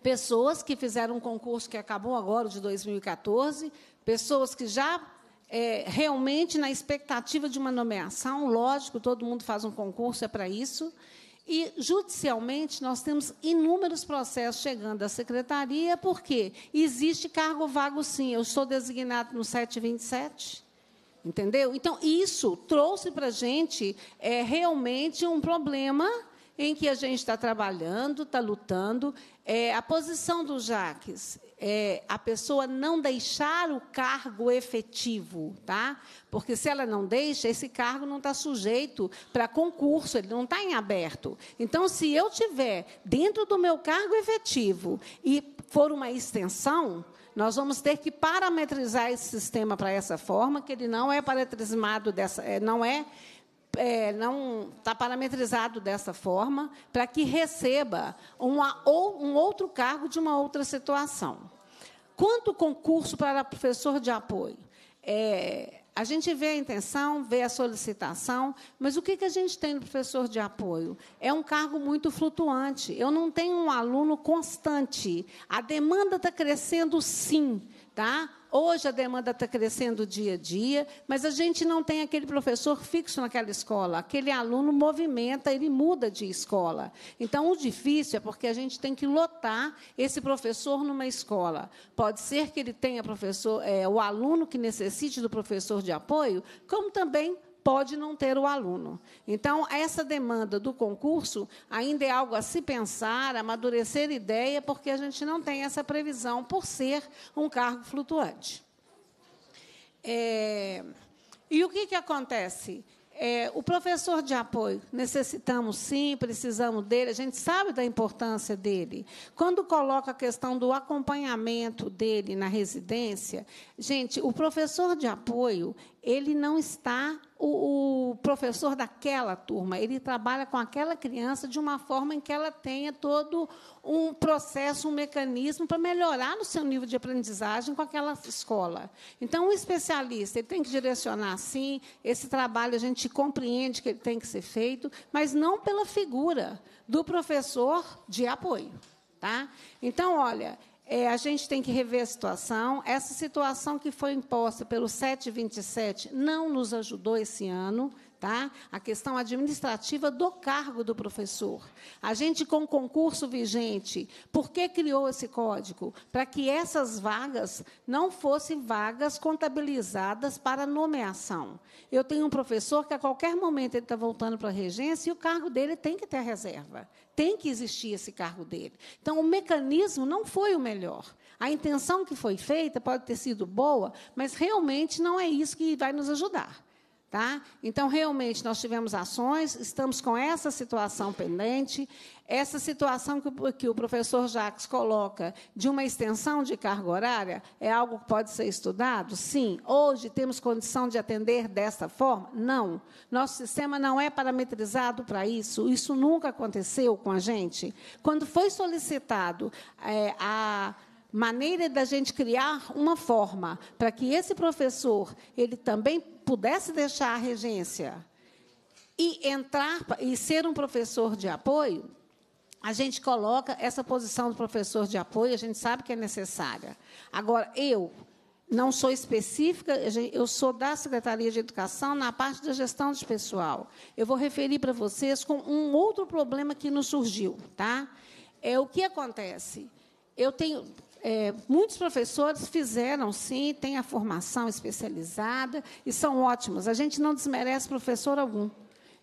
Pessoas que fizeram um concurso que acabou agora, de 2014, pessoas que já é, realmente na expectativa de uma nomeação, lógico, todo mundo faz um concurso, é para isso, e judicialmente nós temos inúmeros processos chegando à secretaria, porque existe cargo vago sim, eu sou designado no 727. Entendeu? Então, isso trouxe para a gente é, realmente um problema em que a gente está trabalhando, está lutando. É, a posição do Jaques, é, a pessoa não deixar o cargo efetivo, tá? Porque se ela não deixa, esse cargo não está sujeito para concurso, ele não está em aberto. Então, se eu tiver dentro do meu cargo efetivo e for uma extensão, nós vamos ter que parametrizar esse sistema para essa forma, que ele não é parametrizado dessa, é, não é é, não está parametrizado dessa forma, para que receba uma, ou um outro cargo de uma outra situação. Quanto concurso para professor de apoio? É, a gente vê a intenção, vê a solicitação, mas o que, que a gente tem no professor de apoio? É um cargo muito flutuante. Eu não tenho um aluno constante. A demanda está crescendo, sim. Tá? Hoje a demanda está crescendo dia a dia, mas a gente não tem aquele professor fixo naquela escola. Aquele aluno movimenta, ele muda de escola. Então, o difícil é porque a gente tem que lotar esse professor numa escola. Pode ser que ele tenha professor, é, o aluno que necessite do professor de apoio, como também pode não ter o aluno. Então, essa demanda do concurso ainda é algo a se pensar, amadurecer ideia, porque a gente não tem essa previsão por ser um cargo flutuante. É, e o que, que acontece? É, o professor de apoio, necessitamos sim, precisamos dele, a gente sabe da importância dele. Quando coloca a questão do acompanhamento dele na residência, gente, o professor de apoio, ele não está o, o, professor daquela turma, ele trabalha com aquela criança de uma forma em que ela tenha todo um processo, um mecanismo para melhorar o seu nível de aprendizagem com aquela escola. Então, o especialista ele tem que direcionar assim, esse trabalho a gente compreende que ele tem que ser feito, mas não pela figura do professor de apoio. Tá? Então, olha, é, a gente tem que rever a situação. Essa situação que foi imposta pelo 727 não nos ajudou esse ano. Tá? A questão administrativa do cargo do professor. A gente, com concurso vigente, por que criou esse código? Para que essas vagas não fossem vagas contabilizadas para nomeação. Eu tenho um professor que, a qualquer momento, ele está voltando para a regência e o cargo dele tem que ter reserva tem que existir esse cargo dele. Então, o mecanismo não foi o melhor. A intenção que foi feita pode ter sido boa, mas realmente não é isso que vai nos ajudar. Tá? Então, realmente, nós tivemos ações, estamos com essa situação pendente. Essa situação que, que o professor Jacques coloca de uma extensão de carga horária é algo que pode ser estudado? Sim. Hoje temos condição de atender dessa forma? Não. Nosso sistema não é parametrizado para isso. Isso nunca aconteceu com a gente. Quando foi solicitado é, a maneira da gente criar uma forma para que esse professor ele também pudesse deixar a regência e entrar e ser um professor de apoio, a gente coloca essa posição do professor de apoio, a gente sabe que é necessária. Agora, eu não sou específica, eu sou da Secretaria de Educação na parte da gestão de pessoal. Eu vou referir para vocês com um outro problema que nos surgiu, tá? É o que acontece. Eu tenho é, muitos professores fizeram, sim, têm a formação especializada e são ótimos. A gente não desmerece professor algum.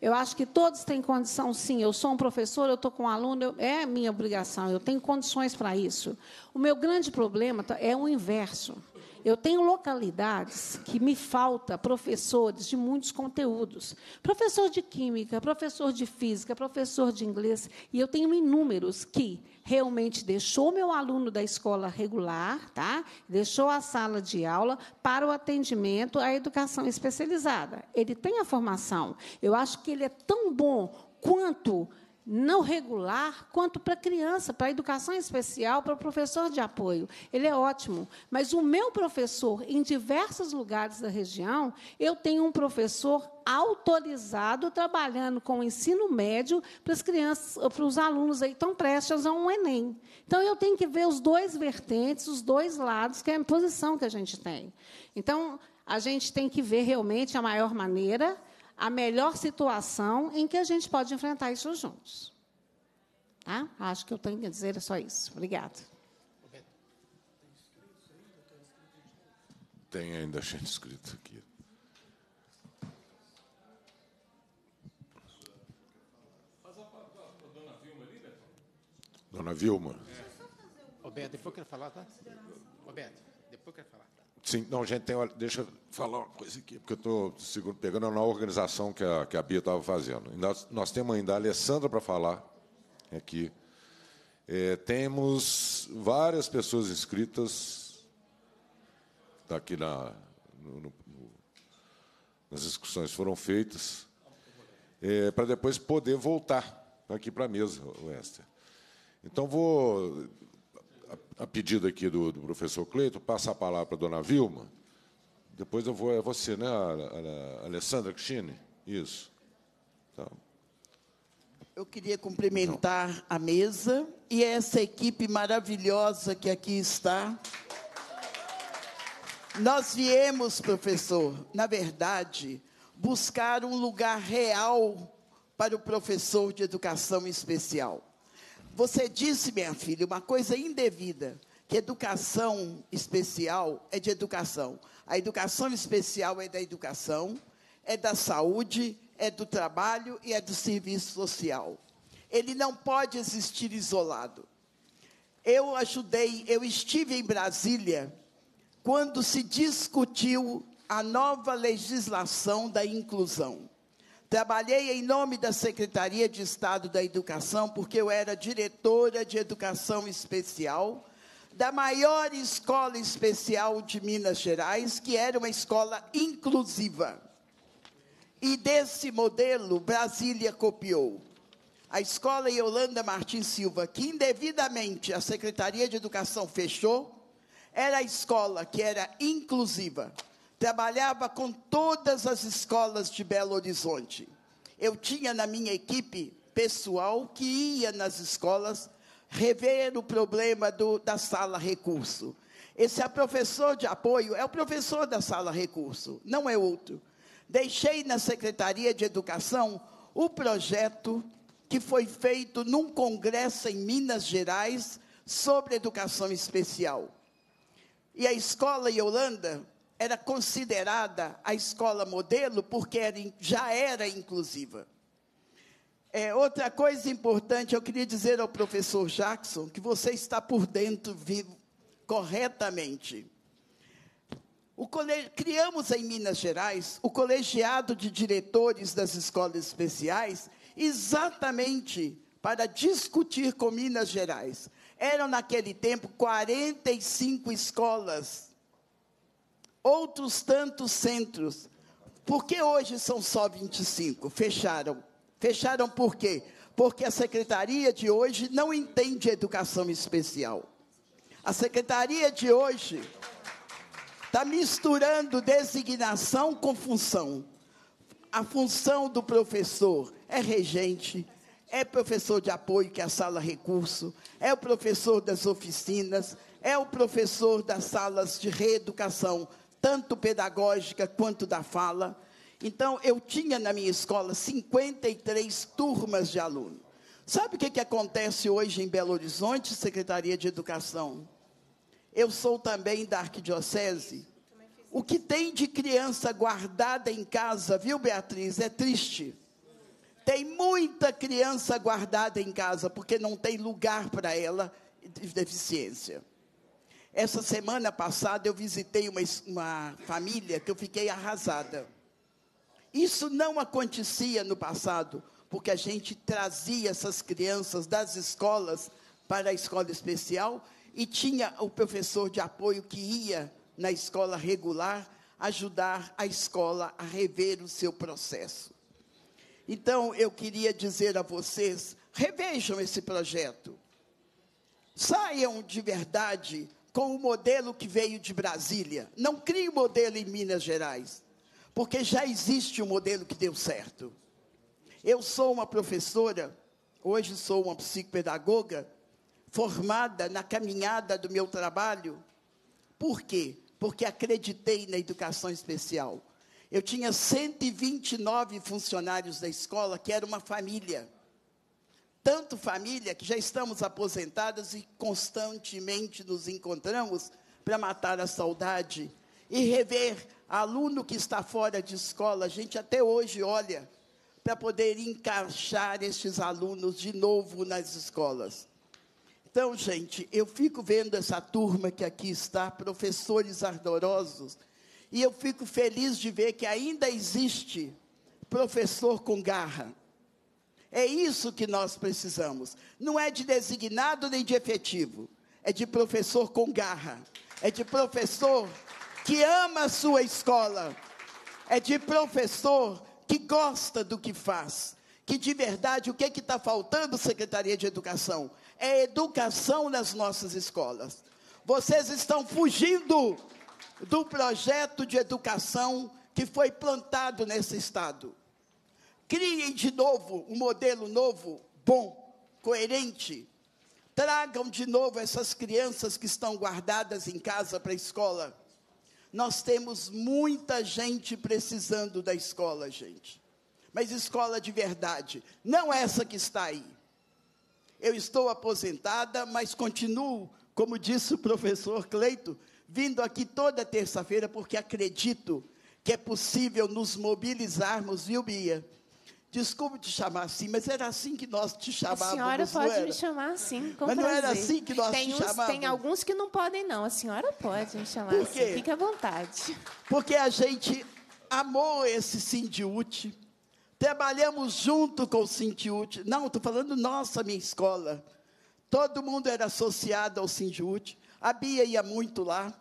Eu acho que todos têm condição, sim. Eu sou um professor, eu estou com um aluno, eu, é minha obrigação, eu tenho condições para isso. O meu grande problema tá, é o inverso. Eu tenho localidades que me falta professores de muitos conteúdos. Professor de química, professor de física, professor de inglês, e eu tenho inúmeros que realmente deixou meu aluno da escola regular, tá? Deixou a sala de aula para o atendimento à educação especializada. Ele tem a formação. Eu acho que ele é tão bom quanto não regular quanto para criança, para a educação especial, para o professor de apoio. Ele é ótimo, mas o meu professor, em diversos lugares da região, eu tenho um professor autorizado trabalhando com o ensino médio para as crianças, para os alunos aí tão prestes a um Enem. Então, eu tenho que ver os dois vertentes, os dois lados, que é a posição que a gente tem. Então, a gente tem que ver realmente a maior maneira a melhor situação em que a gente pode enfrentar isso juntos. Tá? Acho que eu tenho que dizer só isso. Obrigada. Tem ainda gente escrito aqui. Dona Vilma. É. Ô, depois eu quero falar, tá? Roberto, depois eu quero falar. Sim, não, gente, tem, deixa eu falar uma coisa aqui, porque eu estou pegando a organização que a, que a Bia estava fazendo. Nós, nós temos ainda a Alessandra para falar aqui. É, temos várias pessoas inscritas tá aqui na, no, no, nas discussões foram feitas, é, para depois poder voltar aqui para a mesa, Lester. Então, vou a pedido aqui do, do professor Cleito, passa a palavra para a dona Vilma. Depois eu vou. É você, né, a, a, a Alessandra Cchini? Isso. Então. Eu queria cumprimentar a mesa e essa equipe maravilhosa que aqui está. Nós viemos, professor, na verdade, buscar um lugar real para o professor de educação especial. Você disse, minha filha, uma coisa indevida, que educação especial é de educação. A educação especial é da educação, é da saúde, é do trabalho e é do serviço social. Ele não pode existir isolado. Eu ajudei, eu estive em Brasília quando se discutiu a nova legislação da inclusão. Trabalhei em nome da Secretaria de Estado da Educação, porque eu era diretora de educação especial da maior escola especial de Minas Gerais, que era uma escola inclusiva. E desse modelo, Brasília copiou. A escola Yolanda Martins Silva, que indevidamente a Secretaria de Educação fechou, era a escola que era inclusiva trabalhava com todas as escolas de Belo Horizonte. Eu tinha na minha equipe pessoal que ia nas escolas rever o problema do, da sala recurso. Esse é professor de apoio, é o professor da sala recurso, não é outro. Deixei na Secretaria de Educação o projeto que foi feito num congresso em Minas Gerais sobre educação especial. E a escola Yolanda era considerada a escola modelo porque era, já era inclusiva. É, outra coisa importante, eu queria dizer ao professor Jackson que você está por dentro vivo, corretamente. Colegi... criamos em Minas Gerais o colegiado de diretores das escolas especiais exatamente para discutir com Minas Gerais. Eram naquele tempo 45 escolas outros tantos centros. Por que hoje são só 25? Fecharam. Fecharam por quê? Porque a secretaria de hoje não entende educação especial. A secretaria de hoje está misturando designação com função. A função do professor é regente, é professor de apoio, que é a sala recurso, é o professor das oficinas, é o professor das salas de reeducação tanto pedagógica quanto da fala. Então, eu tinha na minha escola 53 turmas de aluno. Sabe o que, que acontece hoje em Belo Horizonte, Secretaria de Educação? Eu sou também da Arquidiocese. O que tem de criança guardada em casa, viu, Beatriz? É triste. Tem muita criança guardada em casa porque não tem lugar para ela de deficiência. Essa semana passada eu visitei uma, uma família que eu fiquei arrasada. Isso não acontecia no passado, porque a gente trazia essas crianças das escolas para a escola especial e tinha o professor de apoio que ia na escola regular ajudar a escola a rever o seu processo. Então, eu queria dizer a vocês: revejam esse projeto. Saiam de verdade com o modelo que veio de Brasília. Não crie o um modelo em Minas Gerais, porque já existe um modelo que deu certo. Eu sou uma professora, hoje sou uma psicopedagoga, formada na caminhada do meu trabalho. Por quê? Porque acreditei na educação especial. Eu tinha 129 funcionários da escola, que era uma família tanto família que já estamos aposentadas e constantemente nos encontramos para matar a saudade e rever aluno que está fora de escola. A gente até hoje olha para poder encaixar estes alunos de novo nas escolas. Então, gente, eu fico vendo essa turma que aqui está, professores ardorosos, e eu fico feliz de ver que ainda existe professor com garra é isso que nós precisamos. Não é de designado nem de efetivo. É de professor com garra. É de professor que ama a sua escola. É de professor que gosta do que faz. Que de verdade, o que é está faltando, Secretaria de Educação? É educação nas nossas escolas. Vocês estão fugindo do projeto de educação que foi plantado nesse Estado. Criem de novo um modelo novo, bom, coerente. Tragam de novo essas crianças que estão guardadas em casa para a escola. Nós temos muita gente precisando da escola, gente. Mas escola de verdade, não essa que está aí. Eu estou aposentada, mas continuo, como disse o professor Cleito, vindo aqui toda terça-feira porque acredito que é possível nos mobilizarmos, viu, Bia? Desculpe te chamar assim, mas era assim que nós te chamávamos. A senhora pode me chamar assim, com Mas prazer. não era assim que nós tem te chamávamos. Tem alguns que não podem, não. A senhora pode me chamar Por assim, quê? assim. Fique à vontade. Porque a gente amou esse Sindiúte, trabalhamos junto com o Sindiúte. Não, estou falando nossa, minha escola. Todo mundo era associado ao Sindiúte. A Bia ia muito lá.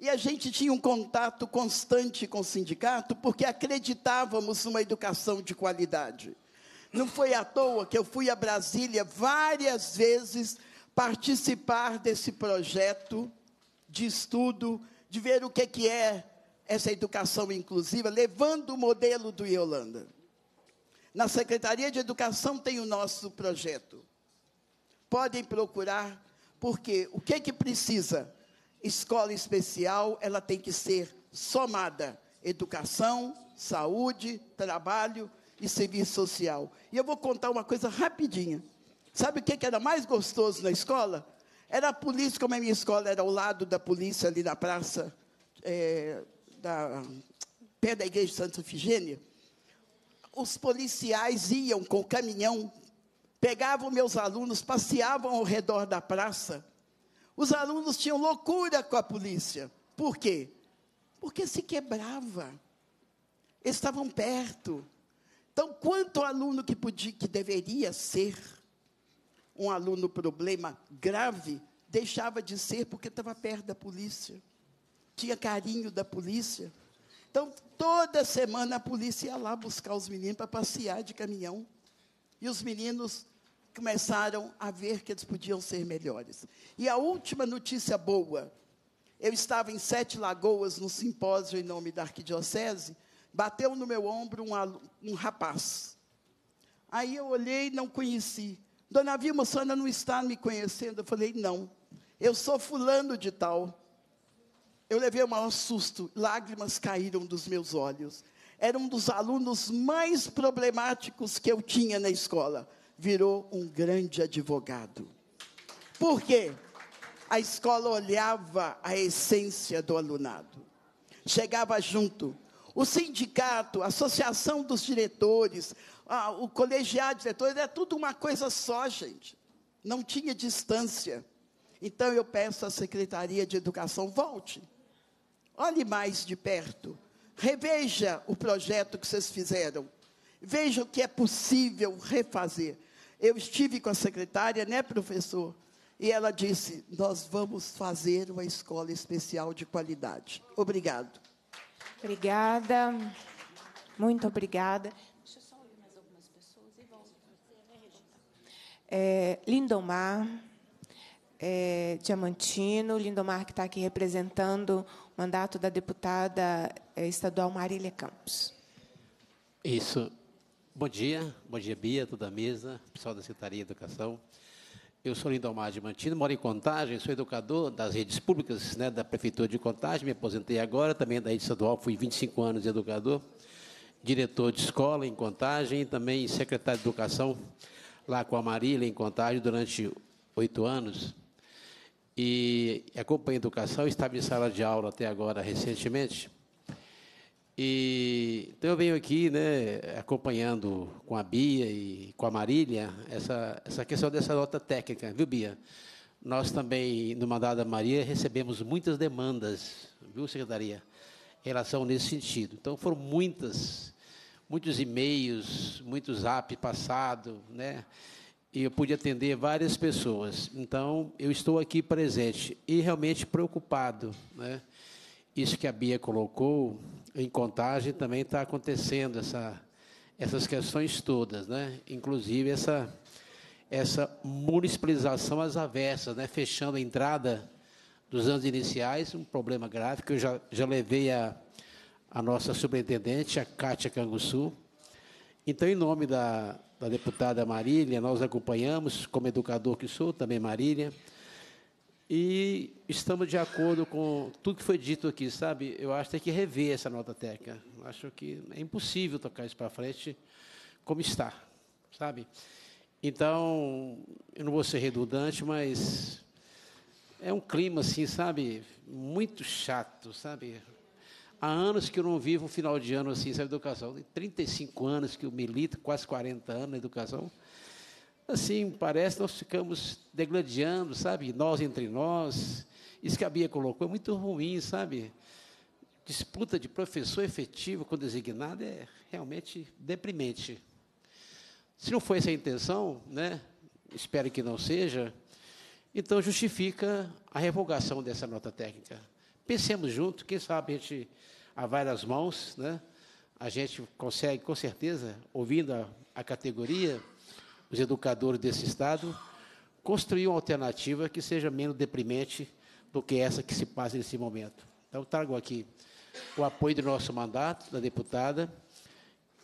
E a gente tinha um contato constante com o sindicato porque acreditávamos numa educação de qualidade. Não foi à toa que eu fui a Brasília várias vezes participar desse projeto de estudo, de ver o que, que é essa educação inclusiva, levando o modelo do Iolanda. Na Secretaria de Educação tem o nosso projeto. Podem procurar, porque o que, que precisa? escola especial, ela tem que ser somada: educação, saúde, trabalho e serviço social. E eu vou contar uma coisa rapidinha. Sabe o que era mais gostoso na escola? Era a polícia, como a minha escola era ao lado da polícia, ali na praça, é, da, pé da igreja de Santa Efigênia. Os policiais iam com o caminhão, pegavam meus alunos, passeavam ao redor da praça, os alunos tinham loucura com a polícia. Por quê? Porque se quebrava. Eles estavam perto. Então, quanto aluno que podia, que deveria ser um aluno problema grave, deixava de ser porque estava perto da polícia. Tinha carinho da polícia. Então, toda semana a polícia ia lá buscar os meninos para passear de caminhão. E os meninos começaram a ver que eles podiam ser melhores. E a última notícia boa: eu estava em Sete Lagoas, num simpósio em nome da arquidiocese, bateu no meu ombro um, um rapaz. Aí eu olhei e não conheci. Dona Vilma, a senhora não está me conhecendo? Eu falei, não. Eu sou fulano de tal. Eu levei o maior susto, lágrimas caíram dos meus olhos. Era um dos alunos mais problemáticos que eu tinha na escola virou um grande advogado. Por quê? A escola olhava a essência do alunado, chegava junto. O sindicato, a associação dos diretores, o colegiado de diretores, era tudo uma coisa só, gente. Não tinha distância. Então eu peço à Secretaria de Educação, volte. Olhe mais de perto. Reveja o projeto que vocês fizeram. Veja o que é possível refazer. Eu estive com a secretária, né, professor? E ela disse: Nós vamos fazer uma escola especial de qualidade. Obrigado. Obrigada. Muito obrigada. Deixa eu só mais algumas pessoas e volto. Né, é, Lindomar, é, Diamantino, Lindomar que está aqui representando o mandato da deputada é, estadual Marília Campos. Isso. Bom dia, bom dia Bia, toda a mesa, pessoal da Secretaria de Educação. Eu sou Lindomar de Mantino, moro em Contagem, sou educador das redes públicas né, da Prefeitura de Contagem, me aposentei agora, também da rede estadual, fui 25 anos de educador, diretor de escola em Contagem, também secretário de Educação lá com a Marília em Contagem durante oito anos. E acompanho a educação, em sala de aula até agora recentemente. E, então eu venho aqui, né, acompanhando com a Bia e com a Marília essa, essa questão dessa nota técnica, viu, Bia? Nós também, no Mandado da Maria, recebemos muitas demandas, viu, secretaria, em relação nesse sentido. Então foram muitas, muitos e-mails, muitos apps passado, né? E eu pude atender várias pessoas. Então eu estou aqui presente e realmente preocupado, né? Isso que a Bia colocou em Contagem também está acontecendo essa, essas questões todas, né? Inclusive essa essa municipalização às avessas, né? Fechando a entrada dos anos iniciais, um problema grave que eu já, já levei a, a nossa superintendente, a Cátia Canguçu. Então, em nome da, da deputada Marília, nós acompanhamos, como educador que sou, também Marília, e estamos de acordo com tudo que foi dito aqui, sabe? Eu acho que tem que rever essa nota técnica. Acho que é impossível tocar isso para frente como está, sabe? Então, eu não vou ser redundante, mas é um clima assim, sabe? Muito chato, sabe? Há anos que eu não vivo um final de ano assim, sabe, educação. Tem 35 anos que eu milito, quase 40 anos na educação assim, parece, nós ficamos degladiando, sabe? Nós entre nós. Isso que a Bia colocou é muito ruim, sabe? Disputa de professor efetivo com designado é realmente deprimente. Se não foi essa a intenção, né? espero que não seja, então justifica a revogação dessa nota técnica. Pensemos junto, quem sabe a gente a as mãos, né? a gente consegue, com certeza, ouvindo a, a categoria, os educadores desse Estado, construir uma alternativa que seja menos deprimente do que essa que se passa nesse momento. Então, trago aqui o apoio do nosso mandato, da deputada,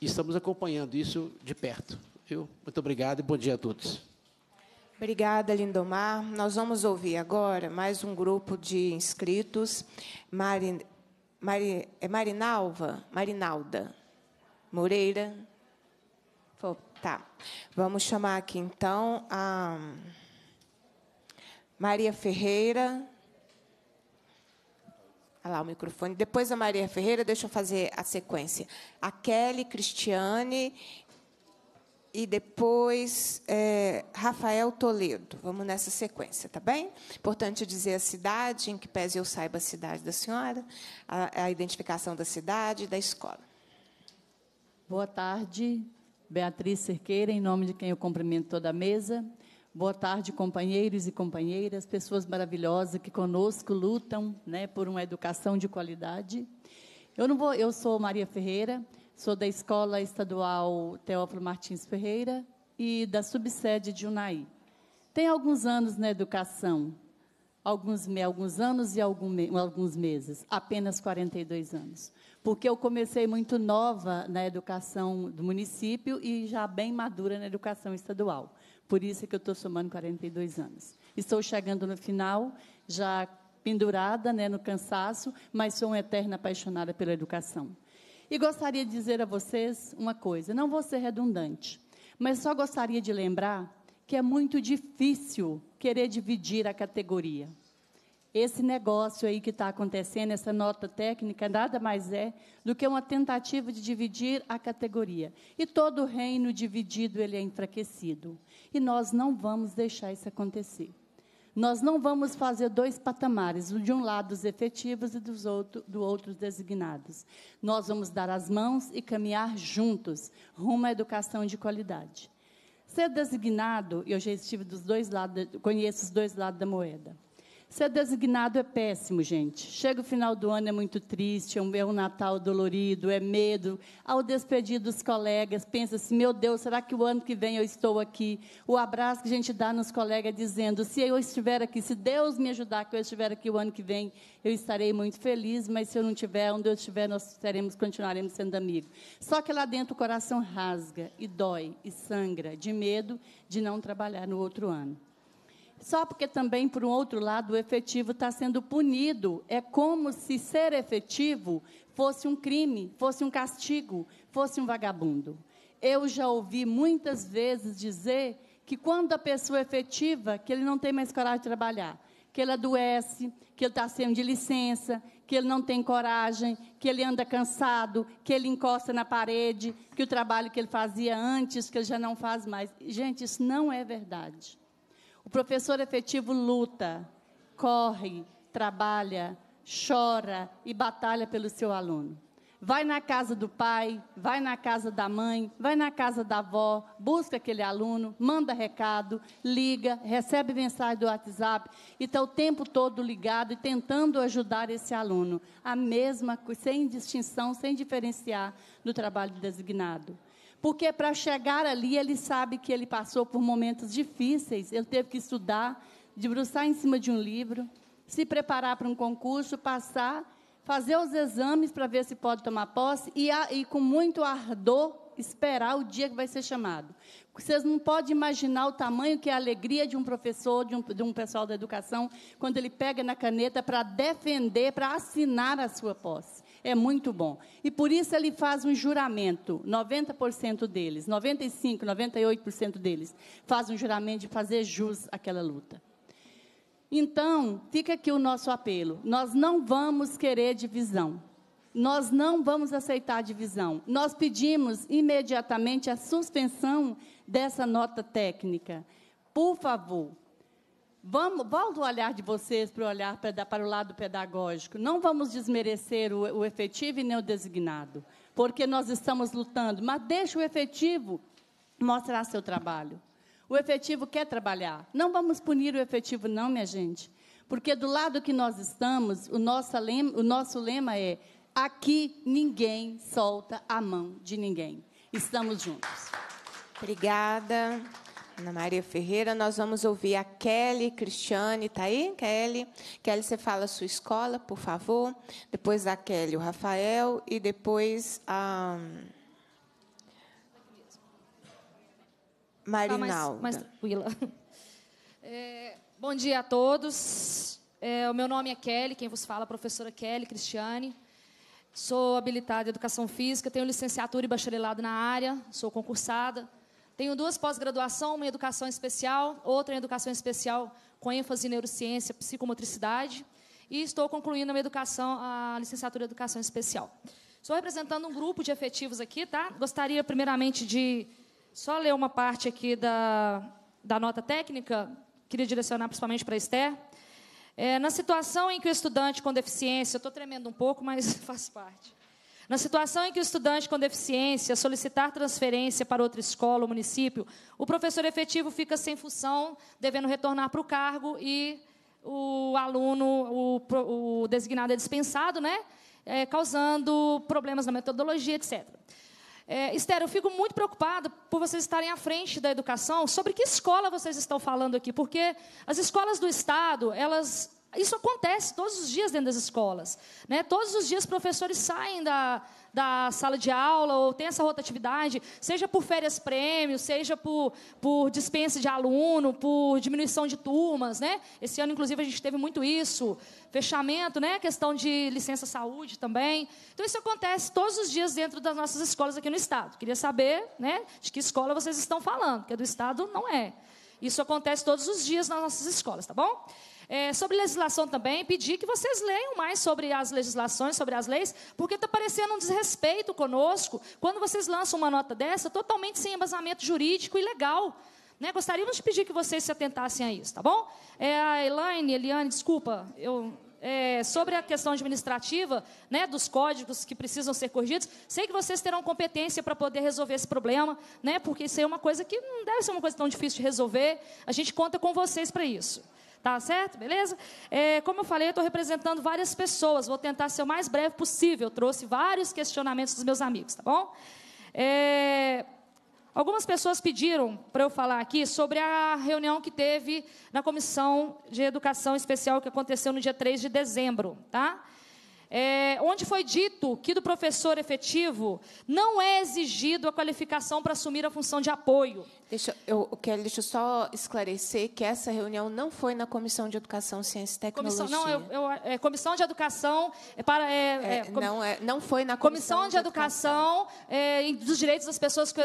e estamos acompanhando isso de perto. Viu? Muito obrigado e bom dia a todos. Obrigada, Lindomar. Nós vamos ouvir agora mais um grupo de inscritos. Mari, Mari, é Marinalva? Marinalda Moreira. Por Tá. Vamos chamar aqui então a Maria Ferreira. Olha lá o microfone. Depois a Maria Ferreira, deixa eu fazer a sequência. A Kelly, Cristiane e depois é, Rafael Toledo. Vamos nessa sequência, tá bem? Importante dizer a cidade, em que pese eu saiba a cidade da senhora, a, a identificação da cidade e da escola. Boa tarde, Beatriz Cerqueira, em nome de quem eu cumprimento toda a mesa. Boa tarde, companheiros e companheiras, pessoas maravilhosas que conosco lutam né, por uma educação de qualidade. Eu, não vou, eu sou Maria Ferreira, sou da Escola Estadual Teófilo Martins Ferreira e da subsede de Unai. Tem alguns anos na educação, alguns, alguns anos e alguns alguns meses, apenas 42 anos porque eu comecei muito nova na educação do município e já bem madura na educação estadual. Por isso é que eu estou somando 42 anos. Estou chegando no final, já pendurada né, no cansaço, mas sou uma eterna apaixonada pela educação. E gostaria de dizer a vocês uma coisa, não vou ser redundante, mas só gostaria de lembrar que é muito difícil querer dividir a categoria. Esse negócio aí que está acontecendo, essa nota técnica, nada mais é do que uma tentativa de dividir a categoria. E todo reino dividido ele é enfraquecido. E nós não vamos deixar isso acontecer. Nós não vamos fazer dois patamares, de um lado os efetivos e dos outro, do outro os designados. Nós vamos dar as mãos e caminhar juntos rumo à educação de qualidade. Ser designado, eu já estive dos dois lados, conheço os dois lados da moeda. Ser designado é péssimo, gente. Chega o final do ano, é muito triste, é um, é um Natal dolorido, é medo. Ao despedir dos colegas, pensa assim: meu Deus, será que o ano que vem eu estou aqui? O abraço que a gente dá nos colegas dizendo: se eu estiver aqui, se Deus me ajudar, que eu estiver aqui o ano que vem, eu estarei muito feliz, mas se eu não tiver, onde eu estiver, nós teremos, continuaremos sendo amigos. Só que lá dentro o coração rasga e dói e sangra de medo de não trabalhar no outro ano. Só porque também, por um outro lado, o efetivo está sendo punido. É como se ser efetivo fosse um crime, fosse um castigo, fosse um vagabundo. Eu já ouvi muitas vezes dizer que quando a pessoa é efetiva, que ele não tem mais coragem de trabalhar, que ele adoece, que ele está sendo de licença, que ele não tem coragem, que ele anda cansado, que ele encosta na parede, que o trabalho que ele fazia antes, que ele já não faz mais. Gente, isso não é verdade professor efetivo luta, corre, trabalha, chora e batalha pelo seu aluno. Vai na casa do pai, vai na casa da mãe, vai na casa da avó, busca aquele aluno, manda recado, liga, recebe mensagem do WhatsApp e está o tempo todo ligado e tentando ajudar esse aluno. A mesma sem distinção, sem diferenciar do trabalho designado. Porque para chegar ali, ele sabe que ele passou por momentos difíceis, ele teve que estudar, debruçar em cima de um livro, se preparar para um concurso, passar, fazer os exames para ver se pode tomar posse e, e com muito ardor esperar o dia que vai ser chamado. Vocês não podem imaginar o tamanho que é a alegria de um professor, de um, de um pessoal da educação, quando ele pega na caneta para defender, para assinar a sua posse é muito bom. E por isso ele faz um juramento, 90% deles, 95%, 98% deles, faz um juramento de fazer jus àquela luta. Então, fica aqui o nosso apelo. Nós não vamos querer divisão. Nós não vamos aceitar divisão. Nós pedimos imediatamente a suspensão dessa nota técnica. Por favor, Vamos, volta o olhar de vocês para o olhar para o lado pedagógico. Não vamos desmerecer o, o efetivo e nem o designado, porque nós estamos lutando. Mas deixa o efetivo mostrar seu trabalho. O efetivo quer trabalhar. Não vamos punir o efetivo, não, minha gente. Porque do lado que nós estamos, o nosso lema, o nosso lema é: aqui ninguém solta a mão de ninguém. Estamos juntos. Obrigada. Ana Maria Ferreira, nós vamos ouvir a Kelly Cristiane, tá aí, Kelly? Kelly, você fala a sua escola, por favor. Depois a Kelly, o Rafael e depois a hum, Marinal. Ah, mais, tranquila. É, bom dia a todos. É, o meu nome é Kelly, quem vos fala é a professora Kelly Cristiane. Sou habilitada em Educação Física, tenho licenciatura e bacharelado na área, sou concursada. Tenho duas pós-graduação, uma em educação especial, outra em educação especial com ênfase em neurociência, psicomotricidade, e estou concluindo a minha educação, a licenciatura em educação especial. Estou representando um grupo de efetivos aqui, tá? Gostaria primeiramente de só ler uma parte aqui da, da nota técnica, queria direcionar principalmente para a Esther. É, na situação em que o estudante com deficiência, estou tremendo um pouco, mas faz parte. Na situação em que o estudante com deficiência solicitar transferência para outra escola ou município, o professor efetivo fica sem função, devendo retornar para o cargo e o aluno, o, o designado é dispensado, né? É, causando problemas na metodologia, etc. É, Esther, eu fico muito preocupado por vocês estarem à frente da educação. Sobre que escola vocês estão falando aqui? Porque as escolas do Estado, elas isso acontece todos os dias dentro das escolas. Né? Todos os dias professores saem da, da sala de aula ou tem essa rotatividade, seja por férias prêmio, seja por, por dispensa de aluno, por diminuição de turmas, né? Esse ano, inclusive, a gente teve muito isso. Fechamento, né? Questão de licença saúde também. Então, isso acontece todos os dias dentro das nossas escolas aqui no Estado. Queria saber né, de que escola vocês estão falando, porque do Estado não é. Isso acontece todos os dias nas nossas escolas, tá bom? É, sobre legislação também, pedir que vocês leiam mais sobre as legislações, sobre as leis, porque está parecendo um desrespeito conosco quando vocês lançam uma nota dessa totalmente sem embasamento jurídico e legal. Né? Gostaríamos de pedir que vocês se atentassem a isso, tá bom? É, a Elaine, Eliane, desculpa, eu é, sobre a questão administrativa, né, dos códigos que precisam ser corrigidos, sei que vocês terão competência para poder resolver esse problema, né, porque isso é uma coisa que não deve ser uma coisa tão difícil de resolver. A gente conta com vocês para isso. Tá certo? Beleza? É, como eu falei, eu estou representando várias pessoas. Vou tentar ser o mais breve possível. Eu trouxe vários questionamentos dos meus amigos, tá bom? É, algumas pessoas pediram para eu falar aqui sobre a reunião que teve na Comissão de Educação Especial que aconteceu no dia 3 de dezembro, tá? é, onde foi dito que do professor efetivo não é exigido a qualificação para assumir a função de apoio. Deixa eu, Kelly, deixa eu só esclarecer que essa reunião não foi na Comissão de Educação, Ciência e Tecnologia. Comissão, não, eu, eu, é, Comissão de Educação é para é, é, é com, não é, não foi na Comissão, comissão de, de, Educação, educação. dos Direitos das Pessoas com,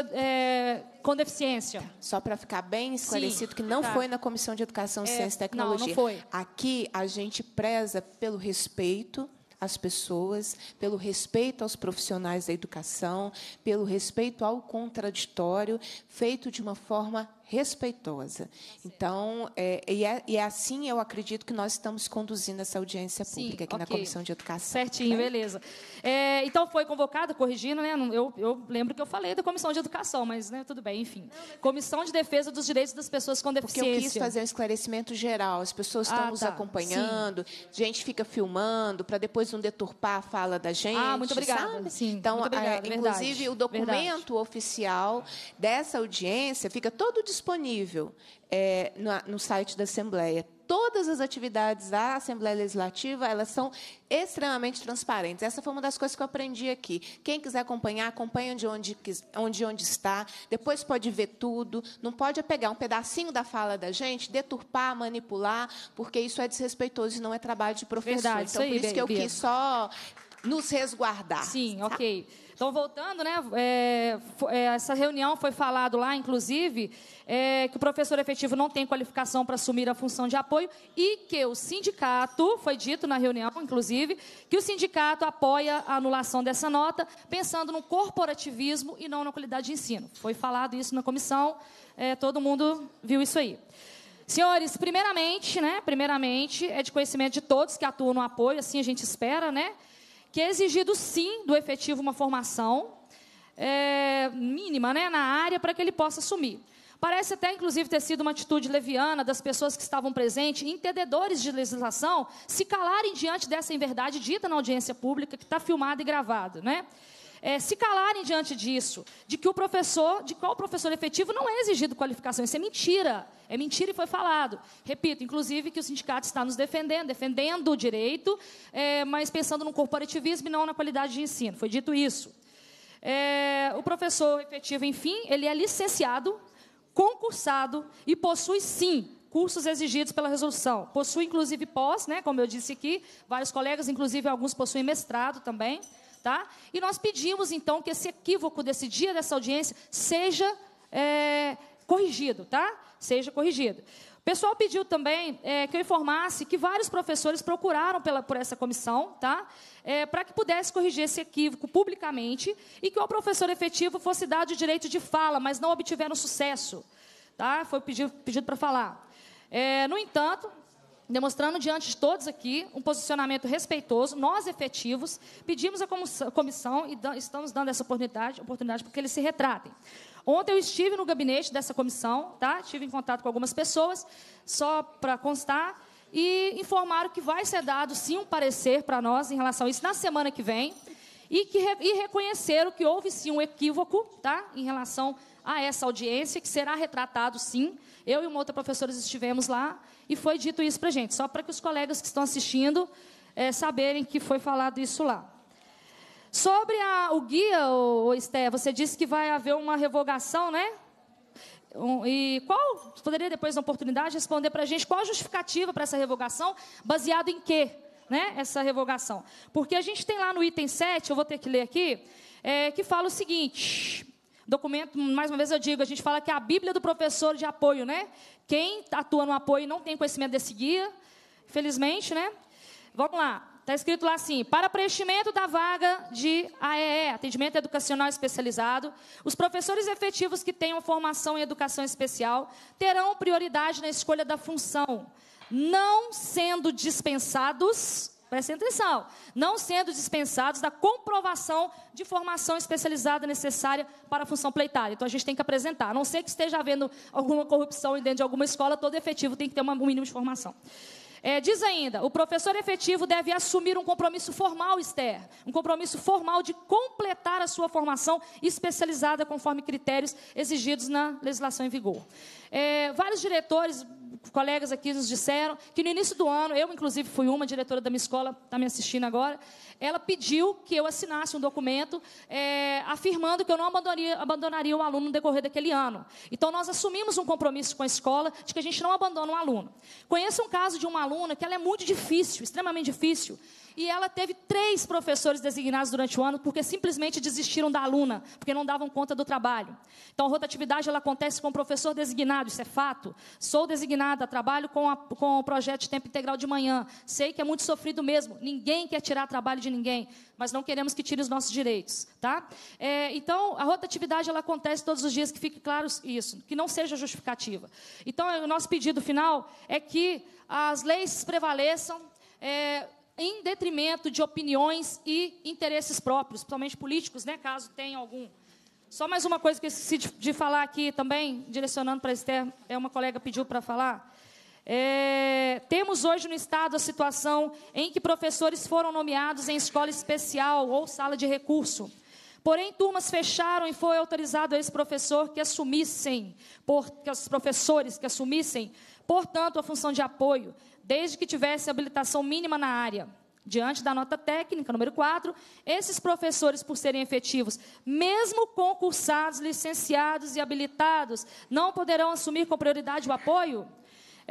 com Deficiência. Só para ficar bem esclarecido Sim, que não tá. foi na Comissão de Educação, Ciência e Tecnologia. Não, não foi. Aqui a gente preza pelo respeito às pessoas, pelo respeito aos profissionais da educação, pelo respeito ao contraditório, feito de uma forma respeitosa. Então, é, e, é, e, é, assim eu acredito que nós estamos conduzindo essa audiência pública Sim, aqui okay. na Comissão de Educação. Certinho, né? beleza. É, então, foi convocada, corrigindo, né? Eu, eu, lembro que eu falei da Comissão de Educação, mas né, tudo bem, enfim. É Comissão de Defesa dos Direitos das Pessoas com Deficiência. Porque eu quis fazer um esclarecimento geral. As pessoas ah, estão ah, nos tá. acompanhando, Sim. gente fica filmando, para depois não deturpar a fala da ah, gente. Ah, muito obrigada. Sim, então, muito obrigada, é, a, inclusive, verdade, o documento verdade. oficial dessa audiência fica todo disponível disponível é, no, no site da Assembleia todas as atividades da Assembleia Legislativa elas são extremamente transparentes. Essa foi uma das coisas que eu aprendi aqui. Quem quiser acompanhar, acompanha de onde, onde, onde está, depois pode ver tudo, não pode pegar um pedacinho da fala da gente, deturpar, manipular, porque isso é desrespeitoso e não é trabalho de professor. Verdade, então, aí, por isso que eu Bia. quis só nos resguardar. Sim, ok. Então, voltando, né, é, é, essa reunião foi falado lá, inclusive, é, que o professor efetivo não tem qualificação para assumir a função de apoio e que o sindicato, foi dito na reunião, inclusive, que o sindicato apoia a anulação dessa nota, pensando no corporativismo e não na qualidade de ensino. Foi falado isso na comissão, é, todo mundo viu isso aí. Senhores, primeiramente, né, primeiramente, é de conhecimento de todos que atuam no apoio, assim a gente espera, né, que é exigido sim do efetivo uma formação é, mínima né, na área para que ele possa assumir. Parece até, inclusive, ter sido uma atitude leviana das pessoas que estavam presentes, entendedores de legislação, se calarem diante dessa inverdade dita na audiência pública, que está filmada e gravada, né? É, se calarem diante disso, de que o professor, de qual professor efetivo não é exigido qualificação. Isso é mentira. É mentira e foi falado. Repito, inclusive, que o sindicato está nos defendendo, defendendo o direito, é, mas pensando no corporativismo e não na qualidade de ensino. Foi dito isso. É, o professor efetivo, enfim, ele é licenciado concursado e possui sim cursos exigidos pela resolução. Possui inclusive pós, né, como eu disse aqui, vários colegas, inclusive alguns possuem mestrado também, tá? E nós pedimos então que esse equívoco desse dia dessa audiência seja é, corrigido, tá? Seja corrigido pessoal pediu também é, que eu informasse que vários professores procuraram pela, por essa comissão, tá? É, para que pudesse corrigir esse equívoco publicamente e que o professor efetivo fosse dado o direito de fala, mas não obtiveram sucesso. Tá? Foi pedido, pedido para falar. É, no entanto, demonstrando diante de todos aqui um posicionamento respeitoso, nós efetivos pedimos à comissão e estamos dando essa oportunidade, oportunidade para que eles se retratem. Ontem eu estive no gabinete dessa comissão, tá? Estive em contato com algumas pessoas, só para constar, e informaram que vai ser dado sim um parecer para nós em relação a isso na semana que vem, e que e reconheceram que houve sim um equívoco, tá? Em relação a essa audiência, que será retratado sim. Eu e uma outra professora estivemos lá e foi dito isso para gente, só para que os colegas que estão assistindo é, saberem que foi falado isso lá. Sobre a, o guia, o, Esté, você disse que vai haver uma revogação, né? Um, e qual, poderia depois, na oportunidade, responder para a gente qual a justificativa para essa revogação, baseado em quê, né, essa revogação? Porque a gente tem lá no item 7, eu vou ter que ler aqui, é, que fala o seguinte, documento, mais uma vez eu digo, a gente fala que é a Bíblia do professor de apoio, né? Quem atua no apoio não tem conhecimento desse guia, infelizmente, né? Vamos lá está escrito lá assim: para preenchimento da vaga de AEE, atendimento educacional especializado, os professores efetivos que tenham formação em educação especial terão prioridade na escolha da função, não sendo dispensados. Prestem atenção, não sendo dispensados da comprovação de formação especializada necessária para a função pleitária. Então a gente tem que apresentar. A não ser que esteja havendo alguma corrupção dentro de alguma escola, todo efetivo tem que ter uma, um mínimo de formação. É, diz ainda: o professor efetivo deve assumir um compromisso formal Esther, um compromisso formal de completar a sua formação especializada conforme critérios exigidos na legislação em vigor. É, vários diretores, colegas aqui nos disseram que no início do ano, eu inclusive fui uma diretora da minha escola, está me assistindo agora, ela pediu que eu assinasse um documento é, afirmando que eu não abandonaria, abandonaria o aluno no decorrer daquele ano. Então, nós assumimos um compromisso com a escola de que a gente não abandona um aluno. Conheço um caso de uma aluna que ela é muito difícil, extremamente difícil, e ela teve três professores designados durante o ano porque simplesmente desistiram da aluna, porque não davam conta do trabalho. Então, a rotatividade ela acontece com o professor designado, isso é fato. Sou designada, trabalho com, a, com o projeto de tempo integral de manhã. Sei que é muito sofrido mesmo. Ninguém quer tirar trabalho de ninguém, mas não queremos que tire os nossos direitos, tá? É, então, a rotatividade ela acontece todos os dias, que fique claro isso, que não seja justificativa. Então, o nosso pedido final é que as leis prevaleçam. É, em detrimento de opiniões e interesses próprios, principalmente políticos, né, caso tenha algum. Só mais uma coisa que eu esqueci de, de falar aqui também, direcionando para a Esther, é uma colega pediu para falar. É, temos hoje no Estado a situação em que professores foram nomeados em escola especial ou sala de recurso. Porém, turmas fecharam e foi autorizado a esse professor que assumissem, por, que os professores que assumissem, portanto, a função de apoio, desde que tivesse habilitação mínima na área. Diante da nota técnica número 4, esses professores, por serem efetivos, mesmo concursados, licenciados e habilitados, não poderão assumir com prioridade o apoio?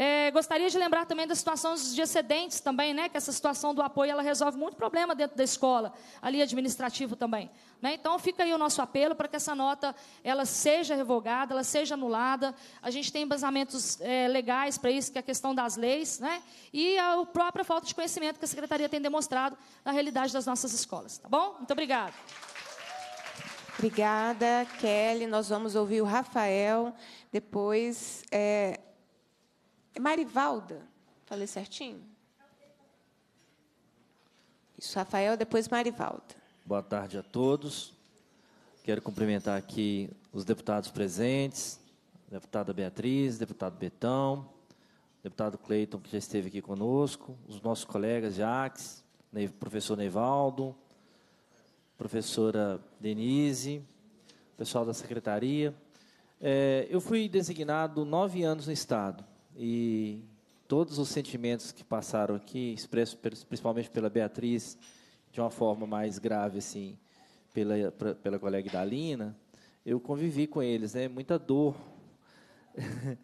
É, gostaria de lembrar também da situação dos excedentes também, né? Que essa situação do apoio ela resolve muito problema dentro da escola, ali administrativo também. Né? Então fica aí o nosso apelo para que essa nota ela seja revogada, ela seja anulada. A gente tem embasamentos é, legais para isso, que é a questão das leis, né? E a própria falta de conhecimento que a secretaria tem demonstrado na realidade das nossas escolas. Tá bom? Muito obrigada. Obrigada, Kelly. Nós vamos ouvir o Rafael. Depois. É Marivalda. Falei certinho? Isso, Rafael, depois Marivalda. Boa tarde a todos. Quero cumprimentar aqui os deputados presentes, deputada Beatriz, deputado Betão, deputado Cleiton, que já esteve aqui conosco, os nossos colegas Jacques, professor Neivaldo, professora Denise, pessoal da secretaria. É, eu fui designado nove anos no Estado e todos os sentimentos que passaram aqui, expressos principalmente pela Beatriz, de uma forma mais grave, assim, pela, pra, pela colega Idalina, eu convivi com eles, né? Muita dor,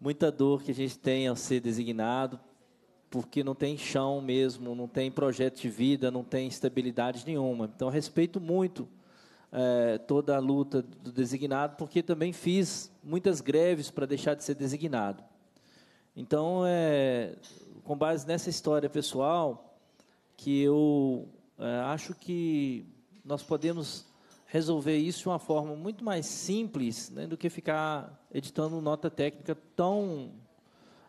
muita dor que a gente tem ao ser designado, porque não tem chão mesmo, não tem projeto de vida, não tem estabilidade nenhuma. Então, respeito muito é, toda a luta do designado, porque também fiz muitas greves para deixar de ser designado. Então, é, com base nessa história pessoal, que eu é, acho que nós podemos resolver isso de uma forma muito mais simples né, do que ficar editando nota técnica tão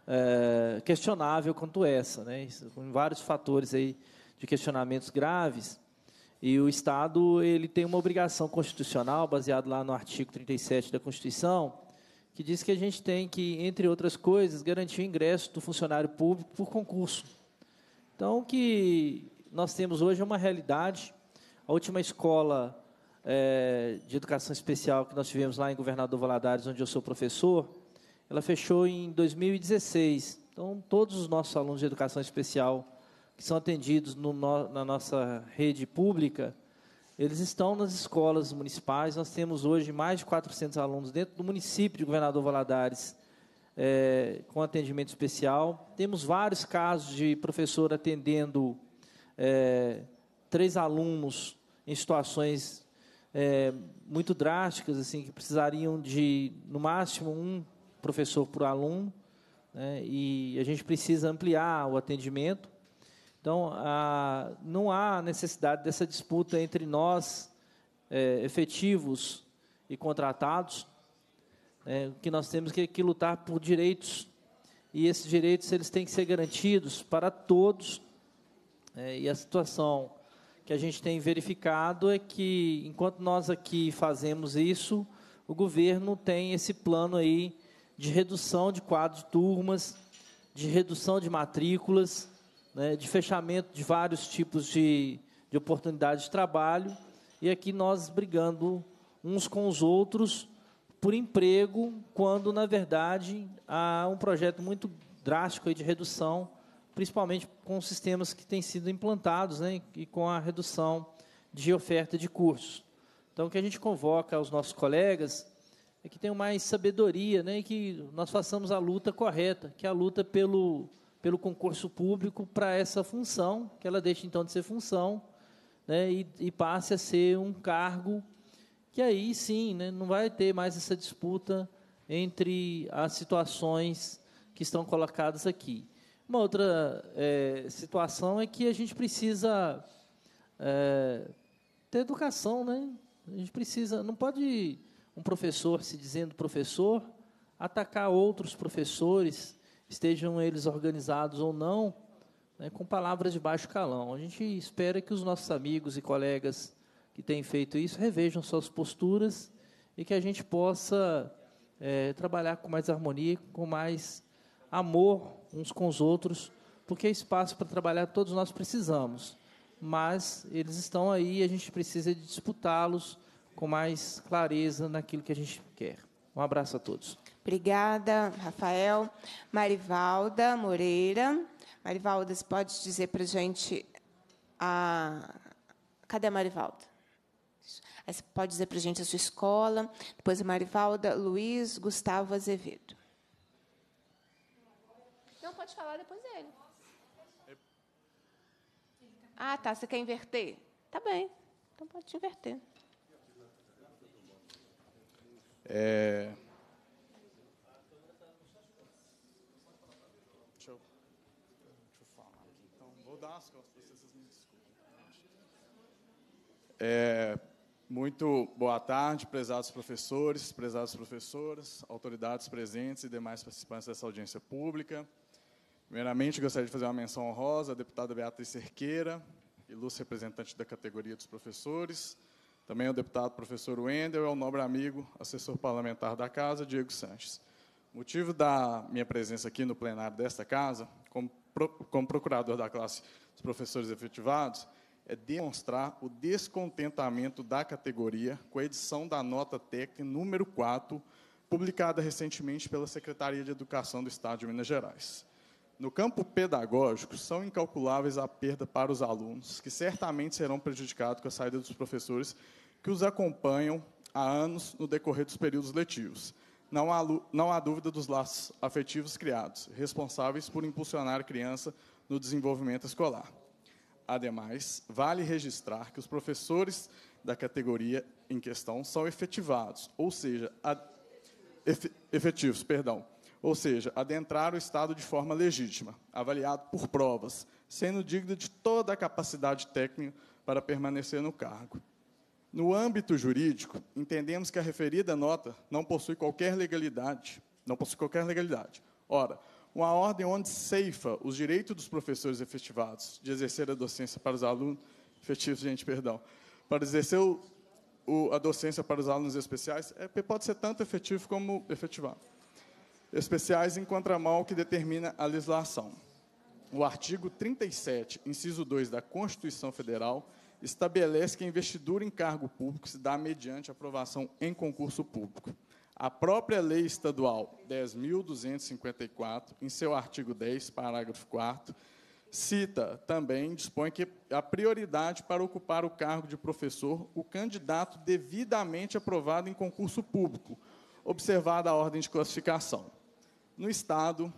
é, questionável quanto essa, né, com vários fatores aí de questionamentos graves. E o Estado ele tem uma obrigação constitucional, baseado lá no artigo 37 da Constituição, que diz que a gente tem que, entre outras coisas, garantir o ingresso do funcionário público por concurso. Então, o que nós temos hoje é uma realidade. A última escola é, de educação especial que nós tivemos lá em Governador Valadares, onde eu sou professor, ela fechou em 2016. Então, todos os nossos alunos de educação especial que são atendidos no, na nossa rede pública, eles estão nas escolas municipais. Nós temos hoje mais de 400 alunos dentro do município de Governador Valadares, é, com atendimento especial. Temos vários casos de professor atendendo é, três alunos em situações é, muito drásticas, assim, que precisariam de, no máximo, um professor por aluno. Né, e a gente precisa ampliar o atendimento. Então, não há necessidade dessa disputa entre nós, é, efetivos e contratados. É, que nós temos que, que lutar por direitos, e esses direitos eles têm que ser garantidos para todos. É, e a situação que a gente tem verificado é que, enquanto nós aqui fazemos isso, o governo tem esse plano aí de redução de quadros de turmas, de redução de matrículas, né, de fechamento de vários tipos de, de oportunidades de trabalho, e aqui nós brigando uns com os outros por emprego, quando, na verdade, há um projeto muito drástico de redução, principalmente com os sistemas que têm sido implantados né, e com a redução de oferta de cursos. Então, o que a gente convoca aos nossos colegas é que tenham mais sabedoria né, e que nós façamos a luta correta, que é a luta pelo pelo concurso público para essa função, que ela deixa então de ser função né, e, e passe a ser um cargo que aí sim né, não vai ter mais essa disputa entre as situações que estão colocadas aqui. Uma outra é, situação é que a gente precisa é, ter educação, né? A gente precisa, não pode um professor se dizendo professor atacar outros professores estejam eles organizados ou não, né, com palavras de baixo calão. A gente espera que os nossos amigos e colegas que têm feito isso revejam suas posturas e que a gente possa é, trabalhar com mais harmonia, com mais amor uns com os outros, porque é espaço para trabalhar todos nós precisamos. Mas eles estão aí e a gente precisa disputá-los com mais clareza naquilo que a gente quer. Um abraço a todos. Obrigada, Rafael. Marivalda Moreira. Marivalda, você pode dizer para a gente a. Cadê a Marivalda? Aí você pode dizer para a gente a sua escola. Depois a Marivalda, Luiz Gustavo Azevedo. Não, pode falar depois dele. Ah, tá. Você quer inverter? Tá bem. Então pode inverter. É, É, muito boa tarde, prezados professores, prezadas professoras, autoridades presentes e demais participantes dessa audiência pública. Primeiramente, gostaria de fazer uma menção honrosa à deputada Beatriz Cerqueira, ilustre representante da categoria dos professores, também ao deputado professor Wendel e ao nobre amigo, assessor parlamentar da Casa, Diego Sanches. O motivo da minha presença aqui no plenário desta Casa, como, como procurador da classe dos professores efetivados, é demonstrar o descontentamento da categoria com a edição da nota técnica número 4, publicada recentemente pela Secretaria de Educação do Estado de Minas Gerais. No campo pedagógico, são incalculáveis a perda para os alunos, que certamente serão prejudicados com a saída dos professores que os acompanham há anos no decorrer dos períodos letivos. Não há, não há dúvida dos laços afetivos criados, responsáveis por impulsionar a criança no desenvolvimento escolar. Ademais, vale registrar que os professores da categoria em questão são efetivados, ou seja, ad, efetivos, perdão, ou seja, adentrar o Estado de forma legítima, avaliado por provas, sendo digno de toda a capacidade técnica para permanecer no cargo. No âmbito jurídico, entendemos que a referida nota não possui qualquer legalidade, não possui qualquer legalidade. Ora, uma ordem onde ceifa os direitos dos professores efetivados de exercer a docência para os alunos efetivos, gente, perdão, para exercer o, o, a docência para os alunos especiais, é, pode ser tanto efetivo como efetivado. Especiais em contramão que determina a legislação. O artigo 37, inciso 2 da Constituição Federal, estabelece que a investidura em cargo público se dá mediante aprovação em concurso público. A própria lei estadual 10.254, em seu artigo 10, parágrafo 4, cita também, dispõe que a prioridade para ocupar o cargo de professor, o candidato devidamente aprovado em concurso público, observada a ordem de classificação. No Estado,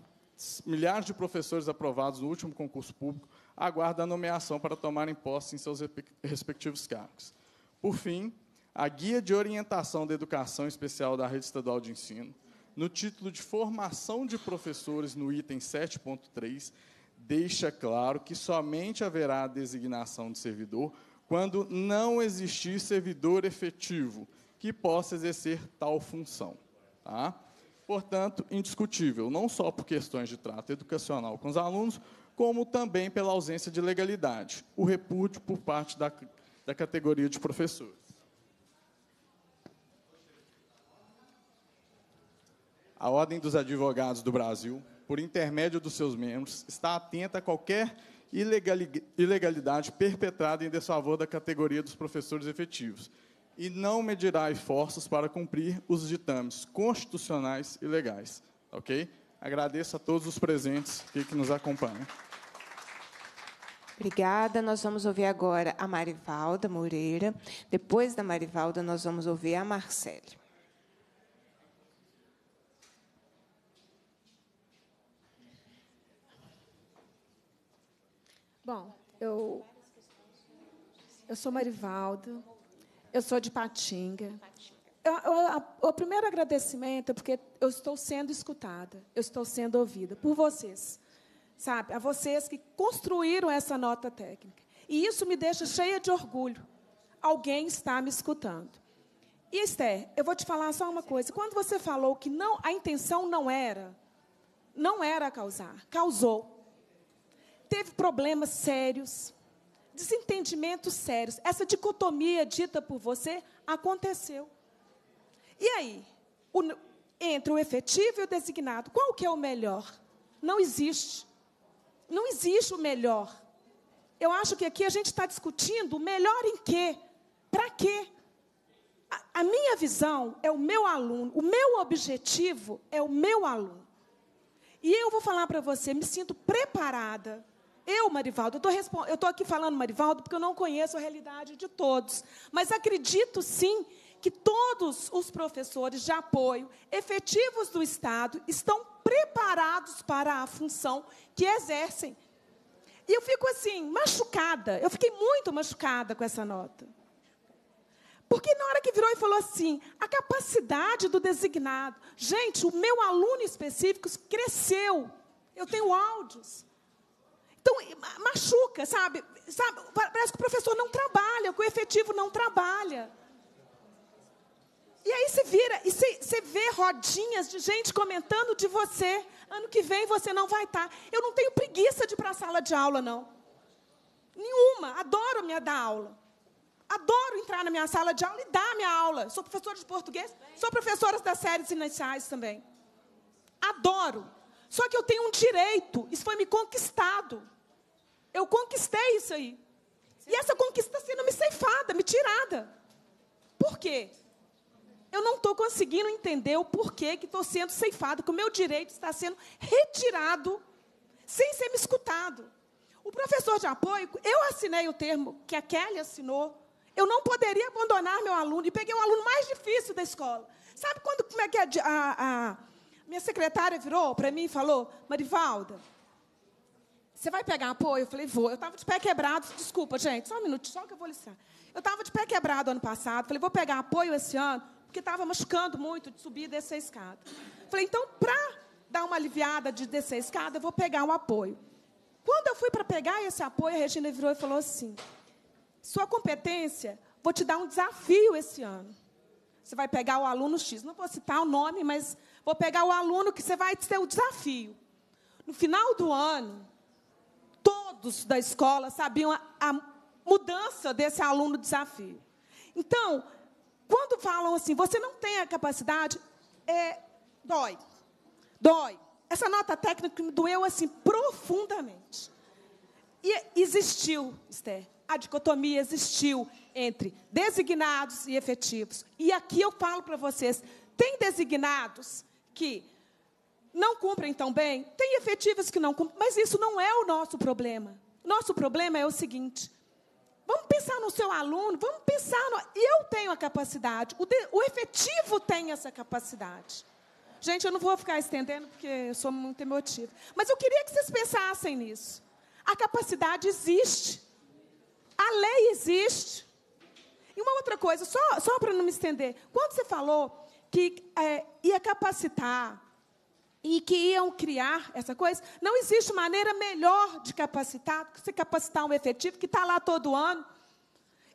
milhares de professores aprovados no último concurso público aguardam a nomeação para tomarem posse em seus respectivos cargos. Por fim, a Guia de Orientação da Educação Especial da Rede Estadual de Ensino, no título de Formação de Professores, no item 7.3, deixa claro que somente haverá designação de servidor quando não existir servidor efetivo que possa exercer tal função. Tá? Portanto, indiscutível, não só por questões de trato educacional com os alunos, como também pela ausência de legalidade, o repúdio por parte da, da categoria de professores. A Ordem dos Advogados do Brasil, por intermédio dos seus membros, está atenta a qualquer ilegalidade perpetrada em desfavor da categoria dos professores efetivos e não medirá esforços para cumprir os ditames constitucionais e legais. Ok? Agradeço a todos os presentes que, que nos acompanham. Obrigada. Nós vamos ouvir agora a Marivalda Moreira. Depois da Marivalda, nós vamos ouvir a Marcele. Bom, eu, eu sou Marivaldo, eu sou de Patinga. Eu, eu, a, o primeiro agradecimento é porque eu estou sendo escutada, eu estou sendo ouvida por vocês, sabe? A vocês que construíram essa nota técnica. E isso me deixa cheia de orgulho. Alguém está me escutando. E Esther, eu vou te falar só uma coisa. Quando você falou que não, a intenção não era, não era causar, causou teve problemas sérios, desentendimentos sérios. Essa dicotomia dita por você aconteceu. E aí, o, entre o efetivo e o designado, qual que é o melhor? Não existe. Não existe o melhor. Eu acho que aqui a gente está discutindo o melhor em quê? Para quê? A, a minha visão é o meu aluno, o meu objetivo é o meu aluno. E eu vou falar para você, me sinto preparada eu, Marivaldo, eu estou aqui falando, Marivaldo, porque eu não conheço a realidade de todos. Mas acredito sim que todos os professores de apoio efetivos do Estado estão preparados para a função que exercem. E eu fico assim, machucada. Eu fiquei muito machucada com essa nota. Porque na hora que virou e falou assim, a capacidade do designado. Gente, o meu aluno específico cresceu. Eu tenho áudios. Então, machuca, sabe? sabe? Parece que o professor não trabalha, que o efetivo não trabalha. E aí você vira, e você, vê rodinhas de gente comentando de você. Ano que vem você não vai estar. Tá. Eu não tenho preguiça de ir para a sala de aula, não. Nenhuma. Adoro me dar aula. Adoro entrar na minha sala de aula e dar minha aula. Sou professora de português, sou professora das séries iniciais também. Adoro. Só que eu tenho um direito, isso foi me conquistado. Eu conquistei isso aí. E essa conquista está sendo me ceifada, me tirada. Por quê? Eu não estou conseguindo entender o porquê que estou sendo ceifado, que o meu direito está sendo retirado sem ser me escutado. O professor de apoio, eu assinei o termo que a Kelly assinou. Eu não poderia abandonar meu aluno e peguei o aluno mais difícil da escola. Sabe quando como é que a, a, a minha secretária virou para mim e falou, Marivalda, você vai pegar apoio? Eu falei, vou. Eu estava de pé quebrado. Desculpa, gente, só um minuto, só que eu vou licitar. Eu estava de pé quebrado ano passado. Falei, vou pegar apoio esse ano, porque estava machucando muito de subir e descer a escada. Falei, então, para dar uma aliviada de descer a escada, eu vou pegar o apoio. Quando eu fui para pegar esse apoio, a Regina virou e falou assim: Sua competência, vou te dar um desafio esse ano. Você vai pegar o aluno X. Não vou citar o nome, mas vou pegar o aluno que você vai ter o desafio. No final do ano, todos da escola sabiam a, a mudança desse aluno desafio. Então, quando falam assim, você não tem a capacidade, é, dói. Dói. Essa nota técnica me doeu assim profundamente. E existiu, Esther, a dicotomia existiu entre designados e efetivos. E aqui eu falo para vocês: tem designados que não cumprem tão bem? Tem efetivas que não cumprem, mas isso não é o nosso problema. Nosso problema é o seguinte: vamos pensar no seu aluno, vamos pensar no. Eu tenho a capacidade, o, de, o efetivo tem essa capacidade. Gente, eu não vou ficar estendendo porque eu sou muito emotiva. Mas eu queria que vocês pensassem nisso. A capacidade existe. A lei existe. E uma outra coisa, só, só para não me estender. Quando você falou que é, ia capacitar e que iam criar essa coisa. Não existe maneira melhor de capacitar do que se capacitar um efetivo que está lá todo ano,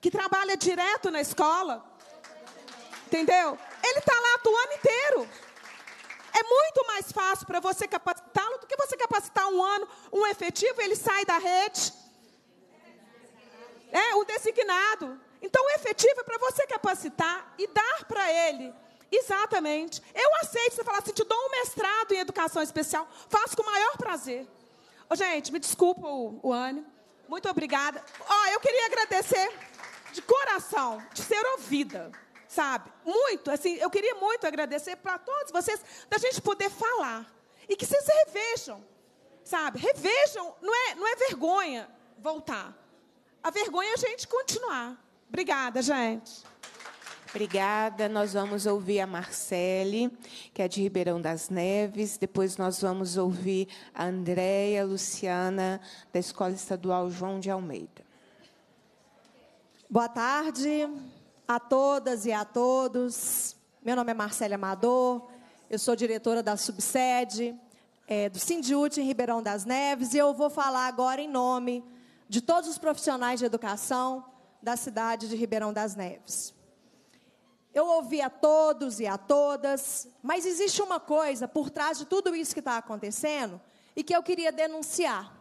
que trabalha direto na escola. Entendeu? Ele está lá o ano inteiro. É muito mais fácil para você capacitá-lo do que você capacitar um ano, um efetivo, ele sai da rede. É, o designado. Então, o efetivo é para você capacitar e dar para ele Exatamente. Eu aceito você falar assim, te dou um mestrado em educação especial. Faço com o maior prazer. Oh, gente, me desculpa o, o ânimo. Muito obrigada. Ó, oh, eu queria agradecer de coração, de ser ouvida, sabe? Muito, assim, eu queria muito agradecer para todos vocês da gente poder falar e que vocês revejam, sabe? Revejam, não é, não é vergonha voltar. A vergonha é a gente continuar. Obrigada, gente. Obrigada. Nós vamos ouvir a Marcele, que é de Ribeirão das Neves. Depois nós vamos ouvir a Andréia Luciana, da Escola Estadual João de Almeida. Boa tarde a todas e a todos. Meu nome é Marcele Amador, eu sou diretora da subsede é, do Sindiúte em Ribeirão das Neves e eu vou falar agora em nome de todos os profissionais de educação da cidade de Ribeirão das Neves. Eu ouvi a todos e a todas, mas existe uma coisa por trás de tudo isso que está acontecendo e que eu queria denunciar,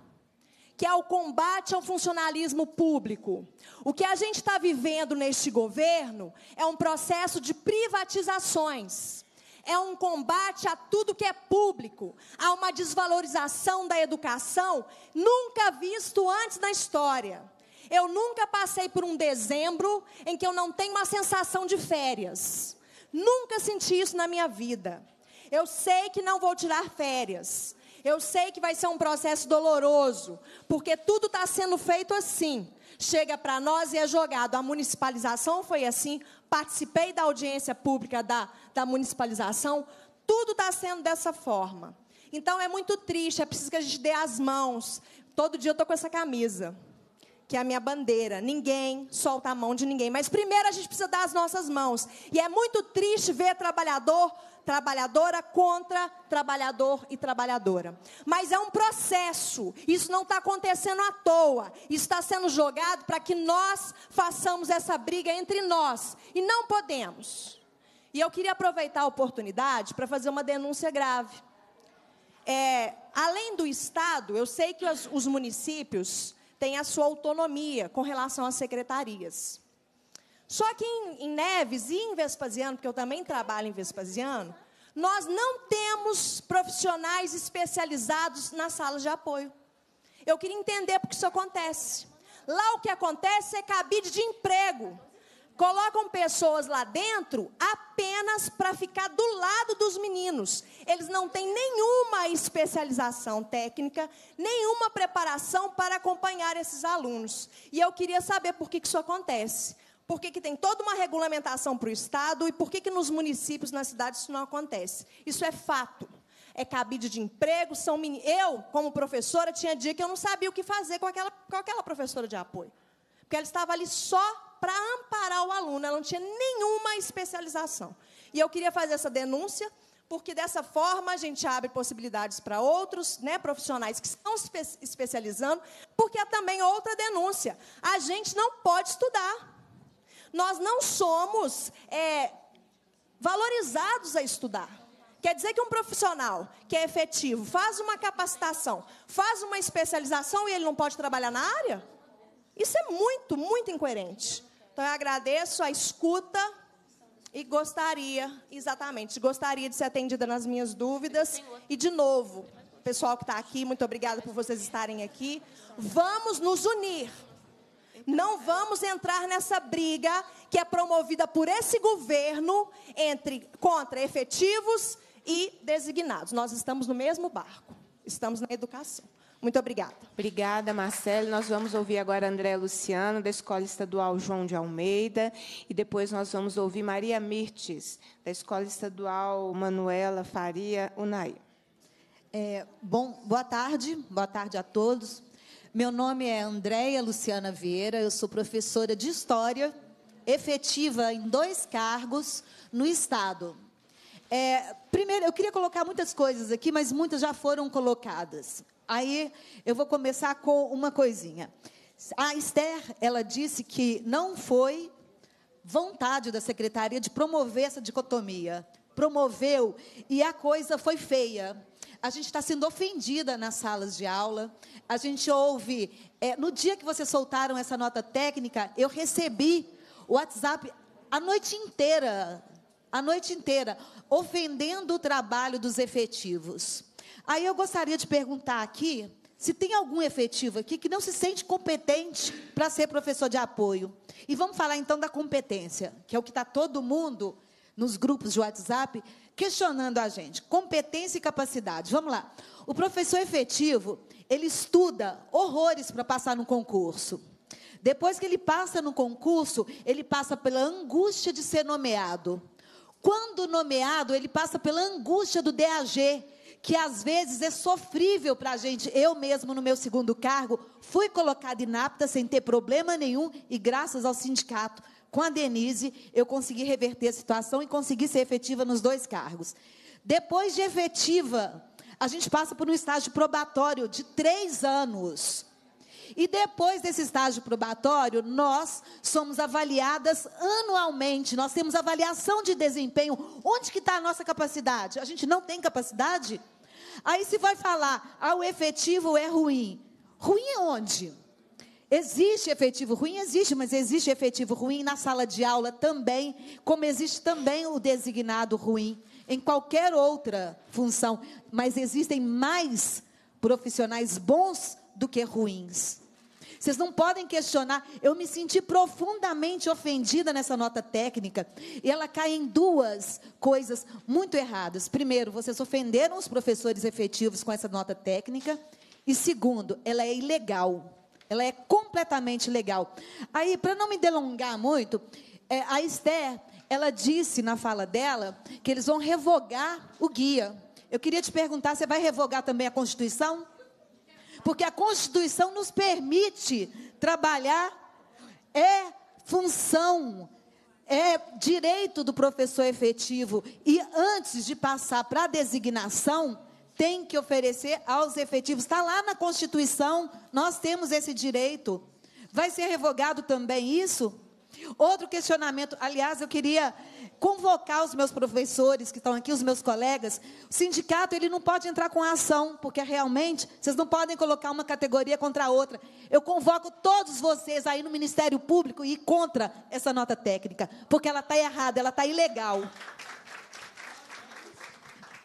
que é o combate ao funcionalismo público. O que a gente está vivendo neste governo é um processo de privatizações. É um combate a tudo que é público, a uma desvalorização da educação nunca visto antes na história. Eu nunca passei por um dezembro em que eu não tenho uma sensação de férias. Nunca senti isso na minha vida. Eu sei que não vou tirar férias. Eu sei que vai ser um processo doloroso, porque tudo está sendo feito assim. Chega para nós e é jogado. A municipalização foi assim. Participei da audiência pública da, da municipalização. Tudo está sendo dessa forma. Então é muito triste, é preciso que a gente dê as mãos. Todo dia eu estou com essa camisa que é a minha bandeira. Ninguém solta a mão de ninguém. Mas primeiro a gente precisa dar as nossas mãos. E é muito triste ver trabalhador, trabalhadora contra trabalhador e trabalhadora. Mas é um processo. Isso não está acontecendo à toa. está sendo jogado para que nós façamos essa briga entre nós. E não podemos. E eu queria aproveitar a oportunidade para fazer uma denúncia grave. É, além do Estado, eu sei que os, os municípios tem a sua autonomia com relação às secretarias. Só que em, em Neves e em Vespasiano, porque eu também trabalho em Vespasiano, nós não temos profissionais especializados nas salas de apoio. Eu queria entender por que isso acontece. Lá o que acontece é cabide de emprego colocam pessoas lá dentro apenas para ficar do lado dos meninos. Eles não têm nenhuma especialização técnica, nenhuma preparação para acompanhar esses alunos. E eu queria saber por que, que isso acontece. Por que, que tem toda uma regulamentação para o Estado e por que, que nos municípios, nas cidades, isso não acontece? Isso é fato. É cabide de emprego, são Eu, como professora, tinha dia que eu não sabia o que fazer com aquela, com aquela professora de apoio. Porque ela estava ali só para amparar o aluno, ela não tinha nenhuma especialização. E eu queria fazer essa denúncia, porque dessa forma a gente abre possibilidades para outros né, profissionais que estão se especializando, porque há é também outra denúncia: a gente não pode estudar. Nós não somos é, valorizados a estudar. Quer dizer que um profissional que é efetivo faz uma capacitação, faz uma especialização e ele não pode trabalhar na área? Isso é muito, muito incoerente. Então eu agradeço a escuta e gostaria, exatamente, gostaria de ser atendida nas minhas dúvidas. E de novo, pessoal que está aqui, muito obrigada por vocês estarem aqui. Vamos nos unir. Não vamos entrar nessa briga que é promovida por esse governo entre contra efetivos e designados. Nós estamos no mesmo barco. Estamos na educação. Muito obrigada. Obrigada, Marcelo. Nós vamos ouvir agora André Luciano, da Escola Estadual João de Almeida, e depois nós vamos ouvir Maria Mirtes, da Escola Estadual Manuela Faria Unai. É, bom, boa tarde, boa tarde a todos. Meu nome é Andréia Luciana Vieira, eu sou professora de História, efetiva em dois cargos no Estado, é, primeiro, eu queria colocar muitas coisas aqui, mas muitas já foram colocadas. Aí eu vou começar com uma coisinha. A Esther, ela disse que não foi vontade da secretaria de promover essa dicotomia. Promoveu e a coisa foi feia. A gente está sendo ofendida nas salas de aula. A gente ouve. É, no dia que vocês soltaram essa nota técnica, eu recebi o WhatsApp a noite inteira a noite inteira, ofendendo o trabalho dos efetivos. Aí eu gostaria de perguntar aqui se tem algum efetivo aqui que não se sente competente para ser professor de apoio. E vamos falar então da competência, que é o que está todo mundo nos grupos de WhatsApp questionando a gente. Competência e capacidade. Vamos lá. O professor efetivo, ele estuda horrores para passar no concurso. Depois que ele passa no concurso, ele passa pela angústia de ser nomeado. Quando nomeado, ele passa pela angústia do DAG, que às vezes é sofrível para a gente. Eu mesmo, no meu segundo cargo, fui colocada inapta sem ter problema nenhum e graças ao sindicato. Com a Denise, eu consegui reverter a situação e consegui ser efetiva nos dois cargos. Depois de efetiva, a gente passa por um estágio probatório de três anos. E depois desse estágio probatório, nós somos avaliadas anualmente. Nós temos avaliação de desempenho. Onde que está a nossa capacidade? A gente não tem capacidade? Aí se vai falar, ah, o efetivo é ruim. Ruim é onde? Existe efetivo ruim? Existe, mas existe efetivo ruim na sala de aula também, como existe também o designado ruim em qualquer outra função. Mas existem mais profissionais bons do que ruins. Vocês não podem questionar. Eu me senti profundamente ofendida nessa nota técnica. E ela cai em duas coisas muito erradas. Primeiro, vocês ofenderam os professores efetivos com essa nota técnica. E segundo, ela é ilegal. Ela é completamente ilegal. Aí, para não me delongar muito, é, a Esther, ela disse na fala dela que eles vão revogar o guia. Eu queria te perguntar, você vai revogar também a Constituição? porque a Constituição nos permite trabalhar, é função, é direito do professor efetivo. E antes de passar para a designação, tem que oferecer aos efetivos. Está lá na Constituição, nós temos esse direito. Vai ser revogado também isso? Outro questionamento, aliás, eu queria convocar os meus professores que estão aqui, os meus colegas. O sindicato ele não pode entrar com a ação, porque realmente vocês não podem colocar uma categoria contra a outra. Eu convoco todos vocês aí no Ministério Público e contra essa nota técnica, porque ela está errada, ela está ilegal.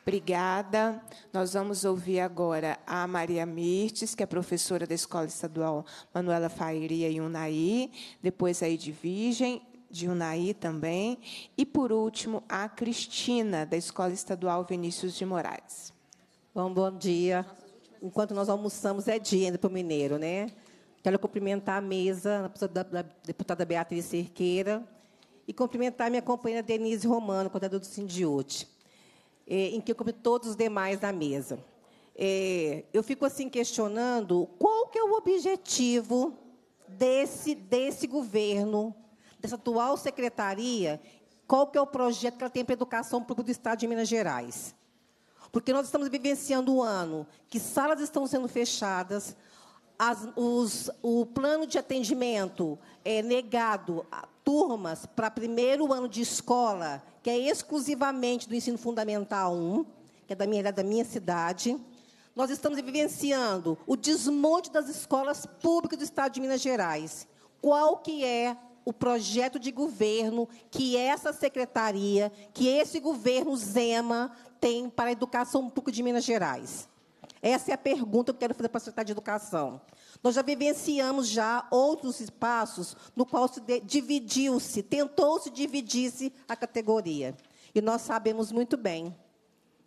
Obrigada. Nós vamos ouvir agora a Maria Mirtes, que é professora da Escola Estadual Manuela Faria e Unaí, depois a Edvigem, de Unai também. E, por último, a Cristina, da Escola Estadual Vinícius de Moraes. Bom, bom dia. Enquanto nós almoçamos, é dia ainda para o Mineiro, né? Quero cumprimentar a mesa, a deputada Beatriz Cerqueira, e cumprimentar minha companheira Denise Romano, contadora do Sindiúte, eh, em que eu cumpri todos os demais da mesa. Eh, eu fico assim questionando qual que é o objetivo desse, desse governo dessa atual secretaria, qual que é o projeto que ela tem para a educação pública do Estado de Minas Gerais. Porque nós estamos vivenciando um ano que salas estão sendo fechadas, as, os, o plano de atendimento é negado a turmas para primeiro ano de escola, que é exclusivamente do ensino fundamental 1, que é da minha, é da minha cidade. Nós estamos vivenciando o desmonte das escolas públicas do Estado de Minas Gerais. Qual que é o projeto de governo que essa secretaria, que esse governo Zema tem para a educação pública de Minas Gerais? Essa é a pergunta que eu quero fazer para a Secretaria de Educação. Nós já vivenciamos já outros espaços no qual se dividiu-se, tentou-se dividir-se a categoria. E nós sabemos muito bem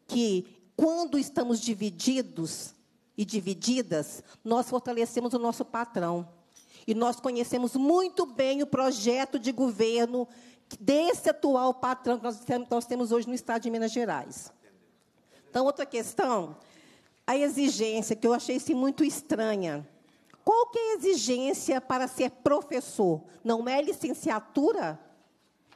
que quando estamos divididos e divididas, nós fortalecemos o nosso patrão. E nós conhecemos muito bem o projeto de governo desse atual patrão que nós temos hoje no Estado de Minas Gerais. Então, outra questão, a exigência, que eu achei assim muito estranha. Qual que é a exigência para ser professor? Não é licenciatura?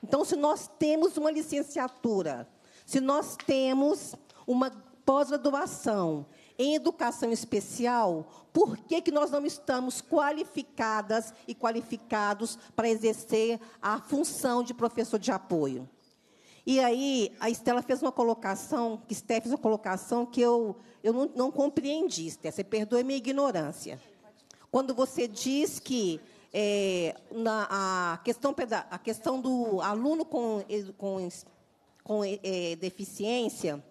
Então, se nós temos uma licenciatura, se nós temos uma pós-graduação em educação especial, por que, que nós não estamos qualificadas e qualificados para exercer a função de professor de apoio? E aí, a Estela fez uma colocação, que Steph fez uma colocação que eu, eu não, não compreendi, Steph, você perdoe minha ignorância. Quando você diz que é, na, a, questão, a questão do aluno com, com, com é, deficiência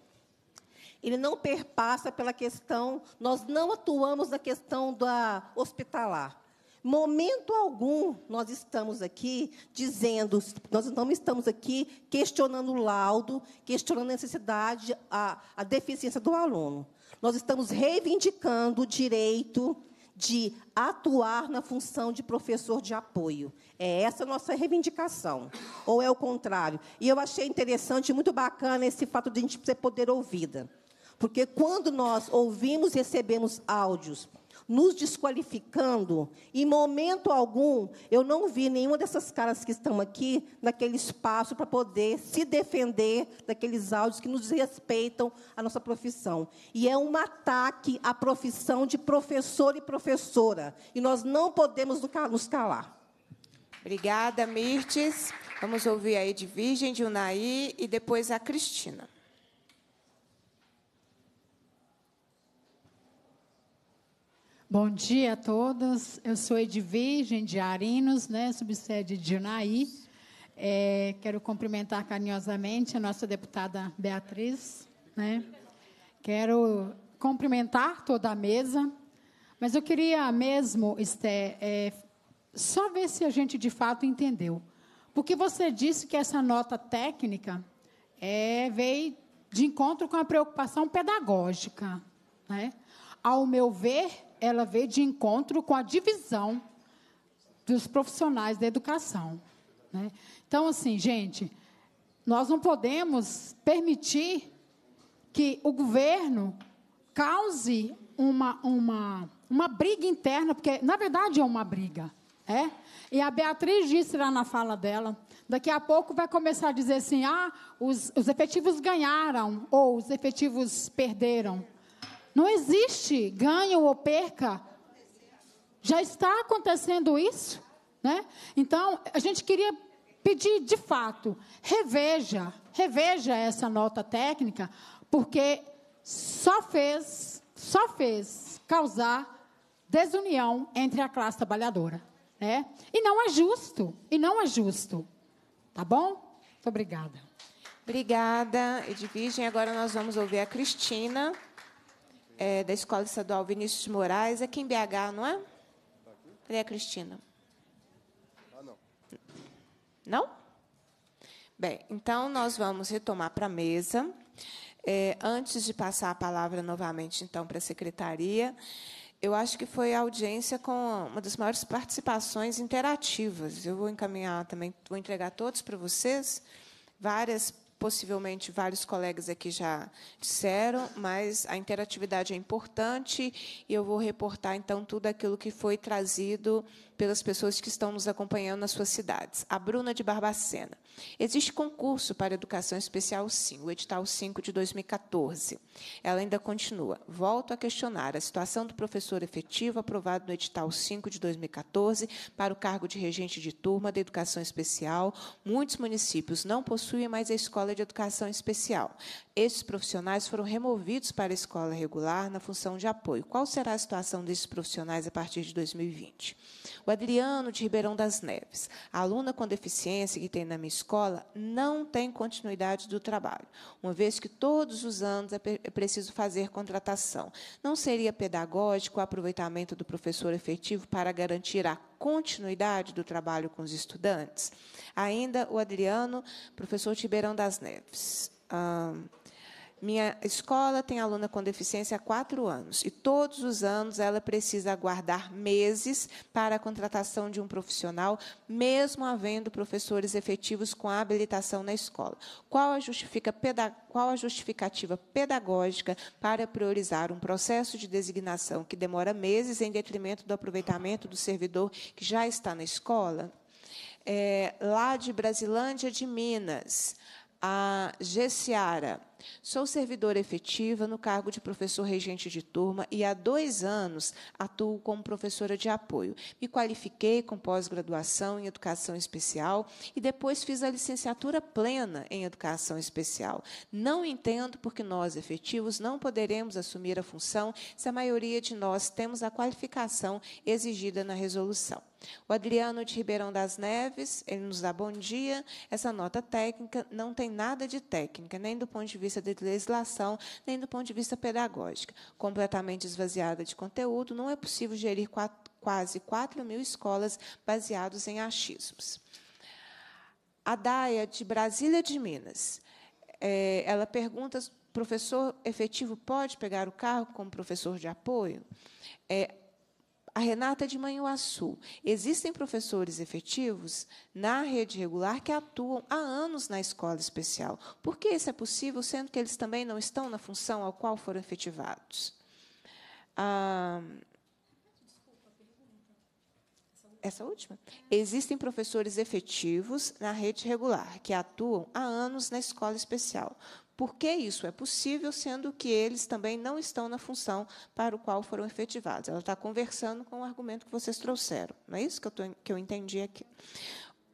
ele não perpassa pela questão, nós não atuamos na questão da hospitalar. Momento algum nós estamos aqui dizendo, nós não estamos aqui questionando o laudo, questionando a necessidade, a, a deficiência do aluno. Nós estamos reivindicando o direito de atuar na função de professor de apoio. É essa a nossa reivindicação, ou é o contrário. E eu achei interessante, muito bacana esse fato de a gente ser poder ouvida. Porque quando nós ouvimos e recebemos áudios nos desqualificando, em momento algum eu não vi nenhuma dessas caras que estão aqui naquele espaço para poder se defender daqueles áudios que nos respeitam a nossa profissão. E é um ataque à profissão de professor e professora. E nós não podemos nos calar. Obrigada, Mirtes. Vamos ouvir a Edvirgem de Unaí e depois a Cristina. Bom dia a todas. Eu sou Edvirgem de Arinos, né, subsede de Unai. É, quero cumprimentar carinhosamente a nossa deputada Beatriz. Né? Quero cumprimentar toda a mesa, mas eu queria mesmo, Esther, é, só ver se a gente de fato entendeu. Porque você disse que essa nota técnica é, veio de encontro com a preocupação pedagógica. Né? Ao meu ver, ela veio de encontro com a divisão dos profissionais da educação. Né? Então, assim, gente, nós não podemos permitir que o governo cause uma, uma, uma briga interna, porque, na verdade, é uma briga. É? E a Beatriz disse lá na fala dela, daqui a pouco vai começar a dizer assim, ah, os, os efetivos ganharam, ou os efetivos perderam. Não existe ganho ou perca. Já está acontecendo isso, né? Então, a gente queria pedir de fato, reveja, reveja essa nota técnica, porque só fez, só fez causar desunião entre a classe trabalhadora, né? E não é justo, e não é justo. Tá bom? Muito obrigada. Obrigada, Edvigem. Agora nós vamos ouvir a Cristina é, da Escola Estadual Vinícius de Moraes, é aqui em BH, não é? Cadê a Cristina? Ah, não. Não? Bem, então nós vamos retomar para a mesa. É, antes de passar a palavra novamente, então, para a secretaria, eu acho que foi a audiência com uma das maiores participações interativas. Eu vou encaminhar também, vou entregar todos para vocês, várias possivelmente vários colegas aqui já disseram, mas a interatividade é importante e eu vou reportar então tudo aquilo que foi trazido pelas pessoas que estão nos acompanhando nas suas cidades. A Bruna de Barbacena. Existe concurso para educação especial, sim, o edital 5 de 2014. Ela ainda continua. Volto a questionar a situação do professor efetivo aprovado no edital 5 de 2014 para o cargo de regente de turma da educação especial. Muitos municípios não possuem mais a escola de educação especial. Esses profissionais foram removidos para a escola regular na função de apoio. Qual será a situação desses profissionais a partir de 2020? O Adriano de Ribeirão das Neves, aluna com deficiência que tem na minha escola, escola não tem continuidade do trabalho, uma vez que todos os anos é, é preciso fazer contratação. Não seria pedagógico o aproveitamento do professor efetivo para garantir a continuidade do trabalho com os estudantes? Ainda o Adriano, professor Tibeirão das Neves. Ah, minha escola tem aluna com deficiência há quatro anos e todos os anos ela precisa aguardar meses para a contratação de um profissional, mesmo havendo professores efetivos com habilitação na escola. Qual a, qual a justificativa pedagógica para priorizar um processo de designação que demora meses em detrimento do aproveitamento do servidor que já está na escola? É, lá de Brasilândia de Minas, a Gessiara Sou servidora efetiva no cargo de professor regente de turma e há dois anos atuo como professora de apoio. Me qualifiquei com pós-graduação em educação especial e depois fiz a licenciatura plena em educação especial. Não entendo porque nós, efetivos, não poderemos assumir a função se a maioria de nós temos a qualificação exigida na resolução. O Adriano de Ribeirão das Neves, ele nos dá bom dia. Essa nota técnica não tem nada de técnica, nem do ponto de vista de legislação, nem do ponto de vista pedagógico. Completamente esvaziada de conteúdo, não é possível gerir quatro, quase 4 mil escolas baseados em achismos. A Daia, de Brasília de Minas, é, ela pergunta: professor efetivo pode pegar o carro como professor de apoio? É, a Renata é de Manhuaçu. Existem professores efetivos na rede regular que atuam há anos na escola especial. Por que isso é possível, sendo que eles também não estão na função ao qual foram efetivados? Ah, essa última. Existem professores efetivos na rede regular que atuam há anos na escola especial. Por que isso é possível, sendo que eles também não estão na função para o qual foram efetivados? Ela está conversando com o argumento que vocês trouxeram. Não é isso que eu, tô, que eu entendi aqui.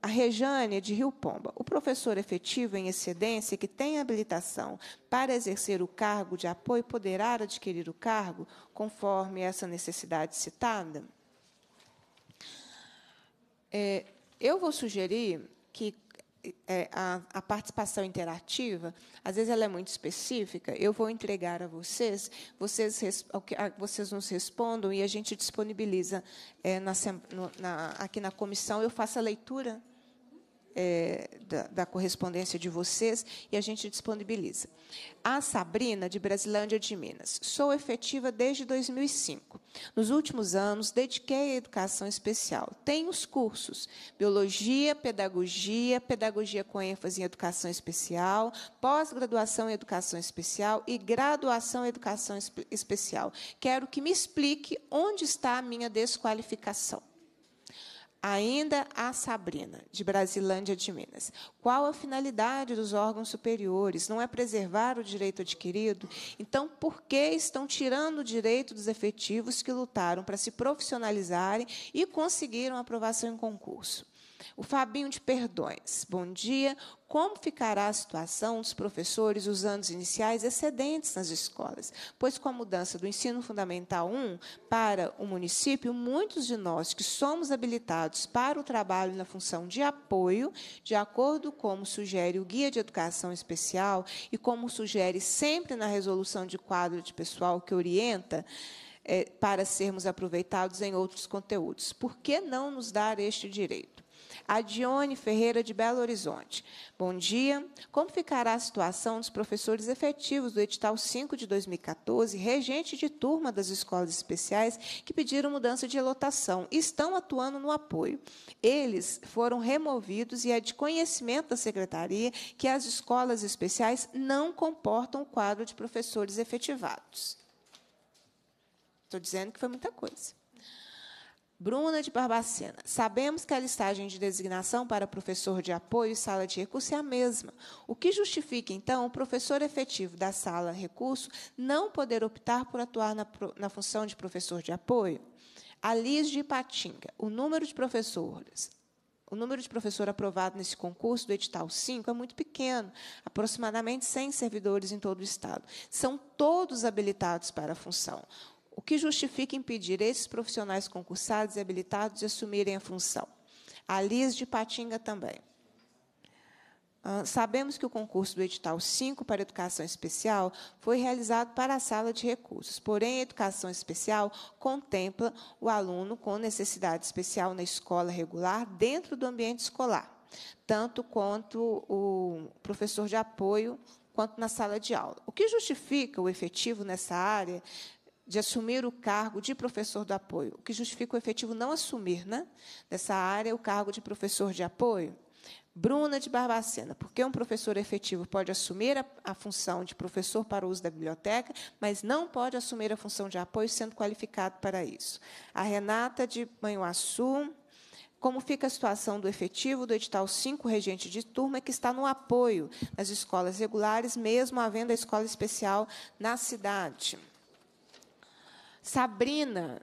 A Rejane, de Rio Pomba. O professor efetivo em excedência que tem habilitação para exercer o cargo de apoio poderá adquirir o cargo conforme essa necessidade citada? É, eu vou sugerir que é, a, a, participação interativa, às vezes ela é muito específica. Eu vou entregar a vocês, vocês, vocês nos respondam e a gente disponibiliza é, na, no, na, aqui na comissão. Eu faço a leitura é, da, da, correspondência de vocês e a gente disponibiliza. A Sabrina, de Brasilândia de Minas. Sou efetiva desde 2005. Nos últimos anos, dediquei à educação especial. Tenho os cursos Biologia, Pedagogia, Pedagogia com ênfase em Educação Especial, Pós-graduação em Educação Especial e Graduação em Educação Especial. Quero que me explique onde está a minha desqualificação. Ainda a Sabrina, de Brasilândia de Minas. Qual a finalidade dos órgãos superiores? Não é preservar o direito adquirido? Então, por que estão tirando o direito dos efetivos que lutaram para se profissionalizarem e conseguiram aprovação em concurso? O Fabinho de Perdões. Bom dia. Como ficará a situação dos professores os anos iniciais excedentes nas escolas? Pois com a mudança do ensino fundamental 1 para o município, muitos de nós que somos habilitados para o trabalho na função de apoio, de acordo como sugere o Guia de Educação Especial e como sugere sempre na resolução de quadro de pessoal que orienta, é, para sermos aproveitados em outros conteúdos. Por que não nos dar este direito? Adione Ferreira, de Belo Horizonte. Bom dia. Como ficará a situação dos professores efetivos do edital 5 de 2014, regente de turma das escolas especiais, que pediram mudança de lotação? Estão atuando no apoio. Eles foram removidos e é de conhecimento da secretaria que as escolas especiais não comportam o quadro de professores efetivados. Estou dizendo que foi muita coisa. Bruna de Barbacena. Sabemos que a listagem de designação para professor de apoio e sala de recurso é a mesma, o que justifica, então, o professor efetivo da sala recurso não poder optar por atuar na, na função de professor de apoio? Alice de Patinga. O número de professores o número de professor aprovado nesse concurso do edital 5 é muito pequeno, aproximadamente 100 servidores em todo o estado. São todos habilitados para a função o que justifica impedir esses profissionais concursados e habilitados de assumirem a função. A Liz de Patinga também. Sabemos que o concurso do edital 5 para educação especial foi realizado para a sala de recursos, porém, a educação especial contempla o aluno com necessidade especial na escola regular, dentro do ambiente escolar, tanto quanto o professor de apoio quanto na sala de aula. O que justifica o efetivo nessa área de assumir o cargo de professor do apoio, o que justifica o efetivo não assumir, né, dessa área, o cargo de professor de apoio? Bruna de Barbacena, porque um professor efetivo pode assumir a, a, função de professor para o uso da biblioteca, mas não pode assumir a função de apoio sendo qualificado para isso. A Renata de Manhuaçu, como fica a situação do efetivo do edital 5 regente de turma que está no apoio nas escolas regulares, mesmo havendo a escola especial na cidade? Sabrina.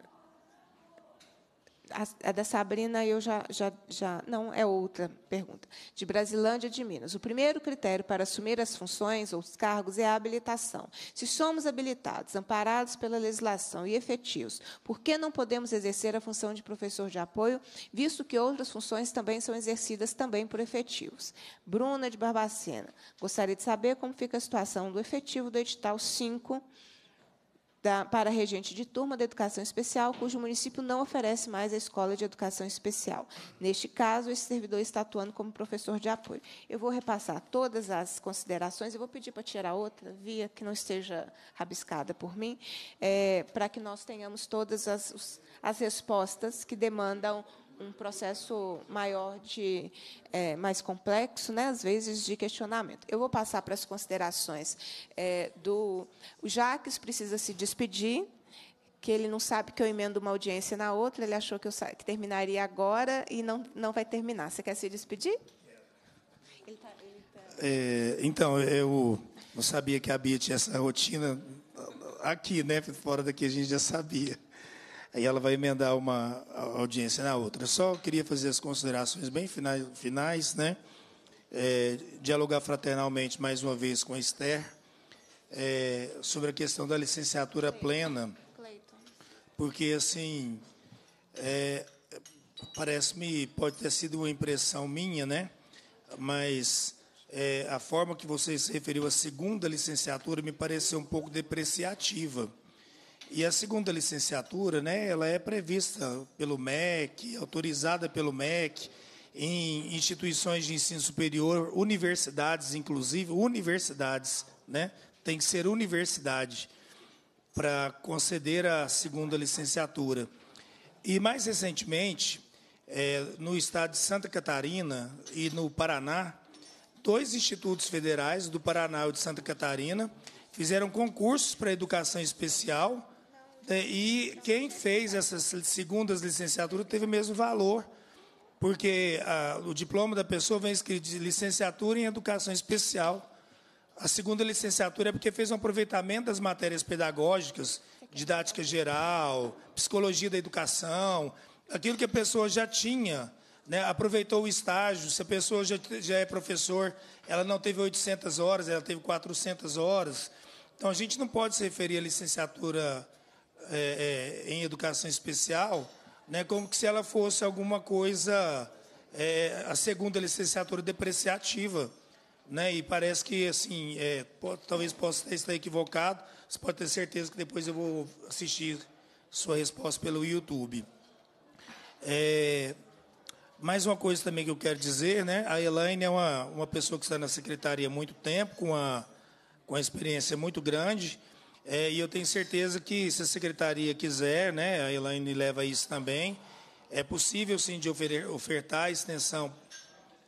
A, a da Sabrina eu já, já, já. Não, é outra pergunta. De Brasilândia de Minas. O primeiro critério para assumir as funções ou os cargos é a habilitação. Se somos habilitados, amparados pela legislação e efetivos, por que não podemos exercer a função de professor de apoio, visto que outras funções também são exercidas também por efetivos? Bruna de Barbacena. Gostaria de saber como fica a situação do efetivo do edital 5 da, para regente de turma da educação especial, cujo município não oferece mais a escola de educação especial. Neste caso, esse servidor está atuando como professor de apoio. Eu vou repassar todas as considerações, e vou pedir para tirar outra via que não esteja rabiscada por mim, é, para que nós tenhamos todas as, as respostas que demandam um processo maior de é, mais complexo, né, às vezes de questionamento. Eu vou passar para as considerações é, do o Jaques precisa se despedir, que ele não sabe que eu emendo uma audiência na outra, ele achou que eu que terminaria agora e não não vai terminar. Você quer se despedir? Ele tá, ele tá... É, então eu não sabia que a Bia tinha essa rotina aqui, né? Fora daqui a gente já sabia. Aí ela vai emendar uma audiência na outra. Eu só queria fazer as considerações bem finais, finais né? É, dialogar fraternalmente mais uma vez com a Esther é, sobre a questão da licenciatura Cleiton. plena, porque assim é, parece-me pode ter sido uma impressão minha, né? Mas é, a forma que você se referiu à segunda licenciatura me pareceu um pouco depreciativa e a segunda licenciatura, né, ela é prevista pelo MEC, autorizada pelo MEC, em instituições de ensino superior, universidades, inclusive, universidades, né, tem que ser universidade para conceder a segunda licenciatura. E, mais recentemente, é, no estado de Santa Catarina e no Paraná, dois institutos federais, do Paraná e de Santa Catarina, fizeram concursos para educação especial é, e quem fez essas segundas licenciaturas teve o mesmo valor, porque a, o diploma da pessoa vem escrito de licenciatura em educação especial. A segunda licenciatura é porque fez um aproveitamento das matérias pedagógicas, didática geral, psicologia da educação, aquilo que a pessoa já tinha, né, aproveitou o estágio. Se a pessoa já, já é professor, ela não teve 800 horas, ela teve 400 horas. Então, a gente não pode se referir à licenciatura é, é, em educação especial, né, como se ela fosse alguma coisa, é, a segunda licenciatura depreciativa. Né, e parece que, assim, é, pode, talvez possa estar equivocado, você pode ter certeza que depois eu vou assistir sua resposta pelo YouTube. É, mais uma coisa também que eu quero dizer, né, a Elaine é uma, uma pessoa que está na secretaria há muito tempo, com uma, com uma experiência muito grande, é, e eu tenho certeza que, se a secretaria quiser, né, a Elaine leva isso também, é possível sim de ofertar a extensão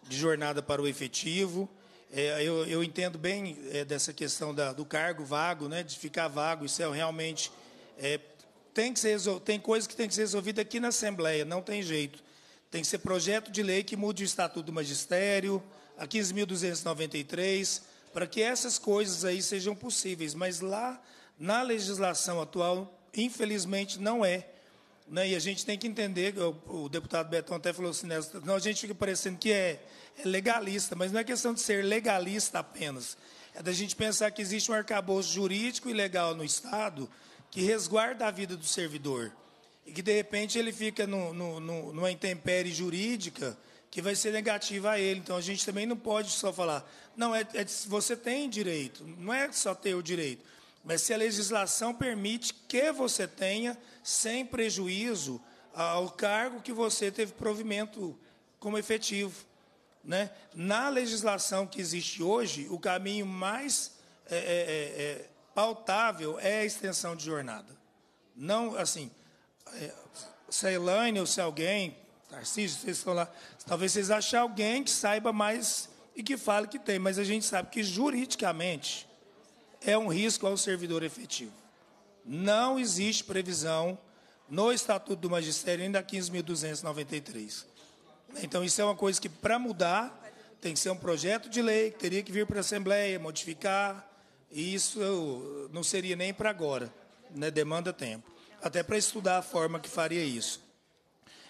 de jornada para o efetivo. É, eu, eu, entendo bem é, dessa questão da, do cargo vago, né, de ficar vago, isso é realmente. É, tem, que ser, tem coisa que tem que ser resolvida aqui na Assembleia, não tem jeito. Tem que ser projeto de lei que mude o Estatuto do Magistério, a 15.293, para que essas coisas aí sejam possíveis. Mas lá na legislação atual, infelizmente, não é. Né? E a gente tem que entender, o, o deputado Betão até falou assim, né? não, a gente fica parecendo que é, é legalista, mas não é questão de ser legalista apenas. É da gente pensar que existe um arcabouço jurídico e legal no Estado que resguarda a vida do servidor. E que, de repente, ele fica no, no, no, numa intempérie jurídica que vai ser negativa a ele. Então, a gente também não pode só falar, não, é, é você tem direito, não é só ter o direito mas se a legislação permite que você tenha, sem prejuízo ao cargo que você teve provimento como efetivo. Né? Na legislação que existe hoje, o caminho mais é, é, é, é pautável é a extensão de jornada. Não, assim, é, se a Elaine ou se alguém, Tarcísio, vocês estão lá, talvez vocês achem alguém que saiba mais e que fale que tem, mas a gente sabe que juridicamente é um risco ao servidor efetivo. Não existe previsão no Estatuto do Magistério, ainda 15.293. Então, isso é uma coisa que, para mudar, tem que ser um projeto de lei, que teria que vir para a Assembleia, modificar, e isso não seria nem para agora, né? demanda tempo, até para estudar a forma que faria isso.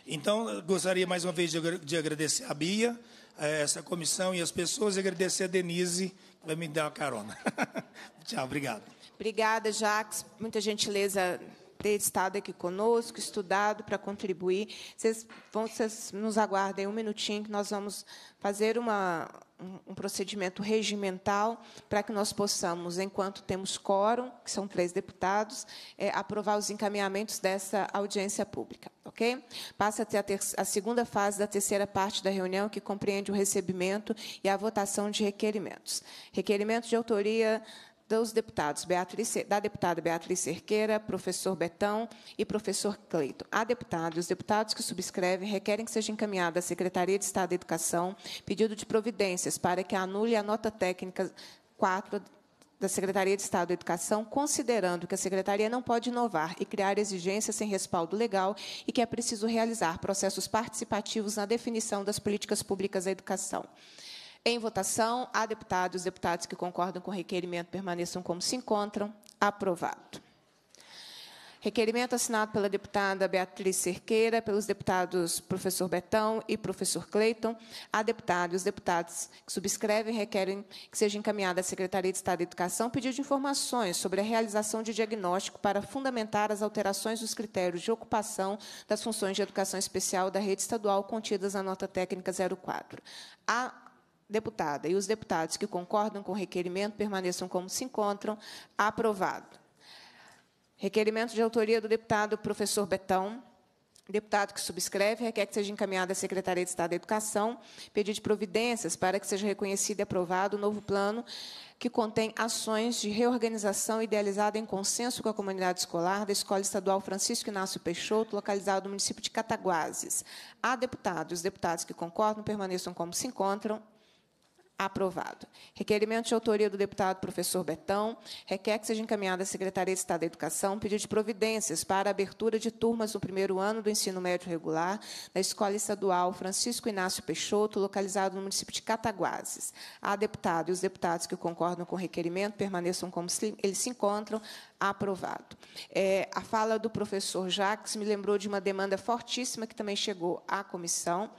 Então, gostaria mais uma vez de agradecer a Bia, a eh, essa comissão e as pessoas, e agradecer a Denise, vai me dar uma carona. Tchau, obrigado. Obrigada, Jacques. Muita gentileza ter estado aqui conosco, estudado para contribuir. Vocês, vão, vocês nos aguardem um minutinho que nós vamos fazer uma um, procedimento regimental para que nós possamos, enquanto temos quórum, que são três deputados, é, aprovar os encaminhamentos dessa audiência pública. Ok? Passa até a, ter a segunda fase da terceira parte da reunião, que compreende o recebimento e a votação de requerimentos. Requerimento de autoria dos deputados Beatriz, da deputada Beatriz Cerqueira, professor Betão e professor Cleito. A deputada e os deputados que subscrevem requerem que seja encaminhada à Secretaria de Estado da Educação pedido de providências para que anule a nota técnica 4 da Secretaria de Estado da Educação, considerando que a Secretaria não pode inovar e criar exigências sem respaldo legal e que é preciso realizar processos participativos na definição das políticas públicas da educação. Em votação, há deputados e deputados que concordam com o requerimento permaneçam como se encontram. Aprovado. Requerimento assinado pela deputada Beatriz Cerqueira, pelos deputados professor Betão e professor Cleiton. A deputada e os deputados que subscrevem requerem que seja encaminhada à Secretaria de Estado da Educação pedido de informações sobre a realização de diagnóstico para fundamentar as alterações dos critérios de ocupação das funções de educação especial da rede estadual contidas na nota técnica 04. Há deputada e os deputados que concordam com o requerimento permaneçam como se encontram. Aprovado. Requerimento de autoria do deputado professor Betão. Deputado que subscreve requer que seja encaminhada à Secretaria de Estado da Educação pedido de providências para que seja reconhecido e aprovado o novo plano que contém ações de reorganização idealizada em consenso com a comunidade escolar da Escola Estadual Francisco Inácio Peixoto, localizado no município de Cataguases. Há deputados, os deputados que concordam permaneçam como se encontram. Aprovado. Requerimento de autoria do deputado professor Betão requer que seja encaminhada à Secretaria de Estado da Educação pedido de providências para a abertura de turmas no primeiro ano do ensino médio regular na Escola Estadual Francisco Inácio Peixoto, localizado no município de Cataguases. A deputada e os deputados que concordam com o requerimento permaneçam como eles se encontram aprovado. É, a fala do professor Jacques me lembrou de uma demanda fortíssima que também chegou à comissão.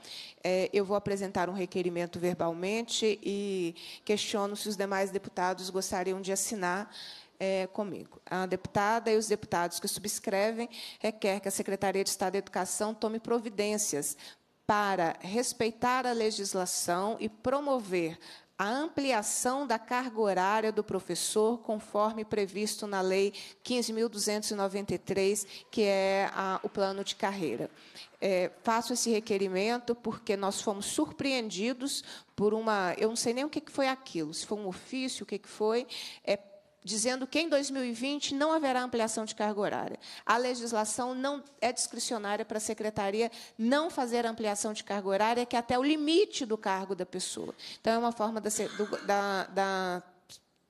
É, eu vou apresentar um requerimento verbalmente e questiono se os demais deputados gostariam de assinar é, comigo. A deputada e os deputados que subscrevem requer que a Secretaria de Estado da Educação tome providências para respeitar a legislação e promover a ampliação da carga horária do professor, conforme previsto na Lei 15.293, que é a, o plano de carreira. É, faço esse requerimento porque nós fomos surpreendidos por uma. Eu não sei nem o que foi aquilo, se foi um ofício, o que foi, é, dizendo que em 2020 não haverá ampliação de carga horária. A legislação não é discricionária para a secretaria não fazer ampliação de carga horária, que é até o limite do cargo da pessoa. Então, é uma forma da, da, da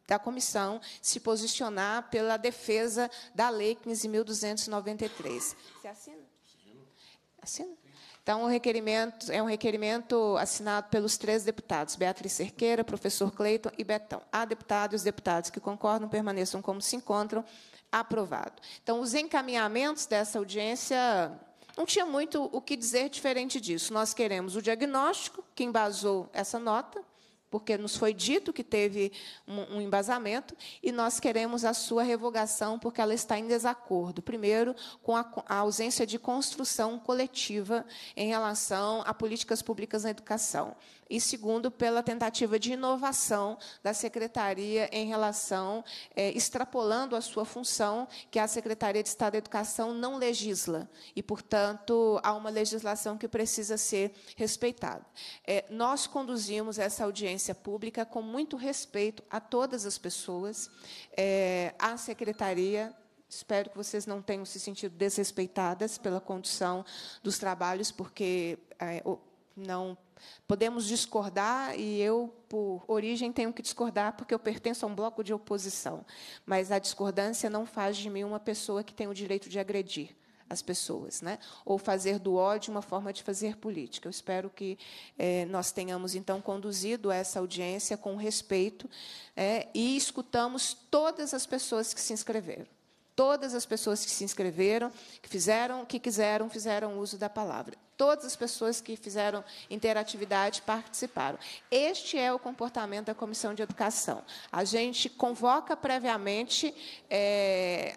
da comissão se posicionar pela defesa da Lei 15.293. Você assina? Assina. Então, o requerimento é um requerimento assinado pelos três deputados, Beatriz Cerqueira, professor Cleiton e Betão. A deputada e os deputados que concordam permaneçam como se encontram, aprovado. Então, os encaminhamentos dessa audiência não tinha muito o que dizer diferente disso. Nós queremos o diagnóstico que embasou essa nota, porque nos foi dito que teve um, um, embasamento, e nós queremos a sua revogação, porque ela está em desacordo. Primeiro, com a, a, ausência de construção coletiva em relação a políticas públicas na educação e segundo, pela tentativa de inovação da secretaria em relação, é, extrapolando a sua função, que a Secretaria de Estado da Educação não legisla, e, portanto, há uma legislação que precisa ser respeitada. É, nós conduzimos essa audiência pública com muito respeito a todas as pessoas, é, eh, à Secretaria, Espero que vocês não tenham se sentido desrespeitadas pela condução dos trabalhos, porque é, não Podemos discordar, e eu, por origem, tenho que discordar porque eu pertenço a um bloco de oposição. Mas a discordância não faz de mim uma pessoa que tem o direito de agredir as pessoas, né? ou fazer do ódio uma forma de fazer política. Eu espero que eh, nós tenhamos, então, conduzido essa audiência com respeito eh, e escutamos todas as pessoas que se inscreveram. Todas as pessoas que se inscreveram, que fizeram, que quiseram, fizeram uso da palavra. Todas as pessoas que fizeram interatividade participaram. Este é o comportamento da Comissão de Educação. A gente convoca previamente é,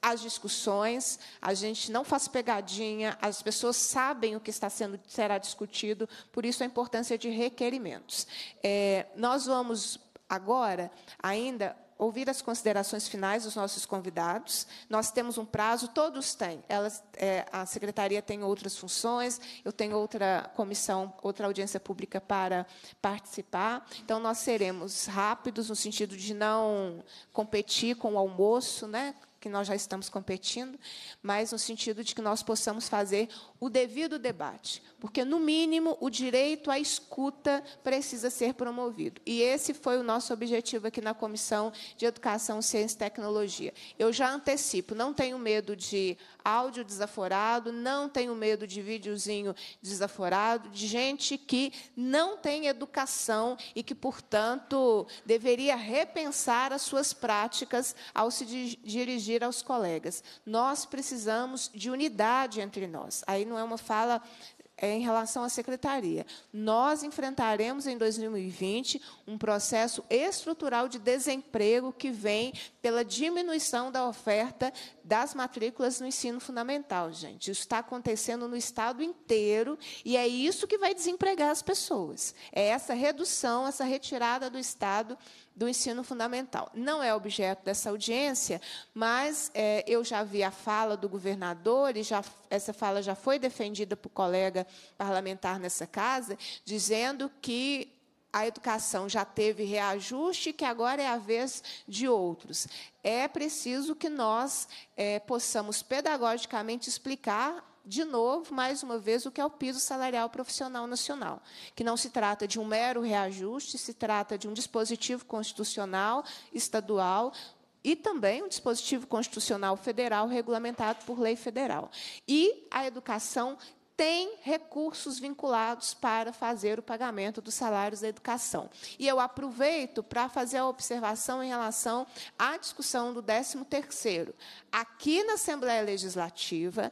as discussões, a gente não faz pegadinha, as pessoas sabem o que está sendo será discutido, por isso a importância de requerimentos. É, nós vamos agora ainda ouvir as considerações finais dos nossos convidados. Nós temos um prazo, todos têm. Elas, é, a secretaria tem outras funções, eu tenho outra comissão, outra audiência pública para participar. Então, nós seremos rápidos no sentido de não competir com o almoço, né? que nós já estamos competindo, mas no sentido de que nós possamos fazer o devido debate, porque no mínimo o direito à escuta precisa ser promovido. E esse foi o nosso objetivo aqui na Comissão de Educação, Ciência e Tecnologia. Eu já antecipo, não tenho medo de áudio desaforado, não tenho medo de videozinho desaforado, de gente que não tem educação e que, portanto, deveria repensar as suas práticas ao se dirigir pedir aos colegas. Nós precisamos de unidade entre nós. Aí não é uma fala é em relação à secretaria. Nós enfrentaremos em 2020 um processo estrutural de desemprego que vem pela diminuição da oferta das matrículas no ensino fundamental, gente. Isso está acontecendo no estado inteiro e é isso que vai desempregar as pessoas. É essa redução, essa retirada do estado do ensino fundamental. Não é objeto dessa audiência, mas é, eu já vi a fala do governador, e já, essa fala já foi defendida por colega parlamentar nessa casa, dizendo que a educação já teve reajuste, que agora é a vez de outros. É preciso que nós é, possamos pedagogicamente explicar de novo, mais uma vez, o que é o piso salarial profissional nacional, que não se trata de um mero reajuste, se trata de um dispositivo constitucional estadual e também um dispositivo constitucional federal regulamentado por lei federal. E a educação tem recursos vinculados para fazer o pagamento dos salários da educação. E eu aproveito para fazer a observação em relação à discussão do 13º. Aqui na Assembleia Legislativa,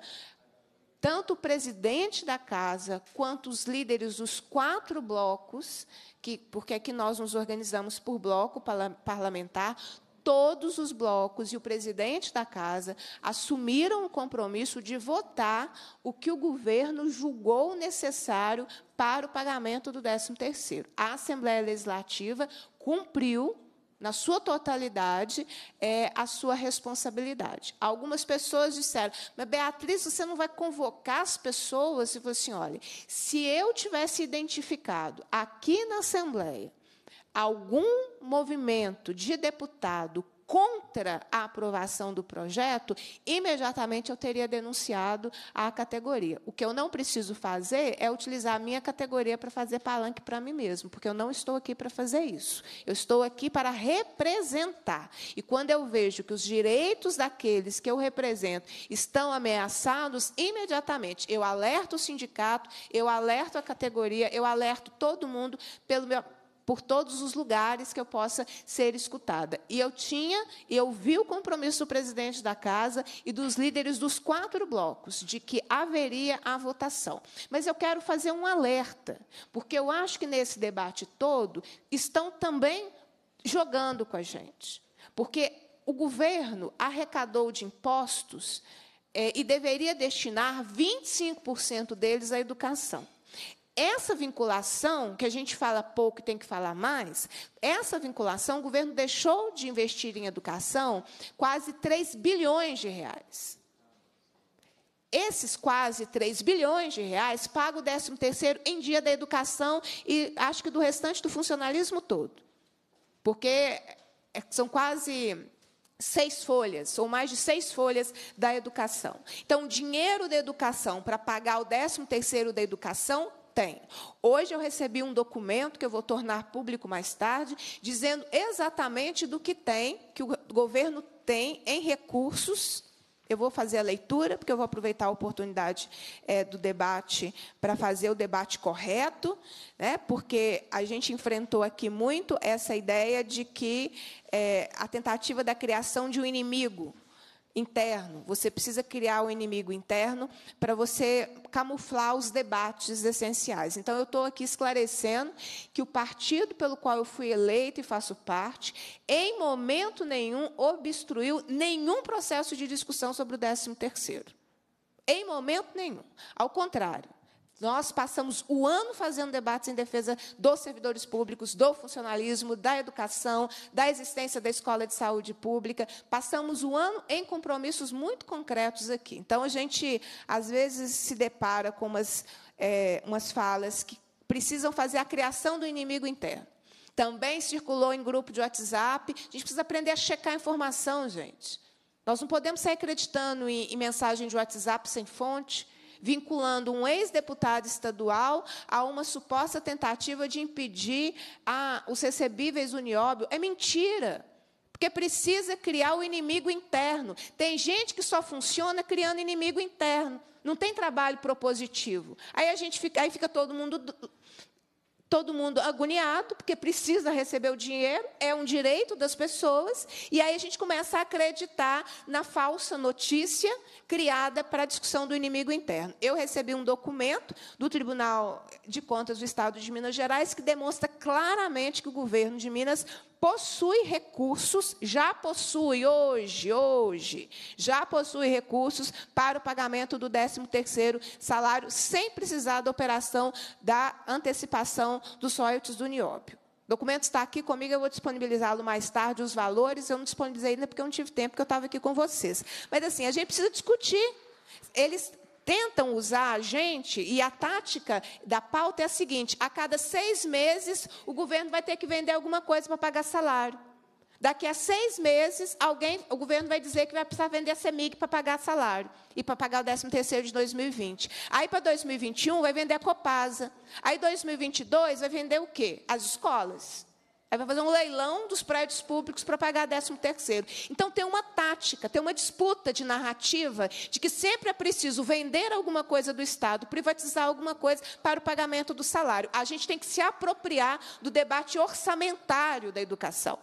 tanto o presidente da casa quanto os líderes dos quatro blocos, que, porque aqui nós nos organizamos por bloco parlamentar, todos os blocos e o presidente da casa assumiram o compromisso de votar o que o governo julgou necessário para o pagamento do 13º. A Assembleia Legislativa cumpriu na sua totalidade, é a sua responsabilidade. Algumas pessoas disseram, mas Beatriz, você não vai convocar as pessoas? E falou assim: olha, se eu tivesse identificado aqui na Assembleia algum movimento de deputado contra a aprovação do projeto, imediatamente eu teria denunciado a categoria. O que eu não preciso fazer é utilizar a minha categoria para fazer palanque para mim mesmo, porque eu não estou aqui para fazer isso. Eu estou aqui para representar. E quando eu vejo que os direitos daqueles que eu represento estão ameaçados, imediatamente eu alerto o sindicato, eu alerto a categoria, eu alerto todo mundo pelo meu por todos os lugares que eu possa ser escutada. E eu tinha, eu vi o compromisso do presidente da casa e dos líderes dos quatro blocos de que haveria a votação. Mas eu quero fazer um alerta, porque eu acho que nesse debate todo estão também jogando com a gente. Porque o governo arrecadou de impostos é, e deveria destinar 25% deles à educação. Essa vinculação, que a gente fala pouco e tem que falar mais, essa vinculação, o governo deixou de investir em educação quase 3 bilhões de reais. Esses quase 3 bilhões de reais paga o 13º em dia da educação e acho que do restante do funcionalismo todo. Porque é, são quase seis folhas, ou mais de seis folhas da educação. Então, o dinheiro da educação para pagar o 13º da educação tem. Hoje eu recebi um documento que eu vou tornar público mais tarde, dizendo exatamente do que tem, que o governo tem em recursos. Eu vou fazer a leitura, porque eu vou aproveitar a oportunidade é, do debate para fazer o debate correto, né? porque a gente enfrentou aqui muito essa ideia de que é, a tentativa da criação de um inimigo interno. Você precisa criar o um inimigo interno para você camuflar os debates essenciais. Então, eu estou aqui esclarecendo que o partido pelo qual eu fui eleito e faço parte, em momento nenhum obstruiu nenhum processo de discussão sobre o 13 terceiro. Em momento nenhum. Ao contrário, nós passamos o ano fazendo debates em defesa dos servidores públicos, do funcionalismo, da educação, da existência da escola de saúde pública. Passamos o ano em compromissos muito concretos aqui. Então, a gente, às vezes, se depara com umas, é, umas falas que precisam fazer a criação do inimigo interno. Também circulou em grupo de WhatsApp. A gente precisa aprender a checar a informação, gente. Nós não podemos sair acreditando em, em mensagem de WhatsApp sem fonte vinculando um ex-deputado estadual a uma suposta tentativa de impedir a, os recebíveis Unióbio. É mentira. Porque precisa criar o inimigo interno. Tem gente que só funciona criando inimigo interno. Não tem trabalho propositivo. Aí a gente fica, aí fica todo mundo todo mundo agoniado, porque precisa receber o dinheiro, é um direito das pessoas, e aí a gente começa a acreditar na falsa notícia criada para a discussão do inimigo interno. Eu recebi um documento do Tribunal de Contas do Estado de Minas Gerais que demonstra claramente que o governo de Minas possui recursos, já possui hoje, hoje, já possui recursos para o pagamento do 13º salário sem precisar da operação da antecipação dos royalties do nióbio. O documento está aqui comigo, eu vou disponibilizá-lo mais tarde, os valores, eu não disponibilizei ainda porque eu não tive tempo, porque eu estava aqui com vocês. Mas, assim, a gente precisa discutir. Eles tentam usar a gente, e a tática da pauta é a seguinte: a cada seis meses, o governo vai ter que vender alguma coisa para pagar salário. Daqui a seis meses, alguém, o governo vai dizer que vai precisar vender a CEMIG para pagar salário e para pagar o 13º de 2020. Aí, para 2021, vai vender a Copasa. Aí, 2022, vai vender o quê? As escolas. Aí vai fazer um leilão dos prédios públicos para pagar 13 terceiro. Então tem uma tática, tem uma disputa de narrativa de que sempre é preciso vender alguma coisa do Estado, privatizar alguma coisa para o pagamento do salário. A gente tem que se apropriar do debate orçamentário da educação.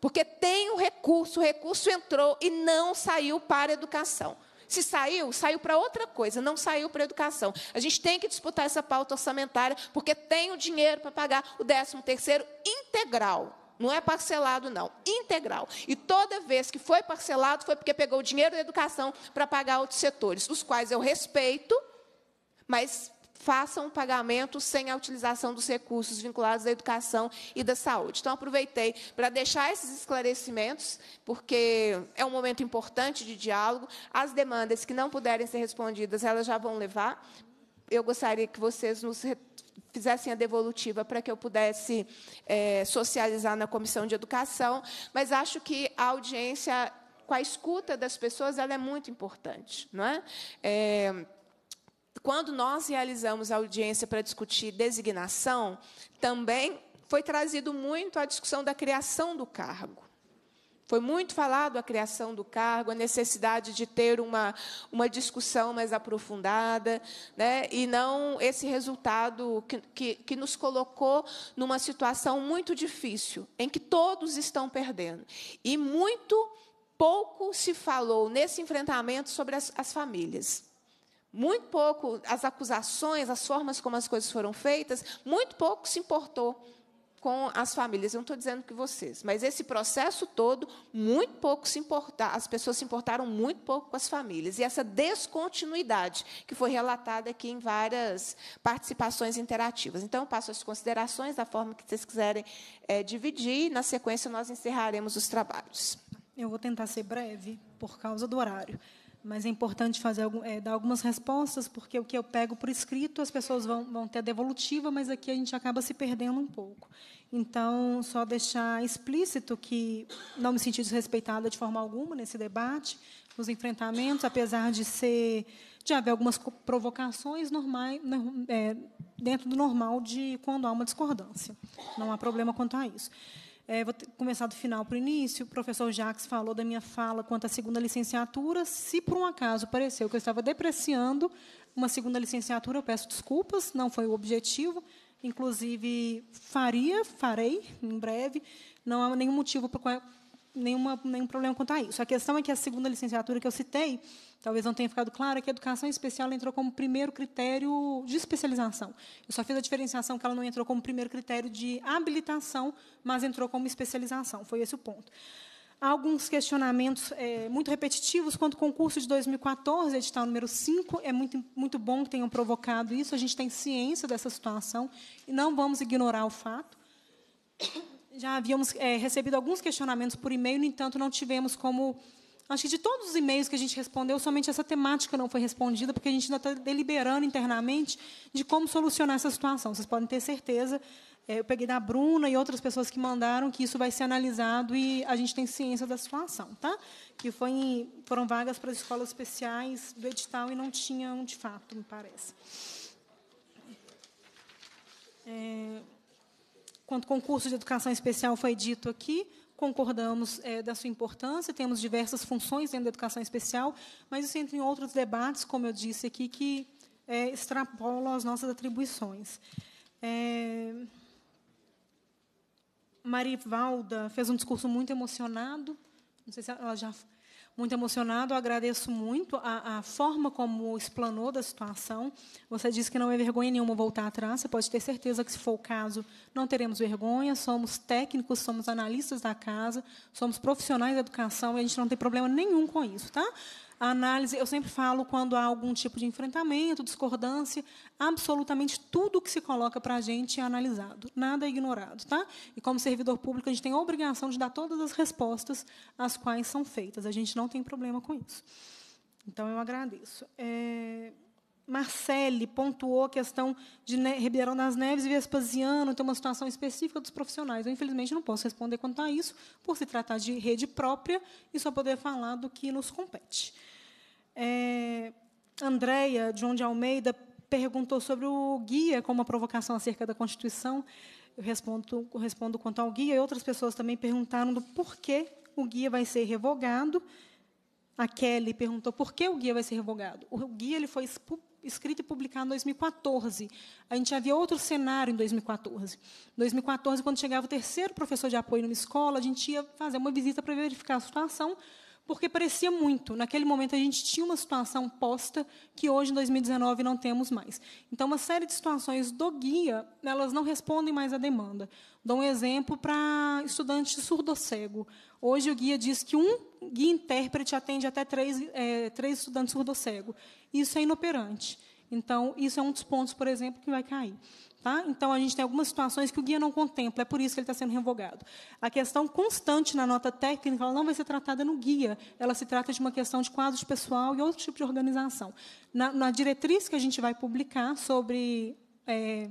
Porque tem o recurso, o recurso entrou e não saiu para a educação. Se saiu, saiu para outra coisa, não saiu para educação. A gente tem que disputar essa pauta orçamentária, porque tem o dinheiro para pagar o 13º integral. Não é parcelado, não, integral. E toda vez que foi parcelado, foi porque pegou o dinheiro da educação para pagar outros setores, os quais eu respeito, mas façam o pagamento sem a utilização dos recursos vinculados à educação e da saúde. Então, aproveitei para deixar esses esclarecimentos, porque é um momento importante de diálogo. As demandas que não puderem ser respondidas, elas já vão levar. Eu gostaria que vocês nos fizessem a devolutiva para que eu pudesse é, socializar na comissão de educação, mas acho que a audiência com a escuta das pessoas ela é muito importante, não é? é quando nós realizamos a audiência para discutir designação, também foi trazido muito a discussão da criação do cargo. Foi muito falado a criação do cargo, a necessidade de ter uma, uma discussão mais aprofundada, né? e não esse resultado que, que, que nos colocou numa situação muito difícil, em que todos estão perdendo. E muito pouco se falou nesse enfrentamento sobre as, as famílias muito pouco as acusações, as formas como as coisas foram feitas, muito pouco se importou com as famílias. Eu não estou dizendo que vocês, mas esse processo todo, muito pouco se importar, as pessoas se importaram muito pouco com as famílias. E essa descontinuidade que foi relatada aqui em várias participações interativas. Então, eu passo as considerações da forma que vocês quiserem é, dividir. Na sequência, nós encerraremos os trabalhos. Eu vou tentar ser breve, por causa do horário mas é importante fazer é, dar algumas respostas, porque o que eu pego por escrito, as pessoas vão, vão ter a devolutiva, mas aqui a gente acaba se perdendo um pouco. Então, só deixar explícito que não me senti desrespeitada de forma alguma nesse debate, nos enfrentamentos, apesar de ser de haver algumas provocações normais, é, dentro do normal de quando há uma discordância. Não há problema quanto a isso. É, vou começar do final para o início. O professor Jacques falou da minha fala quanto à segunda licenciatura. Se por um acaso pareceu que eu estava depreciando uma segunda licenciatura, eu peço desculpas, não foi o objetivo. Inclusive, faria, farei em breve. Não há nenhum motivo para nenhuma, nenhum problema quanto a isso. A questão é que a segunda licenciatura que eu citei talvez não tenha ficado claro, é que a educação especial entrou como primeiro critério de especialização. Eu só fiz a diferenciação que ela não entrou como primeiro critério de habilitação, mas entrou como especialização. Foi esse o ponto. Há alguns questionamentos é, muito repetitivos quanto ao concurso de 2014, edital número 5. É muito, muito bom que tenham provocado isso. A gente tem ciência dessa situação e não vamos ignorar o fato. Já havíamos é, recebido alguns questionamentos por e-mail, no entanto, não tivemos como Acho que de todos os e-mails que a gente respondeu, somente essa temática não foi respondida, porque a gente ainda está deliberando internamente de como solucionar essa situação. Vocês podem ter certeza. É, eu peguei da Bruna e outras pessoas que mandaram que isso vai ser analisado e a gente tem ciência da situação, tá? Que foi, foram vagas para as escolas especiais do edital e não tinham de fato, me parece. É, quanto ao concurso de educação especial foi dito aqui, concordamos é, da sua importância, temos diversas funções dentro da educação especial, mas isso entra em outros debates, como eu disse aqui, que é, extrapolam as nossas atribuições. É... Marivalda fez um discurso muito emocionado, não sei se ela já muito emocionado. agradeço muito a, a, forma como explanou da situação. Você disse que não é vergonha nenhuma voltar atrás. Você pode ter certeza que, se for o caso, não teremos vergonha. Somos técnicos, somos analistas da casa, somos profissionais da educação e a gente não tem problema nenhum com isso, tá? A análise, eu sempre falo quando há algum tipo de enfrentamento, discordância, absolutamente tudo que se coloca para a gente é analisado, nada é ignorado, tá? E como servidor público, a gente tem a obrigação de dar todas as respostas às quais são feitas. A gente não tem problema com isso. Então eu agradeço. É... Marcele pontuou a questão de Ribeirão das Neves e Vespasiano, tem uma situação específica dos profissionais. Eu, infelizmente, não posso responder quanto a isso, por se tratar de rede própria e só poder falar do que nos compete é, Andréia João de Almeida perguntou sobre o guia como uma provocação acerca da Constituição. Eu respondo, respondo quanto ao guia. E outras pessoas também perguntaram do porquê o guia vai ser revogado. A Kelly perguntou por que o guia vai ser revogado. O guia ele foi escrito e publicado em 2014. A gente havia outro cenário em 2014. Em 2014, quando chegava o terceiro professor de apoio numa escola, a gente ia fazer uma visita para verificar a situação porque parecia muito. Naquele momento a gente tinha uma situação posta que hoje em 2019 não temos mais. Então uma série de situações do guia, elas não respondem mais à demanda. Dou um exemplo para estudante surdo-cego. Hoje o guia diz que um guia intérprete atende até três, é, três estudantes surdo-cego. Isso é inoperante. Então isso é um dos pontos, por exemplo, que vai cair. Tá? Então, a gente tem algumas situações que o guia não contempla, é por isso que ele está sendo revogado. A questão constante na nota técnica ela não vai ser tratada no guia, ela se trata de uma questão de quadro de pessoal e outro tipo de organização. Na, na diretriz que a gente vai publicar sobre é,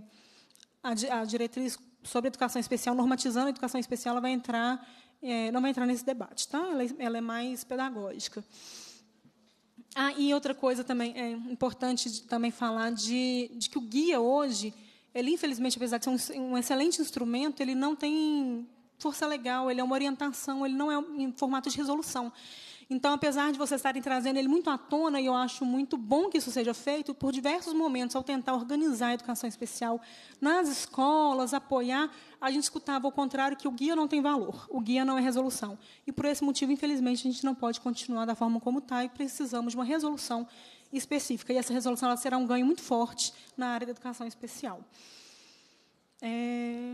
a, a, diretriz sobre educação especial, normatizando a educação especial, ela vai entrar, é, não vai entrar nesse debate, tá? ela, é, ela é mais pedagógica. Ah, e outra coisa também é importante de, também falar de, de que o guia hoje ele infelizmente, apesar de ser um, um excelente instrumento, ele não tem força legal, ele é uma orientação, ele não é em formato de resolução. Então, apesar de vocês estarem trazendo ele muito à tona, e eu acho muito bom que isso seja feito, por diversos momentos, ao tentar organizar a educação especial nas escolas, apoiar, a gente escutava ao contrário que o guia não tem valor, o guia não é resolução. E por esse motivo, infelizmente, a gente não pode continuar da forma como está e precisamos de uma resolução específica. E essa resolução será um ganho muito forte na área da educação especial. É...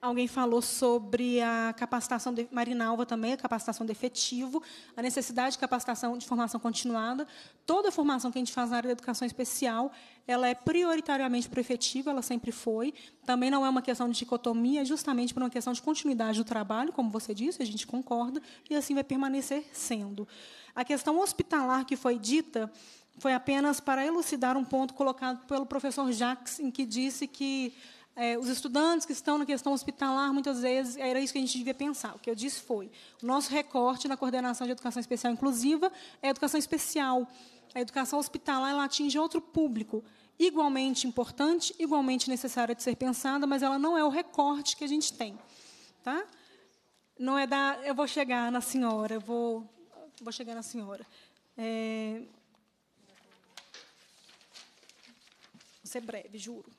Alguém falou sobre a capacitação, de, Marinalva também, a capacitação de efetivo, a necessidade de capacitação de formação continuada. Toda a formação que a gente faz na área da educação especial, ela é prioritariamente para o efetivo, ela sempre foi. Também não é uma questão de dicotomia, é justamente por uma questão de continuidade do trabalho, como você disse, a gente concorda, e assim vai permanecer sendo. A questão hospitalar que foi dita foi apenas para elucidar um ponto colocado pelo professor Jacques, em que disse que é, os estudantes que estão na questão hospitalar, muitas vezes, era isso que a gente devia pensar. O que eu disse foi: o nosso recorte na coordenação de educação especial inclusiva é a educação especial. A educação hospitalar ela atinge outro público, igualmente importante, igualmente necessária de ser pensada, mas ela não é o recorte que a gente tem. Tá? Não é da. Eu vou chegar na senhora, eu vou, vou chegar na senhora. É... Vou ser breve, juro.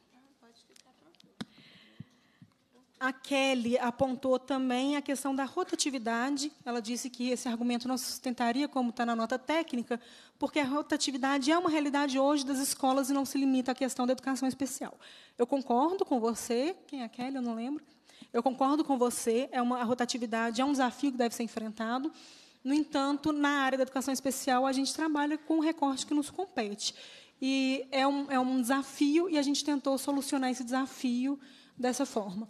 A Kelly apontou também a questão da rotatividade. Ela disse que esse argumento não se sustentaria, como está na nota técnica, porque a rotatividade é uma realidade hoje das escolas e não se limita à questão da educação especial. Eu concordo com você. Quem é a Kelly? Eu não lembro. Eu concordo com você. É uma, a rotatividade é um desafio que deve ser enfrentado. No entanto, na área da educação especial, a gente trabalha com o recorte que nos compete. E é um, é um desafio, e a gente tentou solucionar esse desafio dessa forma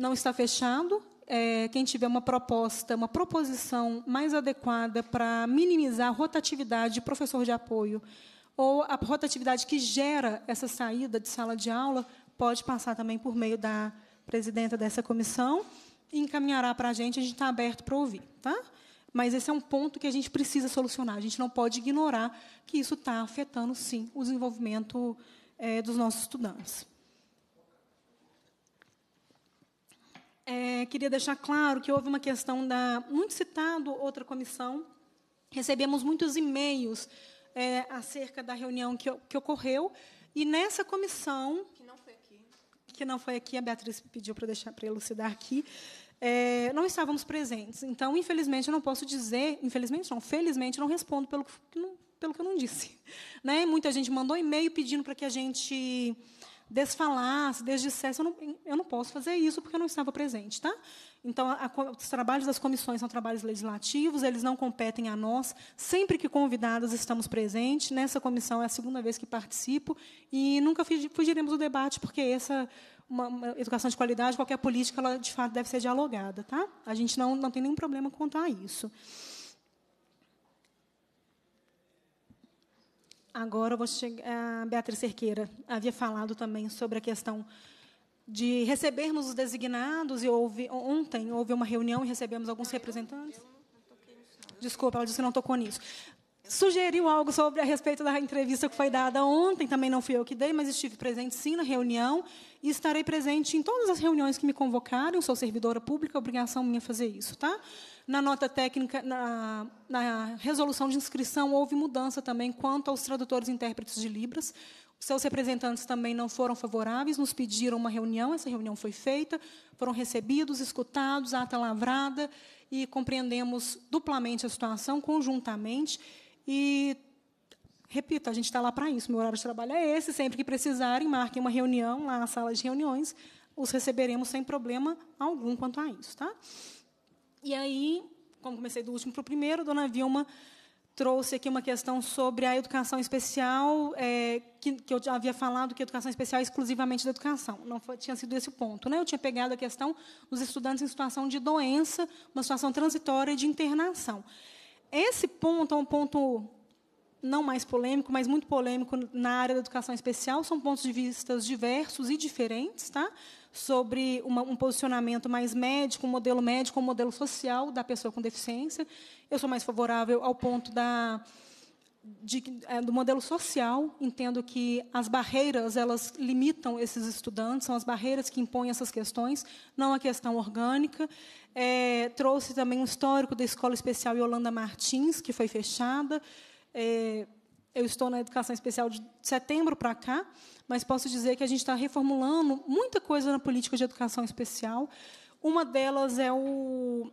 não está fechado. É, quem tiver uma proposta, uma proposição mais adequada para minimizar a rotatividade de professor de apoio ou a rotatividade que gera essa saída de sala de aula, pode passar também por meio da presidenta dessa comissão e encaminhará para a gente. A gente está aberto para ouvir. Tá? Mas esse é um ponto que a gente precisa solucionar. A gente não pode ignorar que isso está afetando, sim, o desenvolvimento é, dos nossos estudantes. é, queria deixar claro que houve uma questão da muito citado outra comissão. Recebemos muitos e-mails é, acerca da reunião que, que ocorreu e nessa comissão que não foi aqui, que não foi aqui a Beatriz pediu para deixar para elucidar aqui. É, não estávamos presentes. Então, infelizmente, eu não posso dizer, infelizmente não, felizmente, não respondo pelo que não, pelo que eu não disse. Né? Muita gente mandou e-mail pedindo para que a gente desfalasse, desdissesse, eu não, eu não posso fazer isso porque eu não estava presente, tá? Então, a, os trabalhos das comissões são trabalhos legislativos, eles não competem a nós. Sempre que convidadas, estamos presentes. Nessa comissão é a segunda vez que participo e nunca fugiremos do debate, porque essa uma, uma educação de qualidade, qualquer política, ela de fato deve ser dialogada, tá? A gente não, não tem nenhum problema quanto a isso. Agora eu vou chegar. A eh, Beatriz Cerqueira havia falado também sobre a questão de recebermos os designados e houve ontem houve uma reunião e recebemos alguns representantes. Desculpa, ela disse que não tocou nisso. Sugeriu algo sobre a respeito da entrevista que foi dada ontem, também não fui eu que dei, mas estive presente sim na reunião e estarei presente em todas as reuniões que me convocarem, sou servidora pública, obrigação minha fazer isso, tá? Na nota técnica, na, na resolução de inscrição, houve mudança também quanto aos tradutores e intérpretes de Libras. Seus representantes também não foram favoráveis, nos pediram uma reunião, essa reunião foi feita, foram recebidos, escutados, ata lavrada, e compreendemos duplamente a situação, conjuntamente, e repito, a gente está lá para isso. Meu horário de trabalho é esse. Sempre que precisarem, marquem uma reunião lá na sala de reuniões. Os receberemos sem problema algum quanto a isso, tá? E aí, como comecei do último para o primeiro, dona Vilma trouxe aqui uma questão sobre a educação especial, é, que, que, eu já havia falado que a educação especial é exclusivamente da educação. Não foi, tinha sido esse o ponto. Né? Eu tinha pegado a questão dos estudantes em situação de doença, uma situação transitória de internação. Esse ponto é um ponto não mais polêmico, mas muito polêmico na área da educação especial. São pontos de vista diversos e diferentes. Tá? sobre uma, um posicionamento mais médico, um modelo médico, um modelo social da pessoa com deficiência. Eu sou mais favorável ao ponto da, de, é, do modelo social. Entendo que as barreiras elas limitam esses estudantes, são as barreiras que impõem essas questões, não a questão orgânica. É, trouxe também um histórico da Escola Especial Yolanda Martins, que foi fechada. É, eu estou na educação especial de setembro para cá, mas posso dizer que a gente está reformulando muita coisa na política de educação especial. Uma delas é o,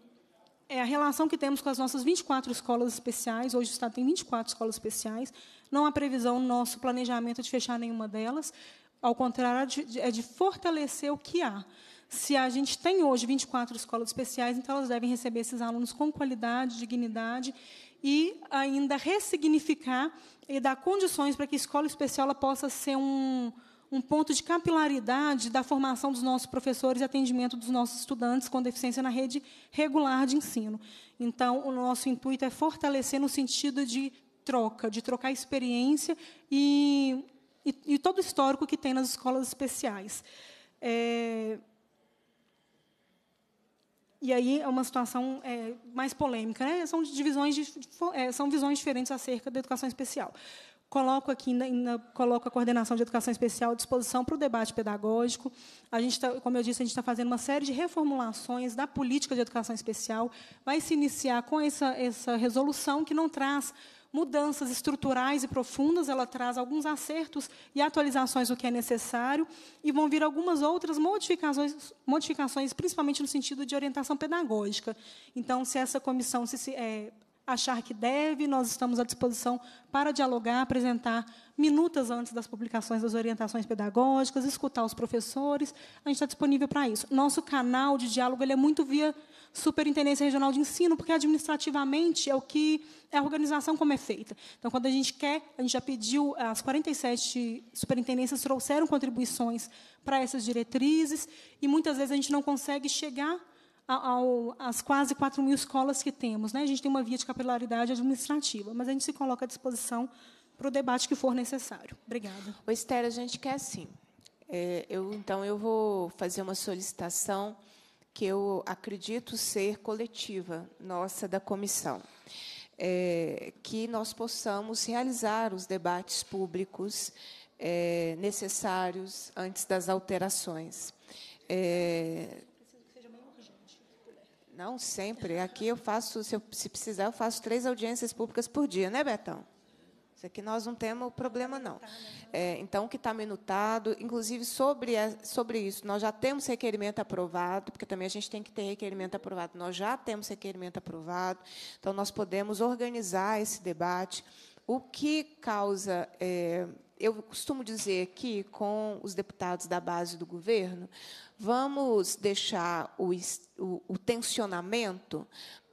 é a relação que temos com as nossas 24 escolas especiais. Hoje o Estado tem 24 escolas especiais. Não há previsão no nosso planejamento de fechar nenhuma delas. Ao contrário, é de fortalecer o que há. Se a gente tem hoje 24 escolas especiais, então elas devem receber esses alunos com qualidade, dignidade e ainda ressignificar e dá condições para que a escola especial possa ser um, um ponto de capilaridade da formação dos nossos professores e atendimento dos nossos estudantes com deficiência na rede regular de ensino. Então, o nosso intuito é fortalecer no sentido de troca, de trocar experiência e, e, e todo o histórico que tem nas escolas especiais. É, e aí é uma situação é, mais polêmica. Né? São, divisões de, é, são visões diferentes acerca da educação especial. Coloco aqui na, na, coloco a coordenação de educação especial à disposição para o debate pedagógico. A gente tá, como eu disse, a gente está fazendo uma série de reformulações da política de educação especial. Vai se iniciar com essa, essa resolução que não traz mudanças estruturais e profundas, ela traz alguns acertos e atualizações do que é necessário, e vão vir algumas outras modificações, modificações principalmente no sentido de orientação pedagógica. Então, se essa comissão se, se é, achar que deve, nós estamos à disposição para dialogar, apresentar minutas antes das publicações das orientações pedagógicas, escutar os professores, a gente está disponível para isso. Nosso canal de diálogo ele é muito via superintendência regional de ensino, porque administrativamente é o que é a organização como é feita. Então, quando a gente quer, a gente já pediu, as 47 superintendências trouxeram contribuições para essas diretrizes, e muitas vezes a gente não consegue chegar às quase 4 mil escolas que temos. Né? A gente tem uma via de capilaridade administrativa, mas a gente se coloca à disposição para o debate que for necessário. Obrigada. Ô, Esther, a gente quer sim. É, eu, então, eu vou fazer uma solicitação que eu acredito ser coletiva nossa da comissão. É, que nós possamos realizar os debates públicos é, necessários antes das alterações. É, não sempre. Aqui eu faço, se, eu, se precisar, eu faço três audiências públicas por dia, né, Betão? Isso aqui nós não temos problema, não. Tá, né? É, então, que está minutado, inclusive sobre, é, sobre isso, nós já temos requerimento aprovado, porque também a gente tem que ter requerimento aprovado. Nós já temos requerimento aprovado, então nós podemos organizar esse debate. O que causa. É, eu costumo dizer aqui com os deputados da base do governo, vamos deixar o, o, o tensionamento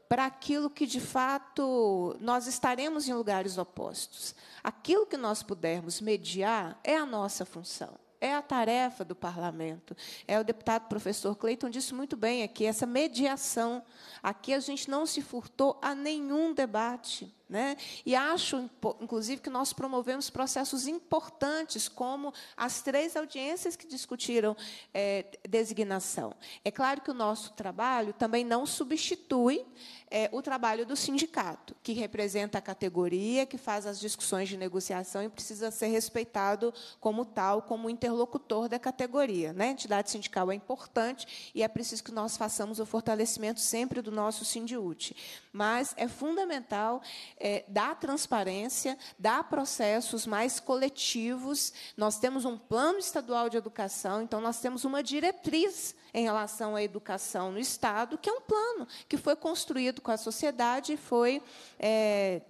para aquilo que de fato nós estaremos em lugares opostos. Aquilo que nós pudermos mediar é a nossa função. É a tarefa do parlamento. É o deputado professor Cleiton disse muito bem aqui, essa mediação. Aqui a gente não se furtou a nenhum debate. Né? E acho, inclusive, que nós promovemos processos importantes, como as três audiências que discutiram é, designação. É claro que o nosso trabalho também não substitui é, o trabalho do sindicato, que representa a categoria, que faz as discussões de negociação e precisa ser respeitado como tal, como interlocutor da categoria. Né? A entidade sindical é importante e é preciso que nós façamos o fortalecimento sempre do nosso Sindiúte. Mas é fundamental é, dá transparência, dá processos mais coletivos. Nós temos um plano estadual de educação, então nós temos uma diretriz em relação à educação no Estado, que é um plano que foi construído com a sociedade e foi é,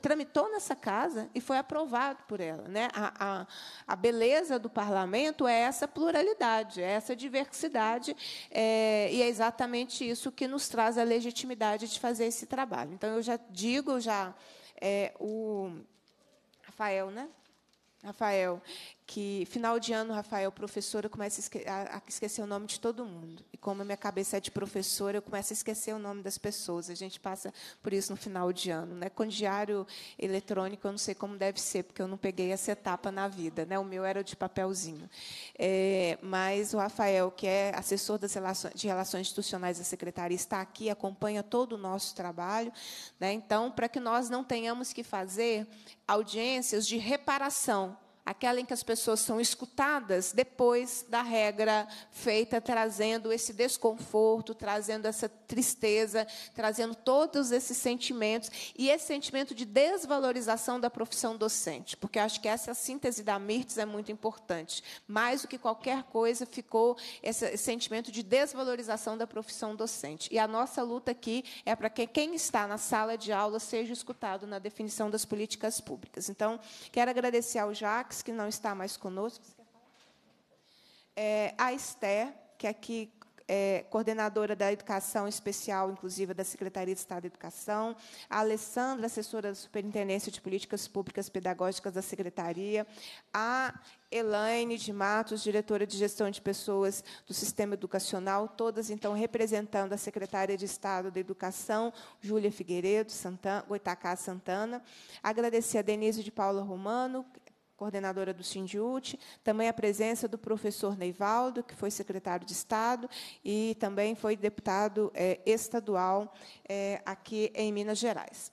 tramitou nessa casa e foi aprovado por ela. Né? A, a, a beleza do parlamento é essa pluralidade, é essa diversidade, é, e é exatamente isso que nos traz a legitimidade de fazer esse trabalho. Então, eu já digo, já é, o Rafael, né? Rafael, que final de ano, Rafael, professora, eu começo a, esque a, esquecer o nome de todo mundo. E como a minha cabeça é de professora, eu começo a esquecer o nome das pessoas. A gente passa por isso no final de ano. Né? Com diário eletrônico, eu não sei como deve ser, porque eu não peguei essa etapa na vida. Né? O meu era de papelzinho. É, mas o Rafael, que é assessor das relações, de Relações Institucionais da Secretaria, está aqui, acompanha todo o nosso trabalho. Né? Então, para que nós não tenhamos que fazer audiências de reparação aquela em que as pessoas são escutadas depois da regra feita, trazendo esse desconforto, trazendo essa tristeza, trazendo todos esses sentimentos e esse sentimento de desvalorização da profissão docente, porque acho que essa síntese da Mirtes é muito importante. Mais do que qualquer coisa, ficou esse sentimento de desvalorização da profissão docente. E a nossa luta aqui é para que quem está na sala de aula seja escutado na definição das políticas públicas. Então, quero agradecer ao Jacques que não está mais conosco. É, a Esther, que é aqui é coordenadora da Educação Especial, inclusive da Secretaria de Estado da Educação, a Alessandra, assessora da Superintendência de Políticas Públicas Pedagógicas da Secretaria, a Elaine de Matos, diretora de gestão de pessoas do sistema educacional, todas então representando a secretária de Estado da Educação, Júlia Figueiredo, Santana, Goitacá Santana. Agradecer a Denise de Paula Romano, coordenadora do Sindiut, também a presença do professor Neivaldo, que foi secretário de Estado e também foi deputado é, estadual é, aqui em Minas Gerais.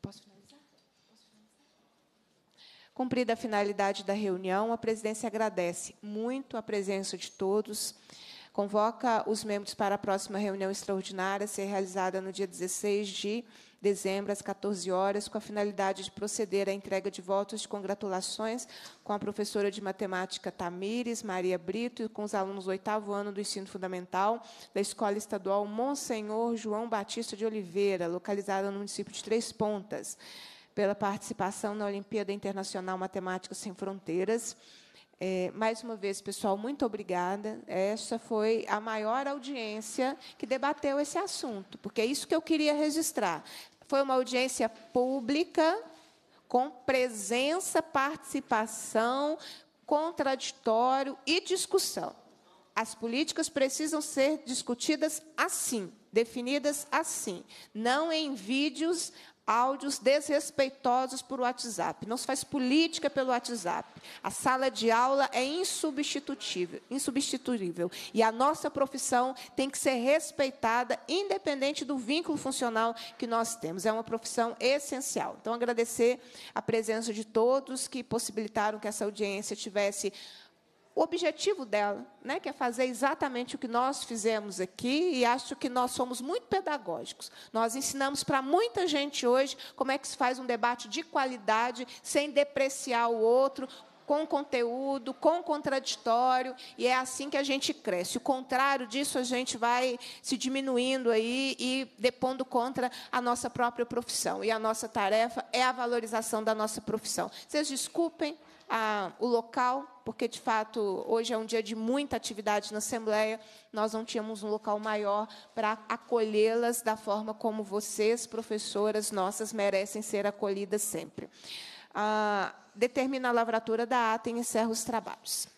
Posso finalizar? Cumprida a finalidade da reunião, a presidência agradece muito a presença de todos. Convoca os membros para a próxima reunião extraordinária, a ser realizada no dia 16 de dezembro, às 14 horas, com a finalidade de proceder à entrega de votos de congratulações com a professora de matemática Tamires Maria Brito e com os alunos do oitavo ano do ensino fundamental da Escola Estadual Monsenhor João Batista de Oliveira, localizada no município de Três Pontas, pela participação na Olimpíada Internacional Matemática Sem Fronteiras. É, mais uma vez, pessoal, muito obrigada. Essa foi a maior audiência que debateu esse assunto, porque é isso que eu queria registrar. Foi uma audiência pública, com presença, participação, contraditório e discussão. As políticas precisam ser discutidas assim, definidas assim, não em vídeos áudios desrespeitosos por WhatsApp. Não se faz política pelo WhatsApp. A sala de aula é insubstitutível, insubstituível. E a nossa profissão tem que ser respeitada, independente do vínculo funcional que nós temos. É uma profissão essencial. Então, agradecer a presença de todos que possibilitaram que essa audiência tivesse o objetivo dela, né, que é fazer exatamente o que nós fizemos aqui, e acho que nós somos muito pedagógicos. Nós ensinamos para muita gente hoje como é que se faz um debate de qualidade, sem depreciar o outro, com conteúdo, com contraditório, e é assim que a gente cresce. O contrário disso, a gente vai se diminuindo aí e depondo contra a nossa própria profissão. E a nossa tarefa é a valorização da nossa profissão. Vocês desculpem, a, o local, porque de fato hoje é um dia de muita atividade na Assembleia, nós não tínhamos um local maior para acolhê-las da forma como vocês, professoras nossas, merecem ser acolhidas sempre. Ah, determina a lavratura da ata e encerra os trabalhos.